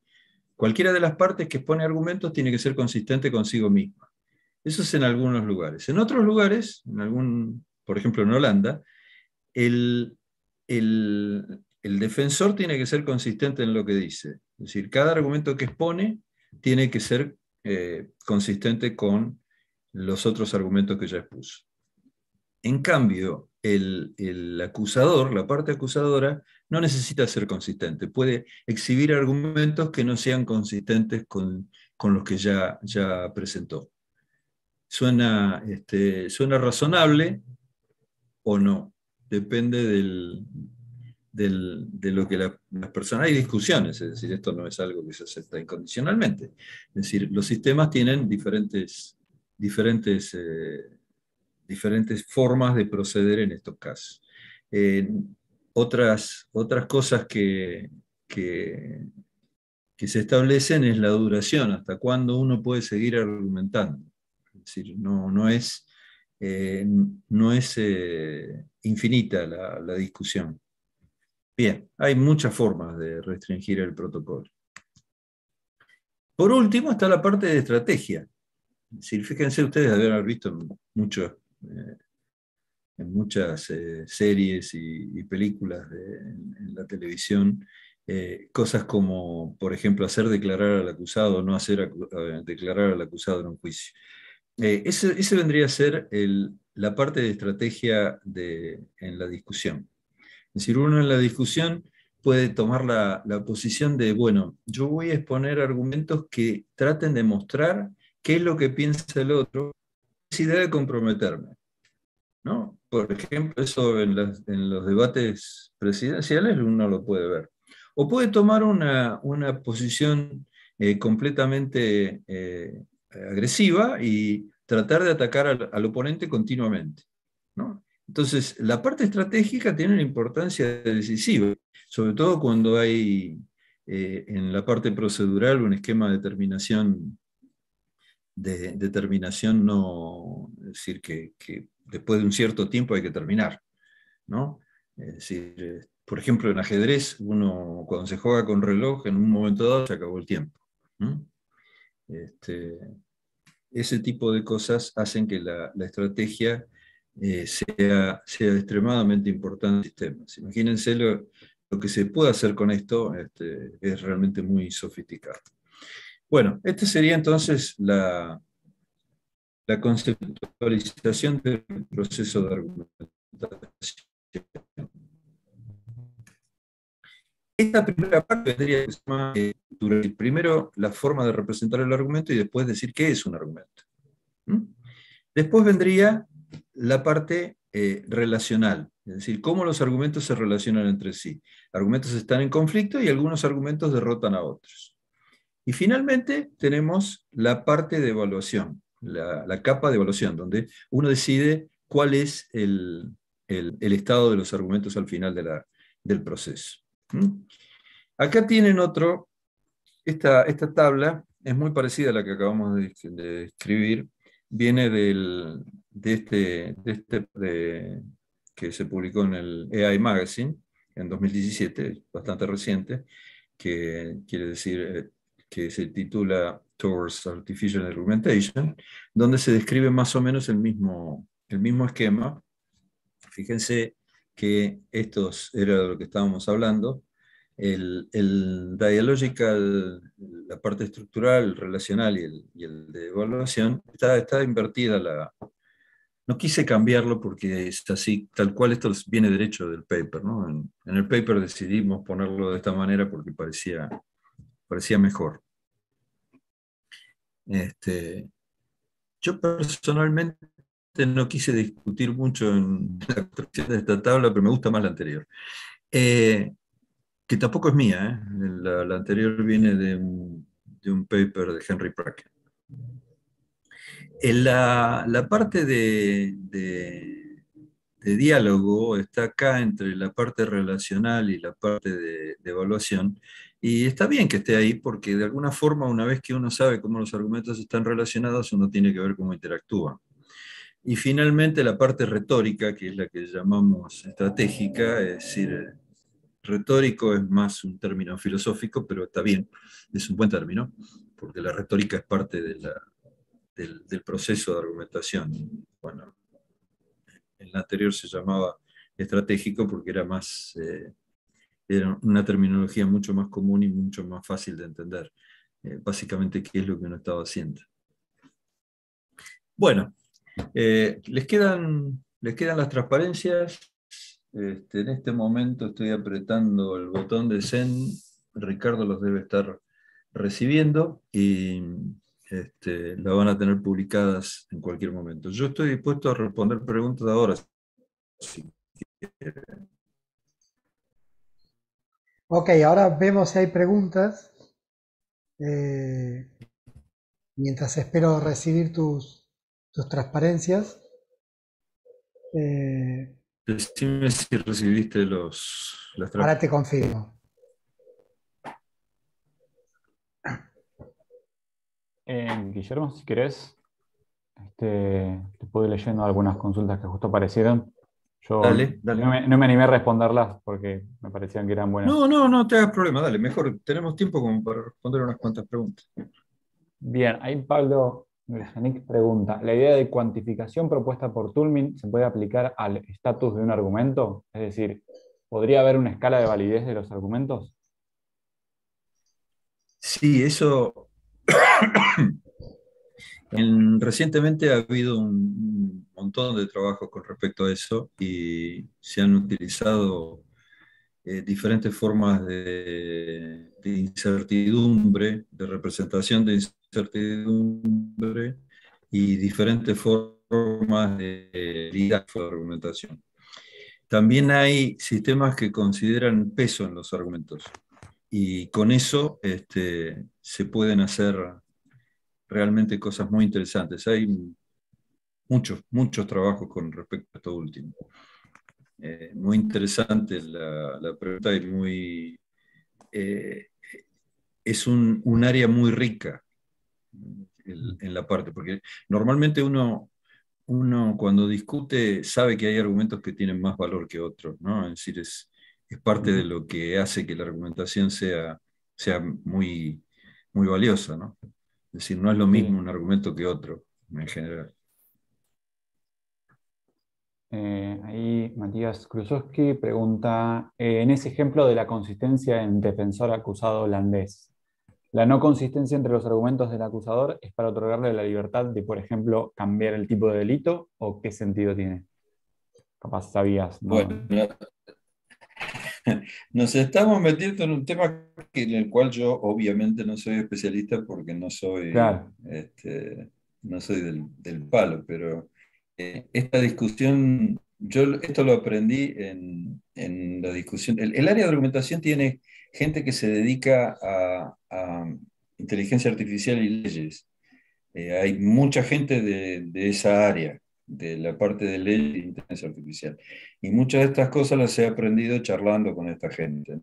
Cualquiera de las partes que pone argumentos tiene que ser consistente consigo misma. Eso es en algunos lugares. En otros lugares, por ejemplo en Holanda, el, defensor tiene que ser consistente en lo que dice. Es decir, cada argumento que expone tiene que ser eh, consistente con los otros argumentos que ya expuso. En cambio, el, acusador, la parte acusadora, no necesita ser consistente, puede exhibir argumentos que no sean consistentes con, los que ya presentó. Suena, este, suena razonable o no, depende del, de lo que las personas... Hay discusiones, es decir, esto no es algo que se acepta incondicionalmente. Es decir, los sistemas tienen diferentes, diferentes, eh, diferentes formas de proceder en estos casos. otras, otras cosas que, que se establecen es la duración, hasta cuándo uno puede seguir argumentando. Es decir, no, es, eh, eh, infinita la, discusión. Bien, hay muchas formas de restringir el protocolo. Por último está la parte de estrategia. fíjense ustedes, habían visto en, eh, en muchas series y, películas en, la televisión cosas como, por ejemplo, hacer declarar al acusado o no hacer declarar al acusado en un juicio. Eh, ese, vendría a ser la parte de estrategia en la discusión. Es decir, uno en la discusión puede tomar la, posición de, bueno, yo voy a exponer argumentos que traten de mostrar qué es lo que piensa el otro, si debe comprometerme. Por ejemplo, eso en, los debates presidenciales uno lo puede ver. O puede tomar una, una posición eh, completamente eh, eh, agresiva y tratar de atacar al, oponente continuamente. ¿no? Entonces, la parte estratégica tiene una importancia decisiva, sobre todo cuando hay eh, en la parte procedural un esquema de determinación, de, determinación no, es decir, que, después de un cierto tiempo hay que terminar. ¿no? Es eh, por ejemplo, en ajedrez, uno cuando se juega con reloj, en un momento dado se acabó el tiempo. ¿no? Este, ese tipo de cosas hacen que la, estrategia eh, sea, sea, extremadamente importante en sistemas. Imagínense lo, que se puede hacer con esto, este, es realmente muy sofisticado. Bueno, esta sería entonces la, la conceptualización del proceso de argumentación. Esta primera parte vendría a Primero, la forma de representar el argumento y después decir qué es un argumento. Después vendría la parte eh, relacional, es decir, cómo los argumentos se relacionan entre sí. Argumentos están en conflicto y algunos argumentos derrotan a otros. Y finalmente tenemos la parte de evaluación, la, capa de evaluación, donde uno decide cuál es el, estado de los argumentos al final de del proceso. Acá tienen otro esta, tabla es muy parecida a la que acabamos de, describir. Viene de este, este que se publicó en el e AI Magazine en 2017, bastante reciente, que quiere decir eh, que se titula Towards Artificial Argumentation, donde se describe más o menos el mismo, el mismo esquema. Fíjense que esto era de lo que estábamos hablando, el, el dialogical, la parte estructural, relacional y el, y el de evaluación, está, está, invertida la... No quise cambiarlo porque es así, tal cual esto viene derecho del paper. ¿no? En, el paper decidimos ponerlo de esta manera porque parecía, parecía mejor. Este, yo personalmente no quise discutir mucho en la construcción de esta tabla, pero me gusta más la anterior. Eh, que tampoco es mía, ¿eh? la, anterior viene de un, paper de Henry Prack En eh, la, la, parte de, de, de, diálogo está acá entre la parte relacional y la parte de, evaluación, y está bien que esté ahí porque de alguna forma una vez que uno sabe cómo los argumentos están relacionados, uno tiene que ver cómo interactúan. Y finalmente la parte retórica, que es la que llamamos estratégica, es decir, retórico es más un término filosófico, pero está bien, es un buen término, porque la retórica es parte del, proceso de argumentación. Bueno, en la anterior se llamaba estratégico porque era más, eh, era una terminología mucho más común y mucho más fácil de entender, eh, básicamente qué es lo que uno estaba haciendo. Bueno, eh, les, quedan, les quedan las transparencias este, en este momento estoy apretando el botón de Zen. Ricardo los debe estar recibiendo y este, las van a tener publicadas en cualquier momento. Yo estoy dispuesto a responder preguntas ahora. Si ok, ahora vemos si hay preguntas. Eh, mientras espero recibir tus, transparencias. Eh, Decime si recibiste los, los Ahora te confirmo. Eh, Guillermo, si querés, este, te puedo ir leyendo algunas consultas que justo aparecieron. Yo No, me, no, me, animé a responderlas porque me parecían que eran buenas. No, no, no te hagas problema, dale. Mejor tenemos tiempo como para responder unas cuantas preguntas. Bien, ahí Pablo pregunta, ¿la idea de cuantificación propuesta por Tulmin se puede aplicar al estatus de un argumento? Es decir, ¿podría haber una escala de validez de los argumentos? Sí, eso... *coughs* recientemente ha habido un montón de trabajos con respecto a eso y se han utilizado eh, diferentes formas de, de incertidumbre, de representación de incertidumbre certidumbre y diferentes formas de lidar con la argumentación. También hay sistemas que consideran peso en los argumentos y con eso este, se pueden hacer realmente cosas muy interesantes. Hay muchos, muchos trabajos con respecto a esto último. Eh, muy interesante la, pregunta y muy... Eh, es un, un área muy rica en la parte, porque normalmente uno, uno cuando discute sabe que hay argumentos que tienen más valor que otros, ¿no? Es decir, es, es parte de lo que hace que la argumentación sea, sea muy, muy valiosa, ¿no? Es decir, no es lo mismo un argumento que otro en general. Eh, ahí Matías que pregunta, eh, en ese ejemplo de la consistencia en defensor acusado holandés, la no consistencia entre los argumentos del acusador es para otorgarle la libertad de, por ejemplo, cambiar el tipo de delito o qué sentido tiene. Capaz sabías. Bueno, *laughs* nos estamos metiendo en un tema en el cual yo obviamente no soy especialista porque no soy, este, no soy del, palo, pero eh, esta discusión yo esto lo aprendí en, en la discusión. El, área de argumentación tiene gente que se dedica a, inteligencia artificial y leyes. Eh, hay mucha gente de, de, esa área, de la parte de ley y inteligencia artificial. Y muchas de estas cosas las he aprendido charlando con esta gente.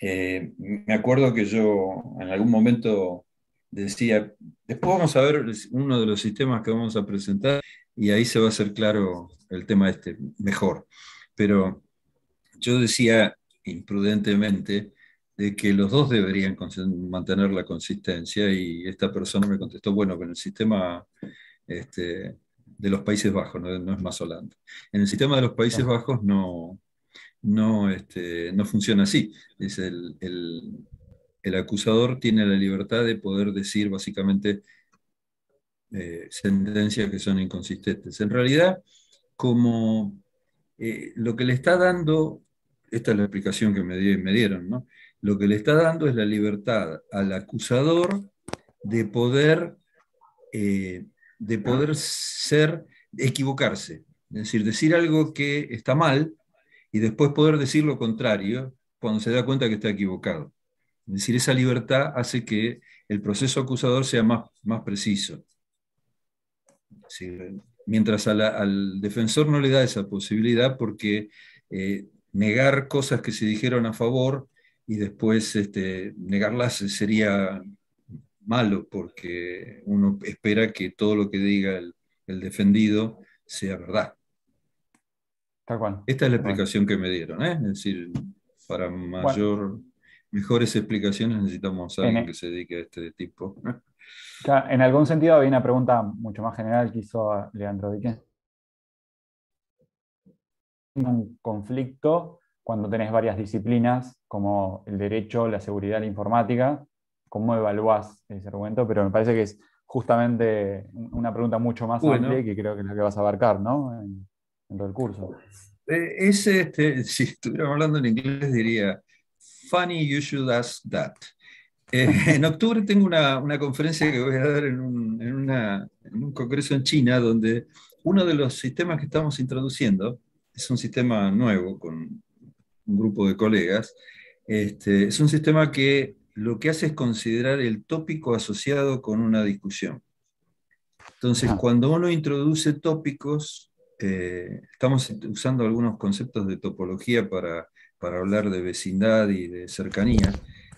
Eh, me acuerdo que yo en algún momento decía, después vamos a ver uno de los sistemas que vamos a presentar y ahí se va a hacer claro el tema este mejor. Pero yo decía imprudentemente de que los dos deberían mantener la consistencia y esta persona me contestó, bueno, con el sistema este, de los Países Bajos, no, es más Holanda. En el sistema de los Países Bajos no, no, este, no funciona así. Es el el acusador tiene la libertad de poder decir básicamente eh, sentencias que son inconsistentes. En realidad, como eh, lo que le está dando, esta es la explicación que me, me dieron, lo que le está dando es la libertad al acusador de poder, eh, de poder ser, equivocarse, es decir, decir algo que está mal y después poder decir lo contrario cuando se da cuenta que está equivocado. Es decir, esa libertad hace que el proceso acusador sea más, más preciso. mientras al defensor no le da esa posibilidad porque eh, negar cosas que se dijeron a favor y después este, negarlas sería malo porque uno espera que todo lo que diga el, defendido sea verdad. Esta es la explicación que me dieron, ¿eh? es decir, para mayor... Mejores explicaciones necesitamos a alguien que se dedique a este tipo. *laughs* En algún sentido había una pregunta mucho más general que hizo Leandro Dique. Un conflicto cuando tenés varias disciplinas como el derecho, la seguridad, la informática, ¿cómo evaluás ese argumento? Pero me parece que es justamente una pregunta mucho más amplia que creo que es la que vas a abarcar, ¿no? En, el curso. Eh, este, *laughs* si estuviera hablando en inglés diría, funny you should ask that. Eh, *laughs* en octubre tengo una, conferencia que voy a dar en un, en, un, congreso en China donde uno de los sistemas que estamos introduciendo es un sistema nuevo con un grupo de colegas. Este, es un sistema que lo que hace es considerar el tópico asociado con una discusión. Entonces, ah. cuando uno introduce tópicos, eh, estamos usando algunos conceptos de topología para para hablar de vecindad y de cercanía,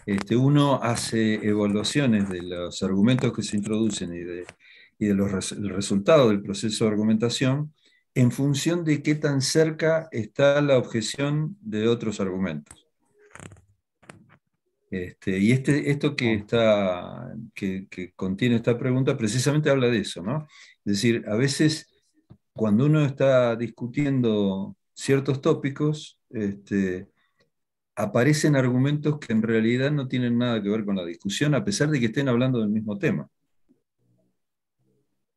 este, uno hace evaluaciones de los argumentos que se introducen y de, y de los resultados del proceso de argumentación en función de qué tan cerca está la objeción de otros argumentos. Este, y este, esto que, está, contiene esta pregunta precisamente habla de eso, ¿no? Es decir, a veces cuando uno está discutiendo ciertos tópicos, este, aparecen argumentos que en realidad no tienen nada que ver con la discusión, a pesar de que estén hablando del mismo tema,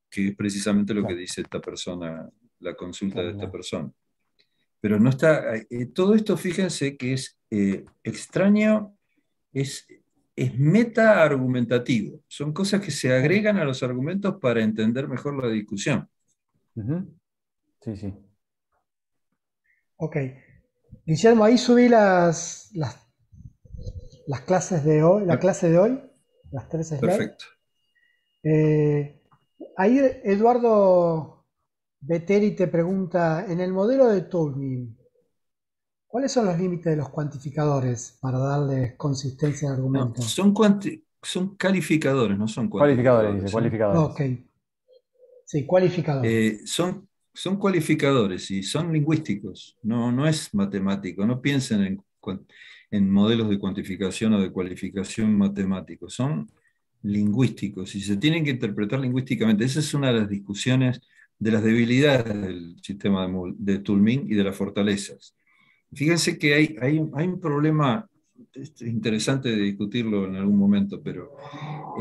que es precisamente lo que dice esta persona, la consulta de esta persona. Pero no está, eh, eh, todo esto fíjense que es eh, extraño, es, meta argumentativo, son cosas que se agregan a los argumentos para entender mejor la discusión. Sí, sí. Ok. Guillermo, ahí subí las, las, clases de hoy, la ah. clase de hoy, las tres slides. Perfecto. Eh, ahí Eduardo Beteri te pregunta, en el modelo de Turing, ¿cuáles son los límites de los cuantificadores para darles consistencia al argumento? son, calificadores, no son cuantificadores. Cualificadores, dice, cualificadores. Ok. Sí, cualificadores. Eh, son son cualificadores y son lingüísticos, no, no es matemático, no piensen en, modelos de cuantificación o de cualificación matemáticos, son lingüísticos y se tienen que interpretar lingüísticamente. Esa es una de las discusiones de las debilidades del sistema de, de y de las fortalezas. Fíjense que hay, hay, hay un problema este, interesante de discutirlo en algún momento, pero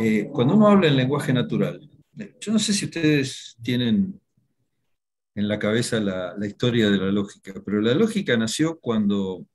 eh, cuando uno habla en lenguaje natural, yo no sé si ustedes tienen en la cabeza la, historia de la lógica, pero la lógica nació cuando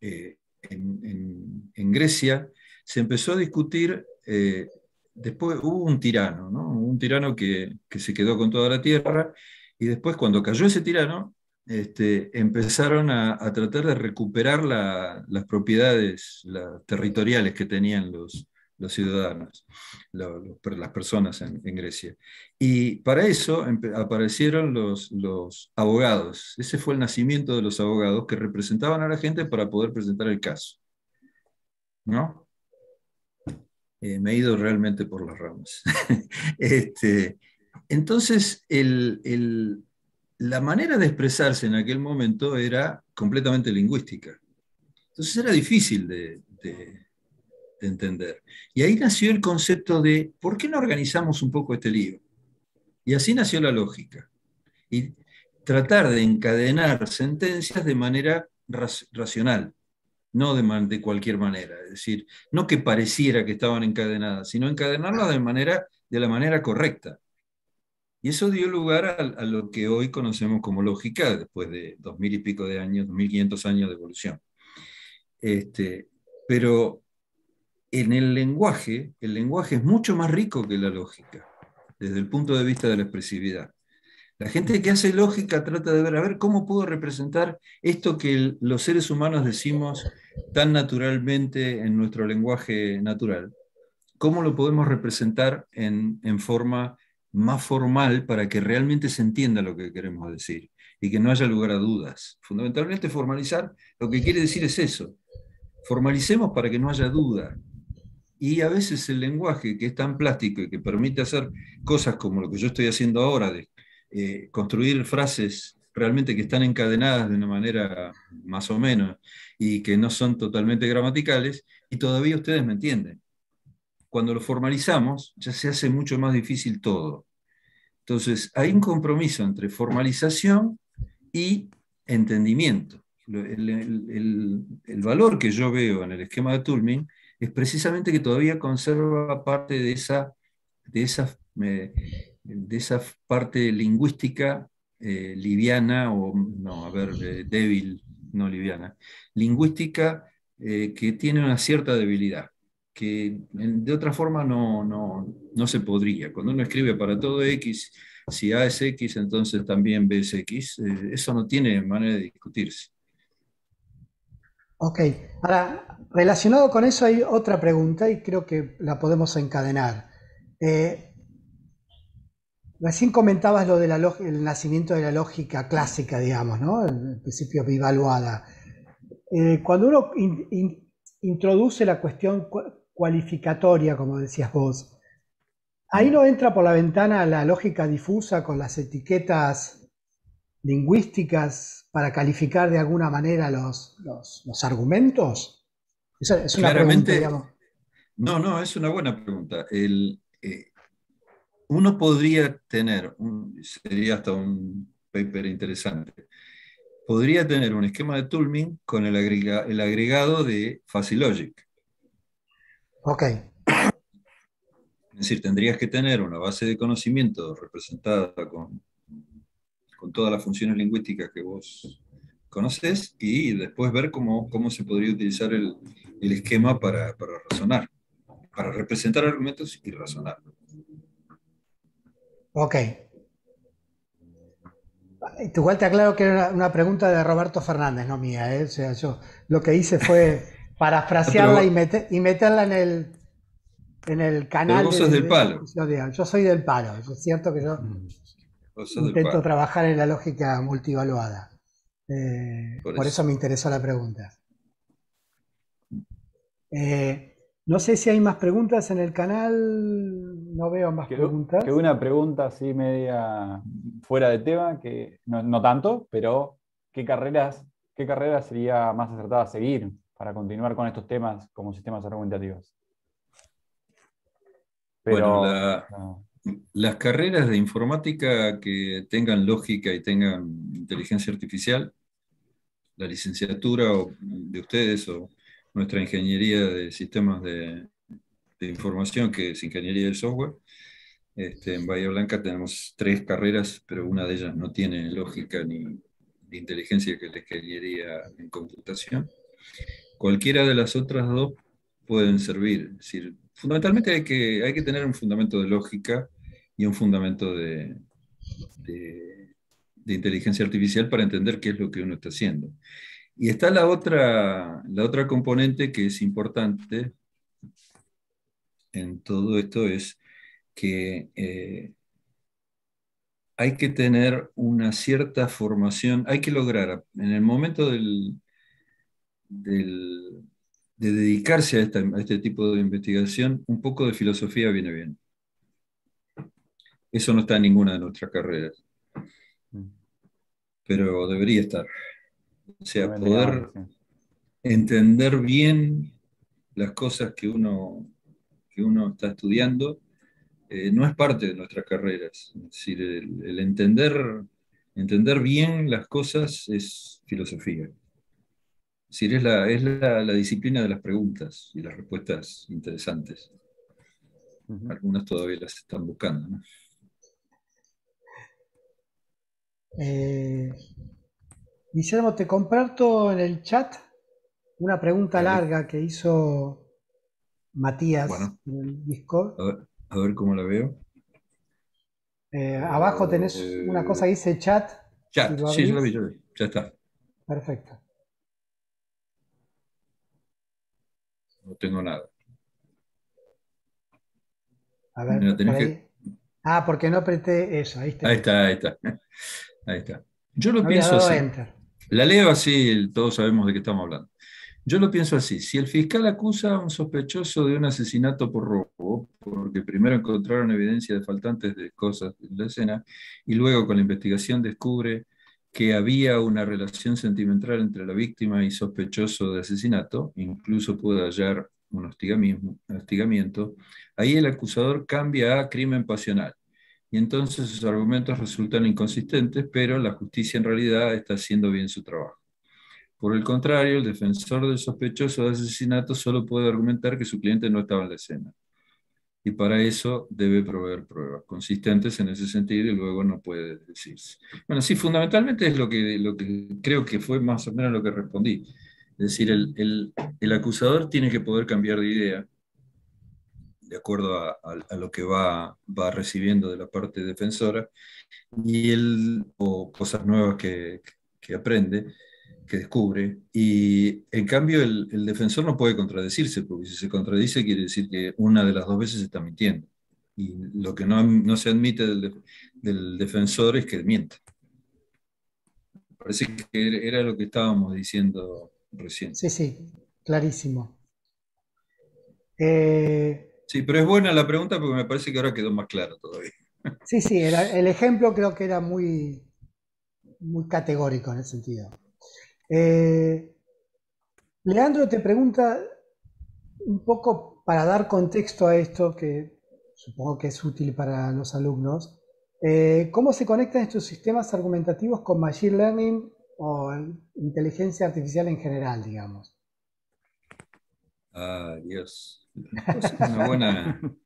eh, en, Grecia se empezó a discutir, eh, después hubo un tirano, un tirano que, se quedó con toda la tierra, y después cuando cayó ese tirano, este, empezaron a, tratar de recuperar las propiedades territoriales que tenían los, los ciudadanos, las personas en, Grecia. Y para eso aparecieron los, abogados. Ese fue el nacimiento de los abogados que representaban a la gente para poder presentar el caso. Eh, me he ido realmente por las ramas. *laughs* este, entonces, la manera de expresarse en aquel momento era completamente lingüística. Entonces era difícil de entender. Y ahí nació el concepto de, ¿por qué no organizamos un poco este libro? Y así nació la lógica. Y tratar de encadenar sentencias de manera racional, no de, de cualquier manera. Es decir, no que pareciera que estaban encadenadas, sino encadenarlas de, manera, de la manera correcta. Y eso dio lugar a, lo que hoy conocemos como lógica, después de dos mil y pico de años, dos mil quinientos años de evolución. Este, pero en el lenguaje, el lenguaje es mucho más rico que la lógica, desde el punto de vista de la expresividad. La gente que hace lógica trata de ver, a ver, ¿cómo puedo representar esto que los seres humanos decimos tan naturalmente en nuestro lenguaje natural? ¿Cómo lo podemos representar en, en forma más formal para que realmente se entienda lo que queremos decir y que no haya lugar a dudas? Fundamentalmente formalizar lo que quiere decir es eso. Formalicemos para que no haya duda, y a veces el lenguaje que es tan plástico y que permite hacer cosas como lo que yo estoy haciendo ahora, de eh, construir frases realmente que están encadenadas de una manera más o menos y que no son totalmente gramaticales, y todavía ustedes me entienden. Cuando lo formalizamos, ya se hace mucho más difícil todo. Entonces, hay un compromiso entre formalización y entendimiento. El, valor que yo veo en el esquema de Tulmin es precisamente que todavía conserva parte de esa, de esa, eh, de esa parte lingüística eh, liviana, o no, a ver, eh, débil, no liviana, lingüística que tiene una cierta debilidad, que de otra forma no, no, no se podría. Cuando uno escribe para todo X, si A es X, entonces también B es X, eso no tiene manera de discutirse. Ok, ahora Relacionado con eso hay otra pregunta y creo que la podemos encadenar. Eh, recién comentabas lo del nacimiento de la lógica clásica, digamos, ¿no? El principio bivaluada. Eh, cuando uno introduce la cuestión cualificatoria, como decías vos, Ahí no entra por la ventana la lógica difusa con las etiquetas lingüísticas para calificar de alguna manera los argumentos. Claramente, No, no, es una buena pregunta. El, eh, uno podría tener, sería hasta un paper interesante, podría tener un esquema de Tulmin con el, agregado de Logic Ok. Es decir, tendrías que tener una base de conocimiento representada con, con todas las funciones lingüísticas que vos conoces y después ver cómo, cómo se podría utilizar el, el esquema para, razonar, para representar argumentos y razonar. Ok. Igual te aclaro que era una pregunta de Roberto Fernández, no mía. ¿eh? O sea, yo lo que hice fue *laughs* parafrasearla y, y meterla en el, en el canal. del palo. yo soy del palo. Es cierto que yo intento trabajar en la lógica multivaluada. Eh, por, eso. por, eso. me interesó la pregunta. Eh, no sé si hay más preguntas en el canal, no veo más preguntas. Que una pregunta así media fuera de tema, que no, tanto, pero ¿qué carreras, ¿qué carreras sería más acertada seguir para continuar con estos temas como sistemas argumentativos? bueno, las carreras de informática que tengan lógica y tengan inteligencia artificial, la licenciatura de ustedes o nuestra ingeniería de sistemas de, información, que es ingeniería de software. Este, en Bahía Blanca tenemos tres carreras, pero una de ellas no tiene lógica ni inteligencia, que es la ingeniería en computación. Cualquiera de las otras dos pueden servir. fundamentalmente hay que, hay que tener un fundamento de lógica y un fundamento de, de, de inteligencia artificial para entender qué es lo que uno está haciendo. Y está la otra, la otra componente que es importante en todo esto, es que eh, hay que tener una cierta formación, hay que lograr en el momento del, de dedicarse a, a, este tipo de investigación, un poco de filosofía viene bien. Eso no está en ninguna de nuestras carreras, mm. pero debería estar. O sea, poder entender bien las cosas que uno, uno está estudiando eh, no es parte de nuestras carreras. Es decir, el, entender, entender bien las cosas es filosofía. Es decir, es, la, es la, disciplina de las preguntas y las respuestas interesantes. Algunas todavía las están buscando. Eh, Guillermo, te comparto en el chat una pregunta larga que hizo Matías en el Discord. A ver, cómo la veo. Eh, abajo eh, tenés una cosa que dice chat. Chat, sí, yo la vi, yo Ya está. Perfecto. No tengo nada. A ver, no, por ahí. Ah, porque no apreté eso. Ahí, ahí está, ahí está. Ahí está. *laughs* Yo lo pienso así. La leo así, todos sabemos de qué estamos hablando. Yo lo pienso así, si el fiscal acusa a un sospechoso de un asesinato por robo, porque primero encontraron evidencia de faltantes de cosas en la escena, y luego con la investigación descubre que había una relación sentimental entre la víctima y sospechoso de asesinato, incluso puede hallar un hostigamiento, ahí el acusador cambia a crimen pasional y entonces sus argumentos resultan inconsistentes, pero la justicia en realidad está haciendo bien su trabajo. Por el contrario, el defensor del sospechoso de asesinato solo puede argumentar que su cliente no estaba en la escena. Y para eso debe proveer pruebas consistentes en ese sentido y luego no puede decirse. Bueno, sí, fundamentalmente es lo que, lo que creo que fue más o menos lo que respondí. Es decir, el, el acusador tiene que poder cambiar de idea de acuerdo a, lo que va, recibiendo de la parte defensora, y él, o cosas nuevas que, aprende, que descubre, y en cambio el, defensor no puede contradecirse, porque si se contradice quiere decir que una de las dos veces está mintiendo, y lo que no, se admite del, del defensor es que miente. Parece que era lo que estábamos diciendo recién. Sí, sí, clarísimo. Eh, Sí, pero es buena la pregunta porque me parece que ahora quedó más claro todavía. Sí, sí, el ejemplo creo que era muy, muy categórico en ese sentido. Eh, Leandro te pregunta un poco para dar contexto a esto, que supongo que es útil para los alumnos, eh, ¿cómo se conectan estos sistemas argumentativos con Machine Learning o inteligencia artificial en general, digamos? Ah, Dios. Es buena. *laughs*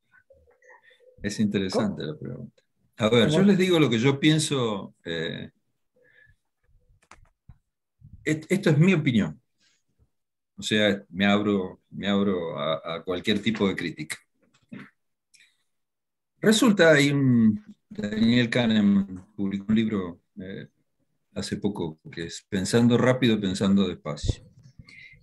Es interesante la pregunta. A ver, yo les digo lo que yo pienso. Eh, esto es mi opinión. O sea, me abro, me abro a, cualquier tipo de crítica. Resulta, hay Daniel Kahneman publicó un libro eh, hace poco que es Pensando rápido, pensando despacio.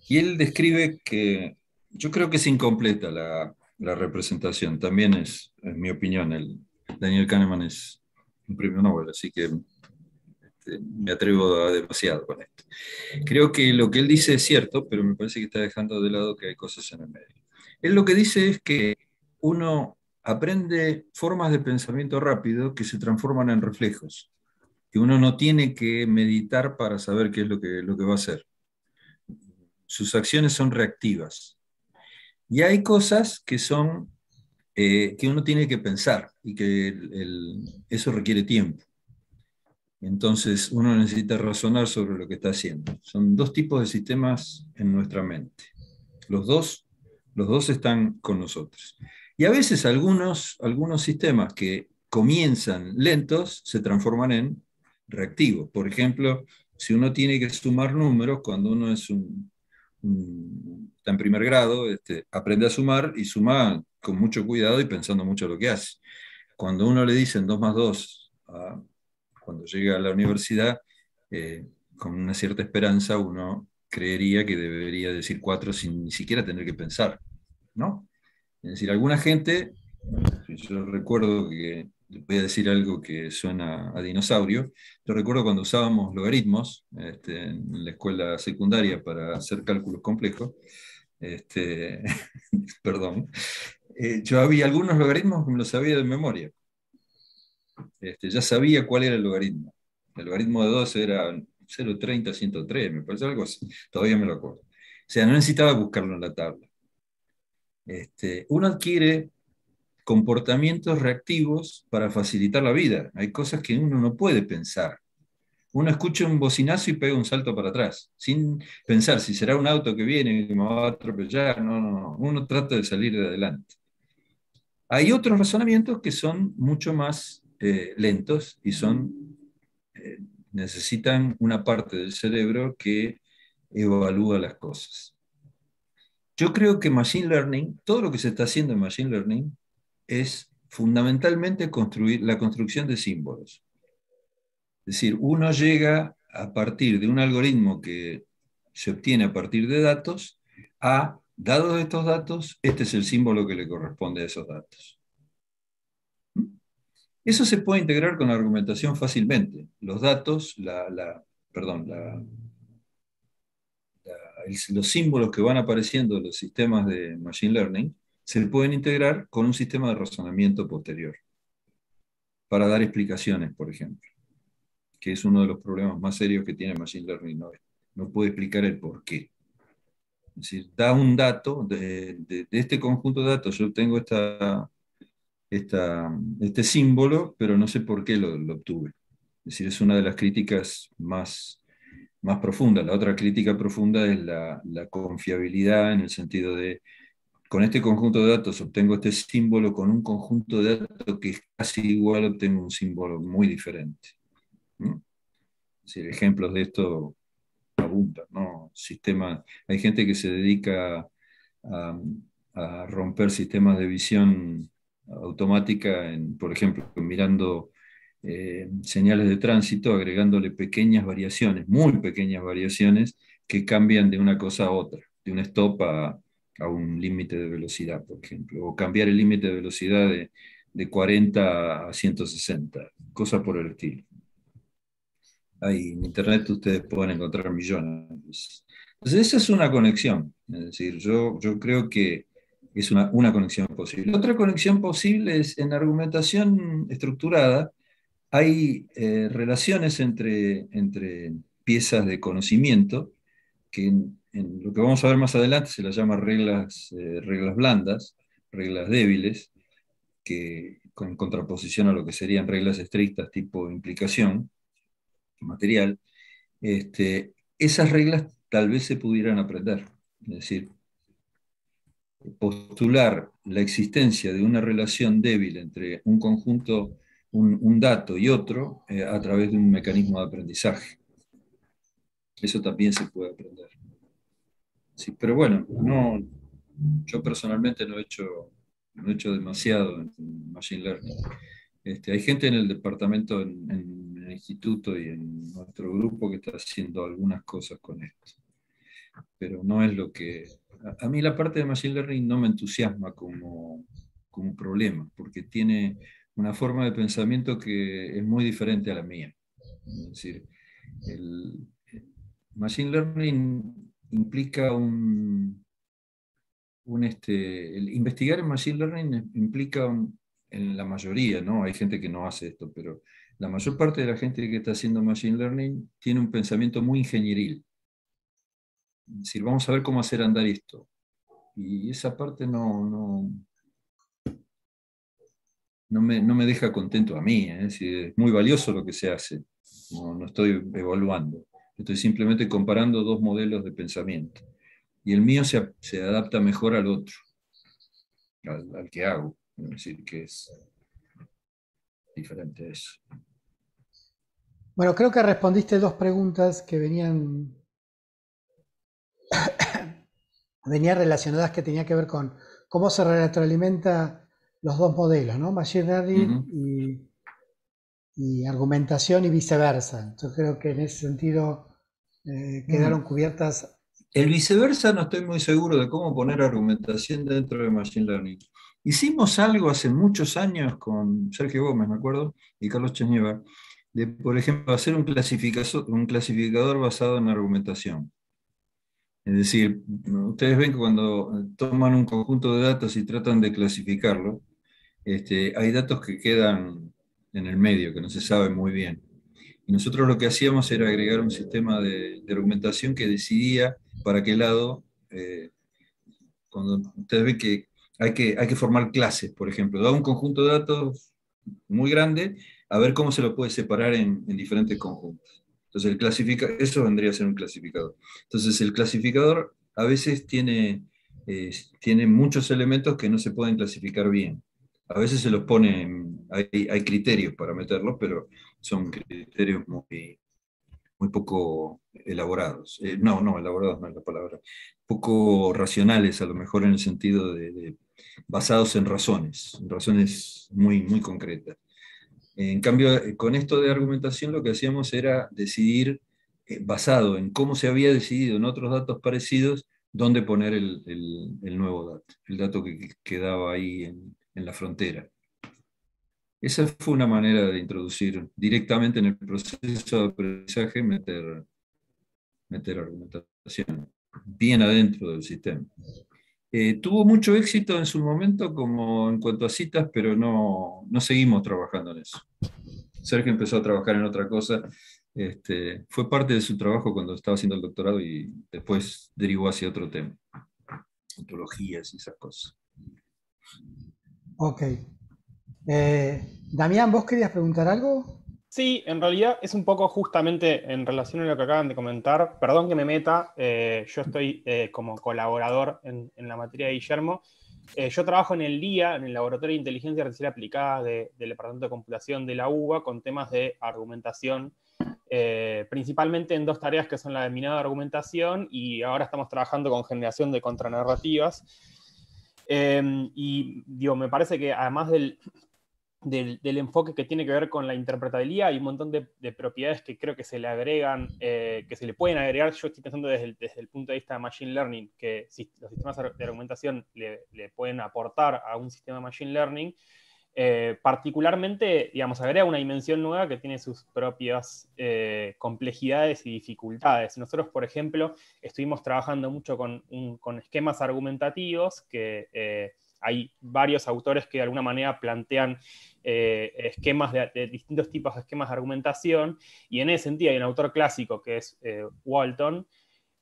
Y él describe que yo creo que es incompleta la, representación. También es, en mi opinión, el Daniel Kahneman es un premio Nobel, así que este, me atrevo a demasiado con esto. Creo que lo que él dice es cierto, pero me parece que está dejando de lado que hay cosas en el medio. Él lo que dice es que uno aprende formas de pensamiento rápido que se transforman en reflejos, que uno no tiene que meditar para saber qué es lo que, lo que va a hacer. Sus acciones son reactivas, y hay cosas que son eh, que uno tiene que pensar y que eso requiere tiempo. Entonces uno necesita razonar sobre lo que está haciendo. Son dos tipos de sistemas en nuestra mente. Los dos, los dos están con nosotros. Y a veces algunos, algunos sistemas que comienzan lentos se transforman en reactivos. Por ejemplo, si uno tiene que sumar números, cuando uno es un está mm, en primer grado, este, aprende a sumar y suma con mucho cuidado y pensando mucho lo que hace. Cuando uno le dicen 2 más 2, cuando llega a la universidad, eh, con una cierta esperanza uno creería que debería decir 4 sin ni siquiera tener que pensar, ¿no? Es decir, alguna gente, yo recuerdo que voy a decir algo que suena a dinosaurio. Yo recuerdo cuando usábamos logaritmos este, en la escuela secundaria para hacer cálculos complejos. Este, *laughs* perdón. Eh, yo había algunos logaritmos que me los sabía de memoria. Este, ya sabía cuál era el logaritmo. El logaritmo de 2 era 0,30, 103, me parece algo así. Todavía me lo acuerdo. O sea, no necesitaba buscarlo en la tabla. Este, uno adquiere comportamientos reactivos para facilitar la vida. Hay cosas que uno no puede pensar. Uno escucha un bocinazo y pega un salto para atrás, sin pensar si será un auto que viene y me va a atropellar. No, no, Uno trata de salir de adelante. Hay otros razonamientos que son mucho más eh, lentos y son, eh, necesitan una parte del cerebro que evalúa las cosas. Yo creo que Machine Learning, todo lo que se está haciendo en Machine Learning, es fundamentalmente construir la construcción de símbolos. Es decir, uno llega a partir de un algoritmo que se obtiene a partir de datos a, dados estos datos, este es el símbolo que le corresponde a esos datos. Eso se puede integrar con la argumentación fácilmente. Los datos, la, perdón, los símbolos que van apareciendo en los sistemas de Machine Learning se pueden integrar con un sistema de razonamiento posterior, para dar explicaciones, por ejemplo, que es uno de los problemas más serios que tiene Machine Learning No puede explicar el por qué. Es decir, da un dato, de, este conjunto de datos yo tengo esta, este símbolo, pero no sé por qué lo, obtuve. Es decir, es una de las críticas más, más profundas. La otra crítica profunda es la confiabilidad en el sentido de con este conjunto de datos obtengo este símbolo, con un conjunto de datos que es casi igual obtengo un símbolo muy diferente. ejemplos de esto abundan, ¿no? Sistema, hay gente que se dedica a, romper sistemas de visión automática, por ejemplo, mirando eh, señales de tránsito, agregándole pequeñas variaciones, muy pequeñas variaciones, que cambian de una cosa a otra, de un stop a, a un límite de velocidad, por ejemplo, o cambiar el límite de velocidad de, 40 a 160, cosas por el estilo. Ahí en Internet ustedes pueden encontrar millones. Entonces, esa es una conexión. Es decir, yo, yo creo que es una, conexión posible. Otra conexión posible es en argumentación estructurada, hay eh, relaciones entre, entre piezas de conocimiento que en lo que vamos a ver más adelante se las llama reglas, eh, reglas blandas, reglas débiles, que en contraposición a lo que serían reglas estrictas tipo implicación material, este, esas reglas tal vez se pudieran aprender. Es decir, postular la existencia de una relación débil entre un conjunto, un, dato y otro, eh, a través de un mecanismo de aprendizaje. Eso también se puede aprender. Sí, pero bueno, no, yo personalmente no he hecho, no he hecho demasiado en Machine Learning. Este, hay gente en el departamento, en, el instituto y en nuestro grupo que está haciendo algunas cosas con esto. Pero no es lo que... A, mí la parte de Machine Learning no me entusiasma como, como problema, porque tiene una forma de pensamiento que es muy diferente a la mía. Es decir, el, Machine Learning implica un, un este, el investigar en Machine Learning implica en la mayoría, ¿no? Hay gente que no hace esto, pero la mayor parte de la gente que está haciendo Machine Learning tiene un pensamiento muy ingenieril. Es decir, vamos a ver cómo hacer andar esto. Y esa parte no, no, no, me, deja contento a mí. ¿eh? Es, muy valioso lo que se hace. no estoy evaluando. Estoy simplemente comparando dos modelos de pensamiento. Y el mío se, adapta mejor al otro, al, que hago. Es decir, que es diferente a eso. Bueno, creo que respondiste dos preguntas que venían, *coughs* venían relacionadas que tenía que ver con cómo se retroalimenta los dos modelos, ¿no? Machine y, y, argumentación y viceversa. Yo creo que en ese sentido eh, mm. quedaron cubiertas. El viceversa no estoy muy seguro de cómo poner argumentación dentro de Machine Learning. Hicimos algo hace muchos años con Sergio Gómez, me acuerdo, y Carlos Cheñeva, de, por ejemplo, hacer un clasificador, un clasificador basado en argumentación. Es decir, ustedes ven que cuando toman un conjunto de datos y tratan de clasificarlo, este, hay datos que quedan en el medio, que no se sabe muy bien nosotros lo que hacíamos era agregar un sistema de, argumentación que decidía para qué lado, eh, cuando ustedes ven que hay, que hay que formar clases, por ejemplo, da un conjunto de datos muy grande, a ver cómo se lo puede separar en, diferentes conjuntos. Entonces, el clasifica, eso vendría a ser un clasificador. Entonces, el clasificador a veces tiene, tiene muchos elementos que no se pueden clasificar bien. A veces se los pone, hay, hay criterios para meterlos, pero son criterios muy, poco elaborados. Eh, no, no, elaborados no es la palabra. Poco racionales, a lo mejor en el sentido de, basados en razones, razones muy, muy concretas. En cambio, eh, con esto de argumentación lo que hacíamos era decidir, eh, basado en cómo se había decidido en otros datos parecidos, dónde poner el, nuevo dato, el dato que quedaba ahí en, en la frontera. Esa fue una manera de introducir directamente en el proceso de aprendizaje, meter, meter argumentación bien adentro del sistema. Eh, tuvo mucho éxito en su momento como en cuanto a citas, pero no, no seguimos trabajando en eso. Sergio empezó a trabajar en otra cosa. Este, fue parte de su trabajo cuando estaba haciendo el doctorado y después derivó hacia otro tema, ontologías y esas cosas. Ok, eh, Damián, ¿vos querías preguntar algo? Sí, en realidad es un poco justamente en relación a lo que acaban de comentar. Perdón que me meta, eh, yo estoy eh, como colaborador en, la materia de Guillermo. yo trabajo en el DIA, en el Laboratorio de Inteligencia Artificial Aplicada del Departamento de Computación de la UBA, con temas de argumentación, principalmente en dos tareas que son la de argumentación y ahora estamos trabajando con generación de contranarrativas. Em, y digo, me parece que además del del, enfoque que tiene que ver con la interpretabilidad y un montón de, propiedades que creo que se le agregan, eh, que se le pueden agregar. Yo estoy pensando desde el, punto de vista de Machine Learning, que los sistemas de argumentación le, pueden aportar a un sistema de Machine Learning. Eh, particularmente, digamos, agrega una dimensión nueva que tiene sus propias eh, complejidades y dificultades. Nosotros, por ejemplo, estuvimos trabajando mucho con, con esquemas argumentativos que hay varios autores que de alguna manera plantean eh, esquemas de, distintos tipos de esquemas de argumentación, y en ese sentido hay un autor clásico que es eh, Walton,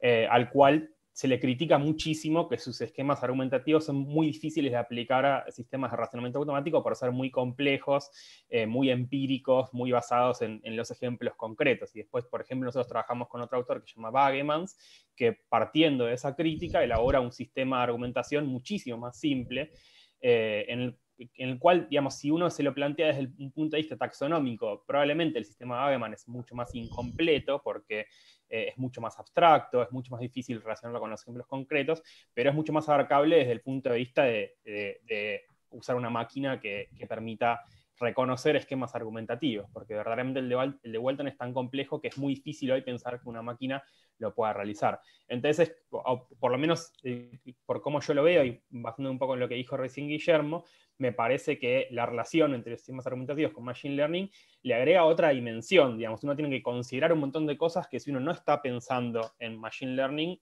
eh, al cual se le critica muchísimo que sus esquemas argumentativos son muy difíciles de aplicar a sistemas de razonamiento automático por ser muy complejos, eh, muy empíricos, muy basados en, los ejemplos concretos. Y después, por ejemplo, nosotros trabajamos con otro autor que se llama Wagemans, que partiendo de esa crítica elabora un sistema de argumentación muchísimo más simple, eh, en el en el cual, digamos, si uno se lo plantea desde un punto de vista taxonómico, probablemente el sistema de Hageman es mucho más incompleto porque eh, es mucho más abstracto, es mucho más difícil relacionarlo con los ejemplos concretos, pero es mucho más abarcable desde el punto de vista de, usar una máquina que, permita reconocer esquemas argumentativos, porque verdaderamente el de, el Walton es tan complejo que es muy difícil hoy pensar que una máquina lo pueda realizar. Entonces, por lo menos eh, por cómo yo lo veo, y basándome un poco en lo que dijo recién Guillermo, me parece que la relación entre los sistemas argumentativos con Machine Learning le agrega otra dimensión, digamos, uno tiene que considerar un montón de cosas que si uno no está pensando en Machine Learning,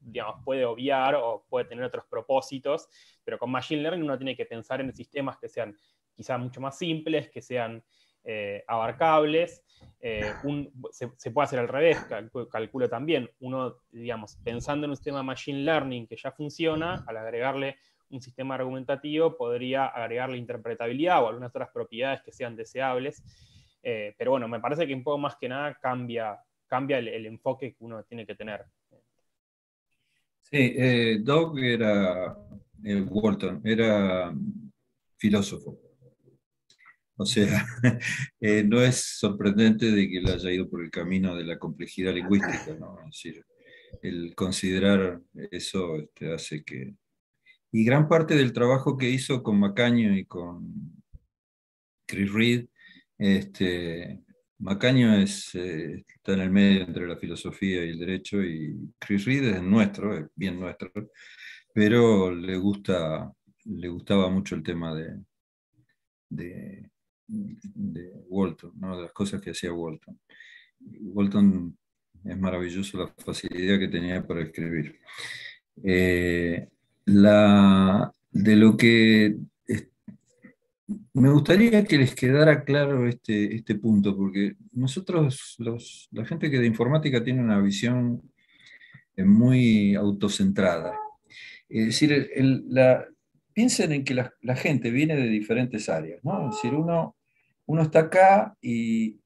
digamos, puede obviar o puede tener otros propósitos, pero con Machine Learning uno tiene que pensar en sistemas que sean quizá mucho más simples, que sean eh, abarcables. Eh, se, puede hacer al revés, calcula también. Uno, digamos, pensando en un sistema Machine Learning que ya funciona, al agregarle un sistema argumentativo podría agregar la interpretabilidad o algunas otras propiedades que sean deseables. Eh, pero bueno, me parece que un poco más que nada cambia, cambia el, enfoque que uno tiene que tener. Sí, eh, Doug era, eh, era filósofo. O sea, *laughs* eh, no es sorprendente de que él haya ido por el camino de la complejidad lingüística, Es decir, el considerar eso este, hace que, y gran parte del trabajo que hizo con Macaño y con Chris Reed, este, Macaño es, eh, está en el medio entre la filosofía y el derecho y Chris Reed es nuestro, es bien nuestro, pero le, gusta, le gustaba mucho el tema de, de, de Walton, de las cosas que hacía Walton. Walton es maravilloso la facilidad que tenía para escribir. Eh, de lo que me gustaría que les quedara claro este, este punto, porque nosotros, la gente que de informática tiene una visión eh, muy autocentrada. Es decir, la, piensen en que la, gente viene de diferentes áreas, Es decir, uno, uno está acá y,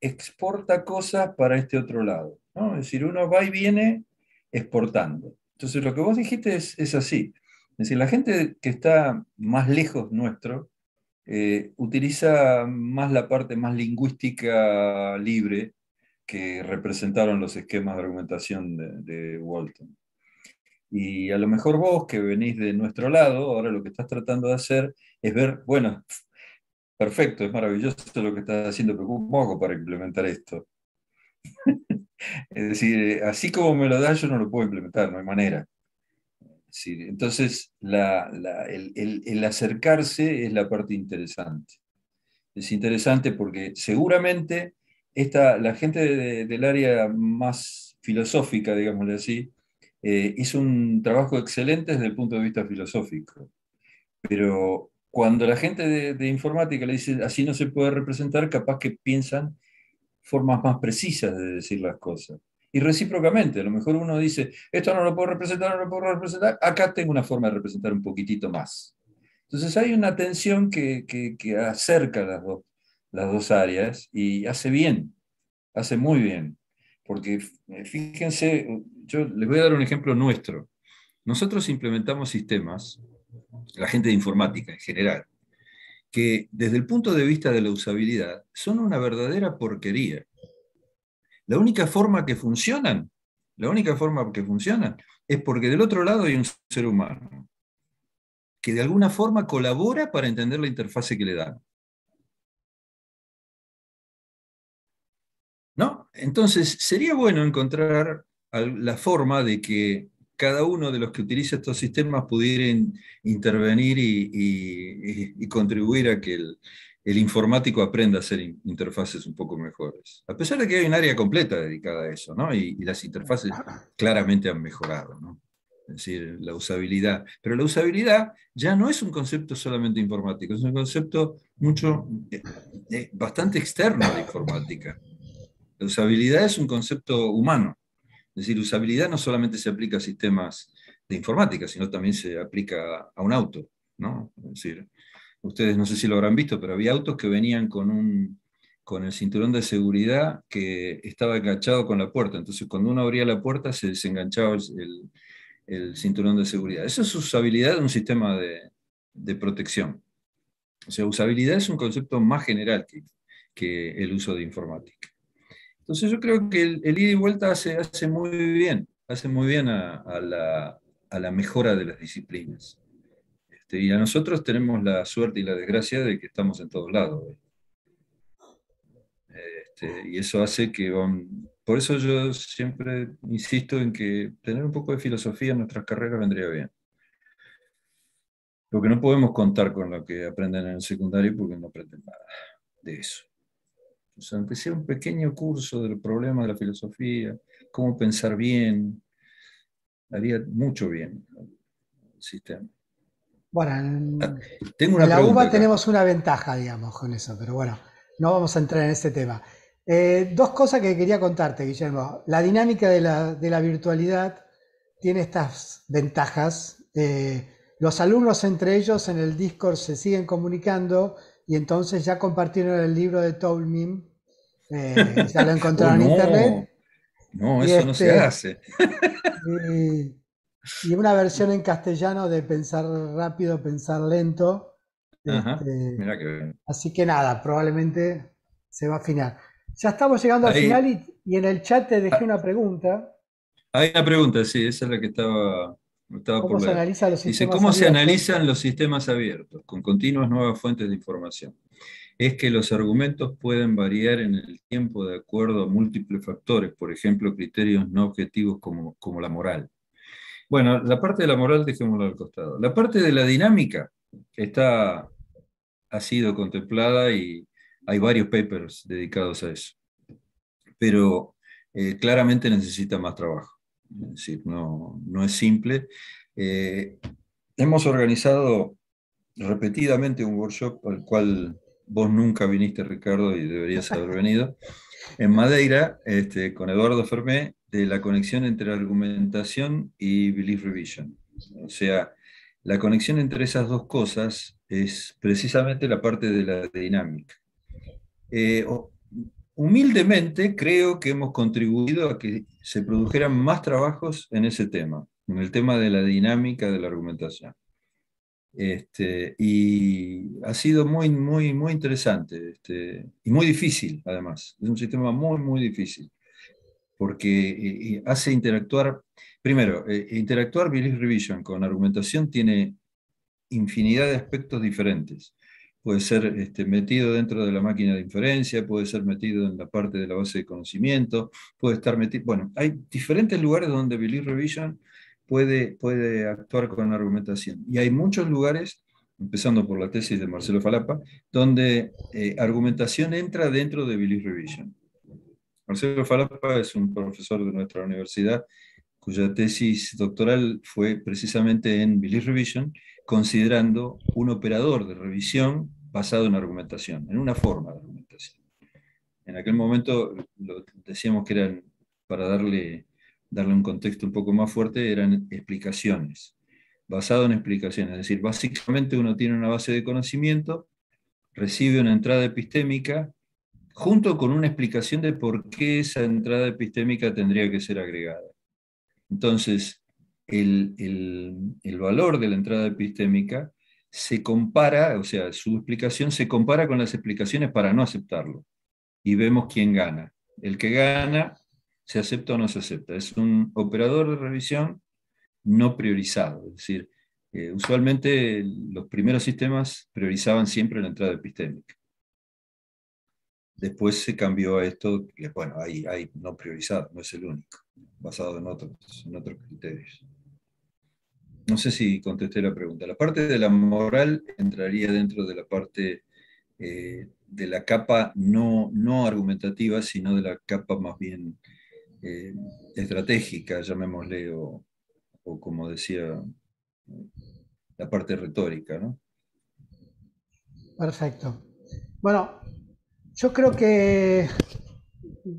exporta cosas para este otro lado, Es decir, uno va y viene exportando. Entonces, lo que vos dijiste es, así. Es decir, la gente que está más lejos nuestro eh, utiliza más la parte más lingüística libre que representaron los esquemas de argumentación de, Walton. Y a lo mejor vos, que venís de nuestro lado, ahora lo que estás tratando de hacer es ver, bueno, perfecto, es maravilloso lo que estás haciendo, pero ¿cómo hago para implementar esto? *laughs* es decir, eh, así como me lo da yo no lo puedo implementar, no hay manera. entonces, el, acercarse es la parte interesante. Es interesante porque seguramente esta, la gente del área más filosófica, digámosle así, eh, hizo un trabajo excelente desde el punto de vista filosófico. Pero cuando la gente de, informática le dice así no se puede representar, capaz que piensan formas más precisas de decir las cosas. Y recíprocamente, a lo mejor uno dice, esto no lo puedo representar, no lo puedo representar, acá tengo una forma de representar un poquitito más. Entonces hay una tensión que, acerca las las dos áreas y hace bien, hace muy bien. Porque eh, fíjense, yo les voy a dar un ejemplo nuestro. Nosotros implementamos sistemas, la gente de informática en general, que desde el punto de vista de la usabilidad son una verdadera porquería. La única forma que funcionan, la única forma que funcionan es porque del otro lado hay un ser humano que de alguna forma colabora para entender la interfase que le dan. ¿No? Entonces, sería bueno encontrar la forma de que cada uno de los que utiliza estos sistemas pudiera intervenir y, contribuir a que el, informático aprenda a hacer interfaces un poco mejores. A pesar de que hay un área completa dedicada a eso, ¿no? Y, las interfaces claramente han mejorado, Es decir, la usabilidad. Pero la usabilidad ya no es un concepto solamente informático, es un concepto mucho, eh, eh, bastante externo a la informática. La usabilidad es un concepto humano es decir, usabilidad no solamente se aplica a sistemas de informática, sino también se aplica a un auto. ¿no? Es decir, ustedes no sé si lo habrán visto, pero había autos que venían con, un, con el cinturón de seguridad que estaba enganchado con la puerta. Entonces, cuando uno abría la puerta, se desenganchaba el, cinturón de seguridad. Esa es usabilidad de un sistema de, de, protección. O sea, usabilidad es un concepto más general que, que el uso de informática. Entonces yo creo que el, ida y vuelta hace, hace muy bien, hace muy bien a, la, mejora de las disciplinas. Este, y a nosotros tenemos la suerte y la desgracia de que estamos en todos lados. ¿eh? Este, y eso hace que... por eso yo siempre insisto en que tener un poco de filosofía en nuestras carreras vendría bien porque no podemos contar con lo que aprenden en el secundario porque no aprenden nada de eso. O sea, empecé un pequeño curso del problema de la filosofía, cómo pensar bien. Haría mucho bien al sistema. Bueno, ah, en, la UBA tenemos una ventaja, digamos, con eso, pero bueno, no vamos a entrar en ese tema. Eh, dos cosas que quería contarte, Guillermo. La dinámica de la, virtualidad tiene estas ventajas. Eh, los alumnos entre ellos en el Discord se siguen comunicando y entonces ya compartieron el libro de Tolmin, eh, ya lo *laughs* encontraron en internet. No, eso no se este, hace. y, una versión en castellano de Pensar rápido, pensar lento. Este, así que nada, probablemente se va a afinar. Ya estamos llegando al final y, y en el chat te dejé ah. una pregunta. Hay una pregunta, sí, esa es la que estaba ¿Cómo se Dice, ¿cómo se analizan los sistemas abiertos con continuas nuevas fuentes de información? Es que los argumentos pueden variar en el tiempo de acuerdo a múltiples factores, por ejemplo, criterios no objetivos como, como la moral. Bueno, la parte de la moral dejémosla al costado. La parte de la dinámica está, ha sido contemplada y hay varios papers dedicados a eso, pero eh, claramente necesita más trabajo no, no es simple. Eh, hemos organizado repetidamente un workshop al cual vos nunca viniste, Ricardo, y deberías haber venido, *laughs* en Madeira, este, con Eduardo Fermé, de la conexión entre argumentación y belief revision. O sea, la conexión entre esas dos cosas es precisamente la parte de la dinámica. Eh, humildemente creo que hemos contribuido a que se produjeran más trabajos en ese tema, en el tema de la dinámica de la argumentación. Este, y ha sido muy, muy, muy interesante este, y muy difícil, además. Es un sistema muy, muy difícil, porque eh, hace interactuar, primero, eh, interactuar Belief Revision con argumentación tiene infinidad de aspectos diferentes puede ser este, metido dentro de la máquina de inferencia, puede ser metido en la parte de la base de conocimiento, puede estar metido... Bueno, hay diferentes lugares donde Belief Revision puede, puede actuar con argumentación. Y hay muchos lugares, empezando por la tesis de Marcelo Falapa, donde eh, argumentación entra dentro de Belief Revision. Marcelo Falapa es un profesor de nuestra universidad cuya tesis doctoral fue precisamente en Belief Revision, considerando un operador de revisión basado en argumentación, en una forma de argumentación. En aquel momento decíamos que eran, para darle, darle un contexto un poco más fuerte, eran explicaciones, basado en explicaciones. Es decir, básicamente uno tiene una base de conocimiento, recibe una entrada epistémica, junto con una explicación de por qué esa entrada epistémica tendría que ser agregada. Entonces, el valor de la entrada epistémica se compara, o sea, su explicación se compara con las explicaciones para no aceptarlo. Y vemos quién gana. El que gana, se acepta o no se acepta. Es un operador de revisión no priorizado. Es decir, eh, usualmente los primeros sistemas priorizaban siempre la entrada epistémica. Después se cambió a esto, que bueno, hay, hay no priorizado, no es el único, basado en otros, en otros criterios no sé si contesté la pregunta. La parte de la moral entraría dentro de la parte eh, de la capa no, no argumentativa, sino de la capa más bien eh, estratégica, llamémosle, o, o, como decía, la parte retórica. Perfecto. Bueno, yo creo que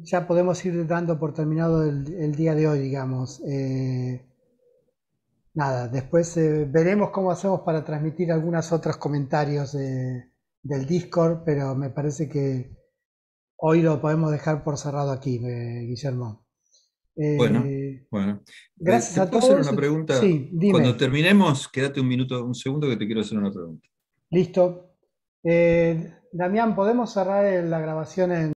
ya podemos ir dando por terminado el, día de hoy, digamos. Eh, nada, después eh, veremos cómo hacemos para transmitir algunos otros comentarios del Discord, pero me parece que hoy lo podemos dejar por cerrado aquí, eh, Guillermo. Eh, bueno, bueno. Gracias a puedo todos. hacer una pregunta? Sí, dime. Cuando terminemos, quédate un minuto, un segundo que te quiero hacer una pregunta. Listo. Damián, ¿podemos cerrar la grabación en...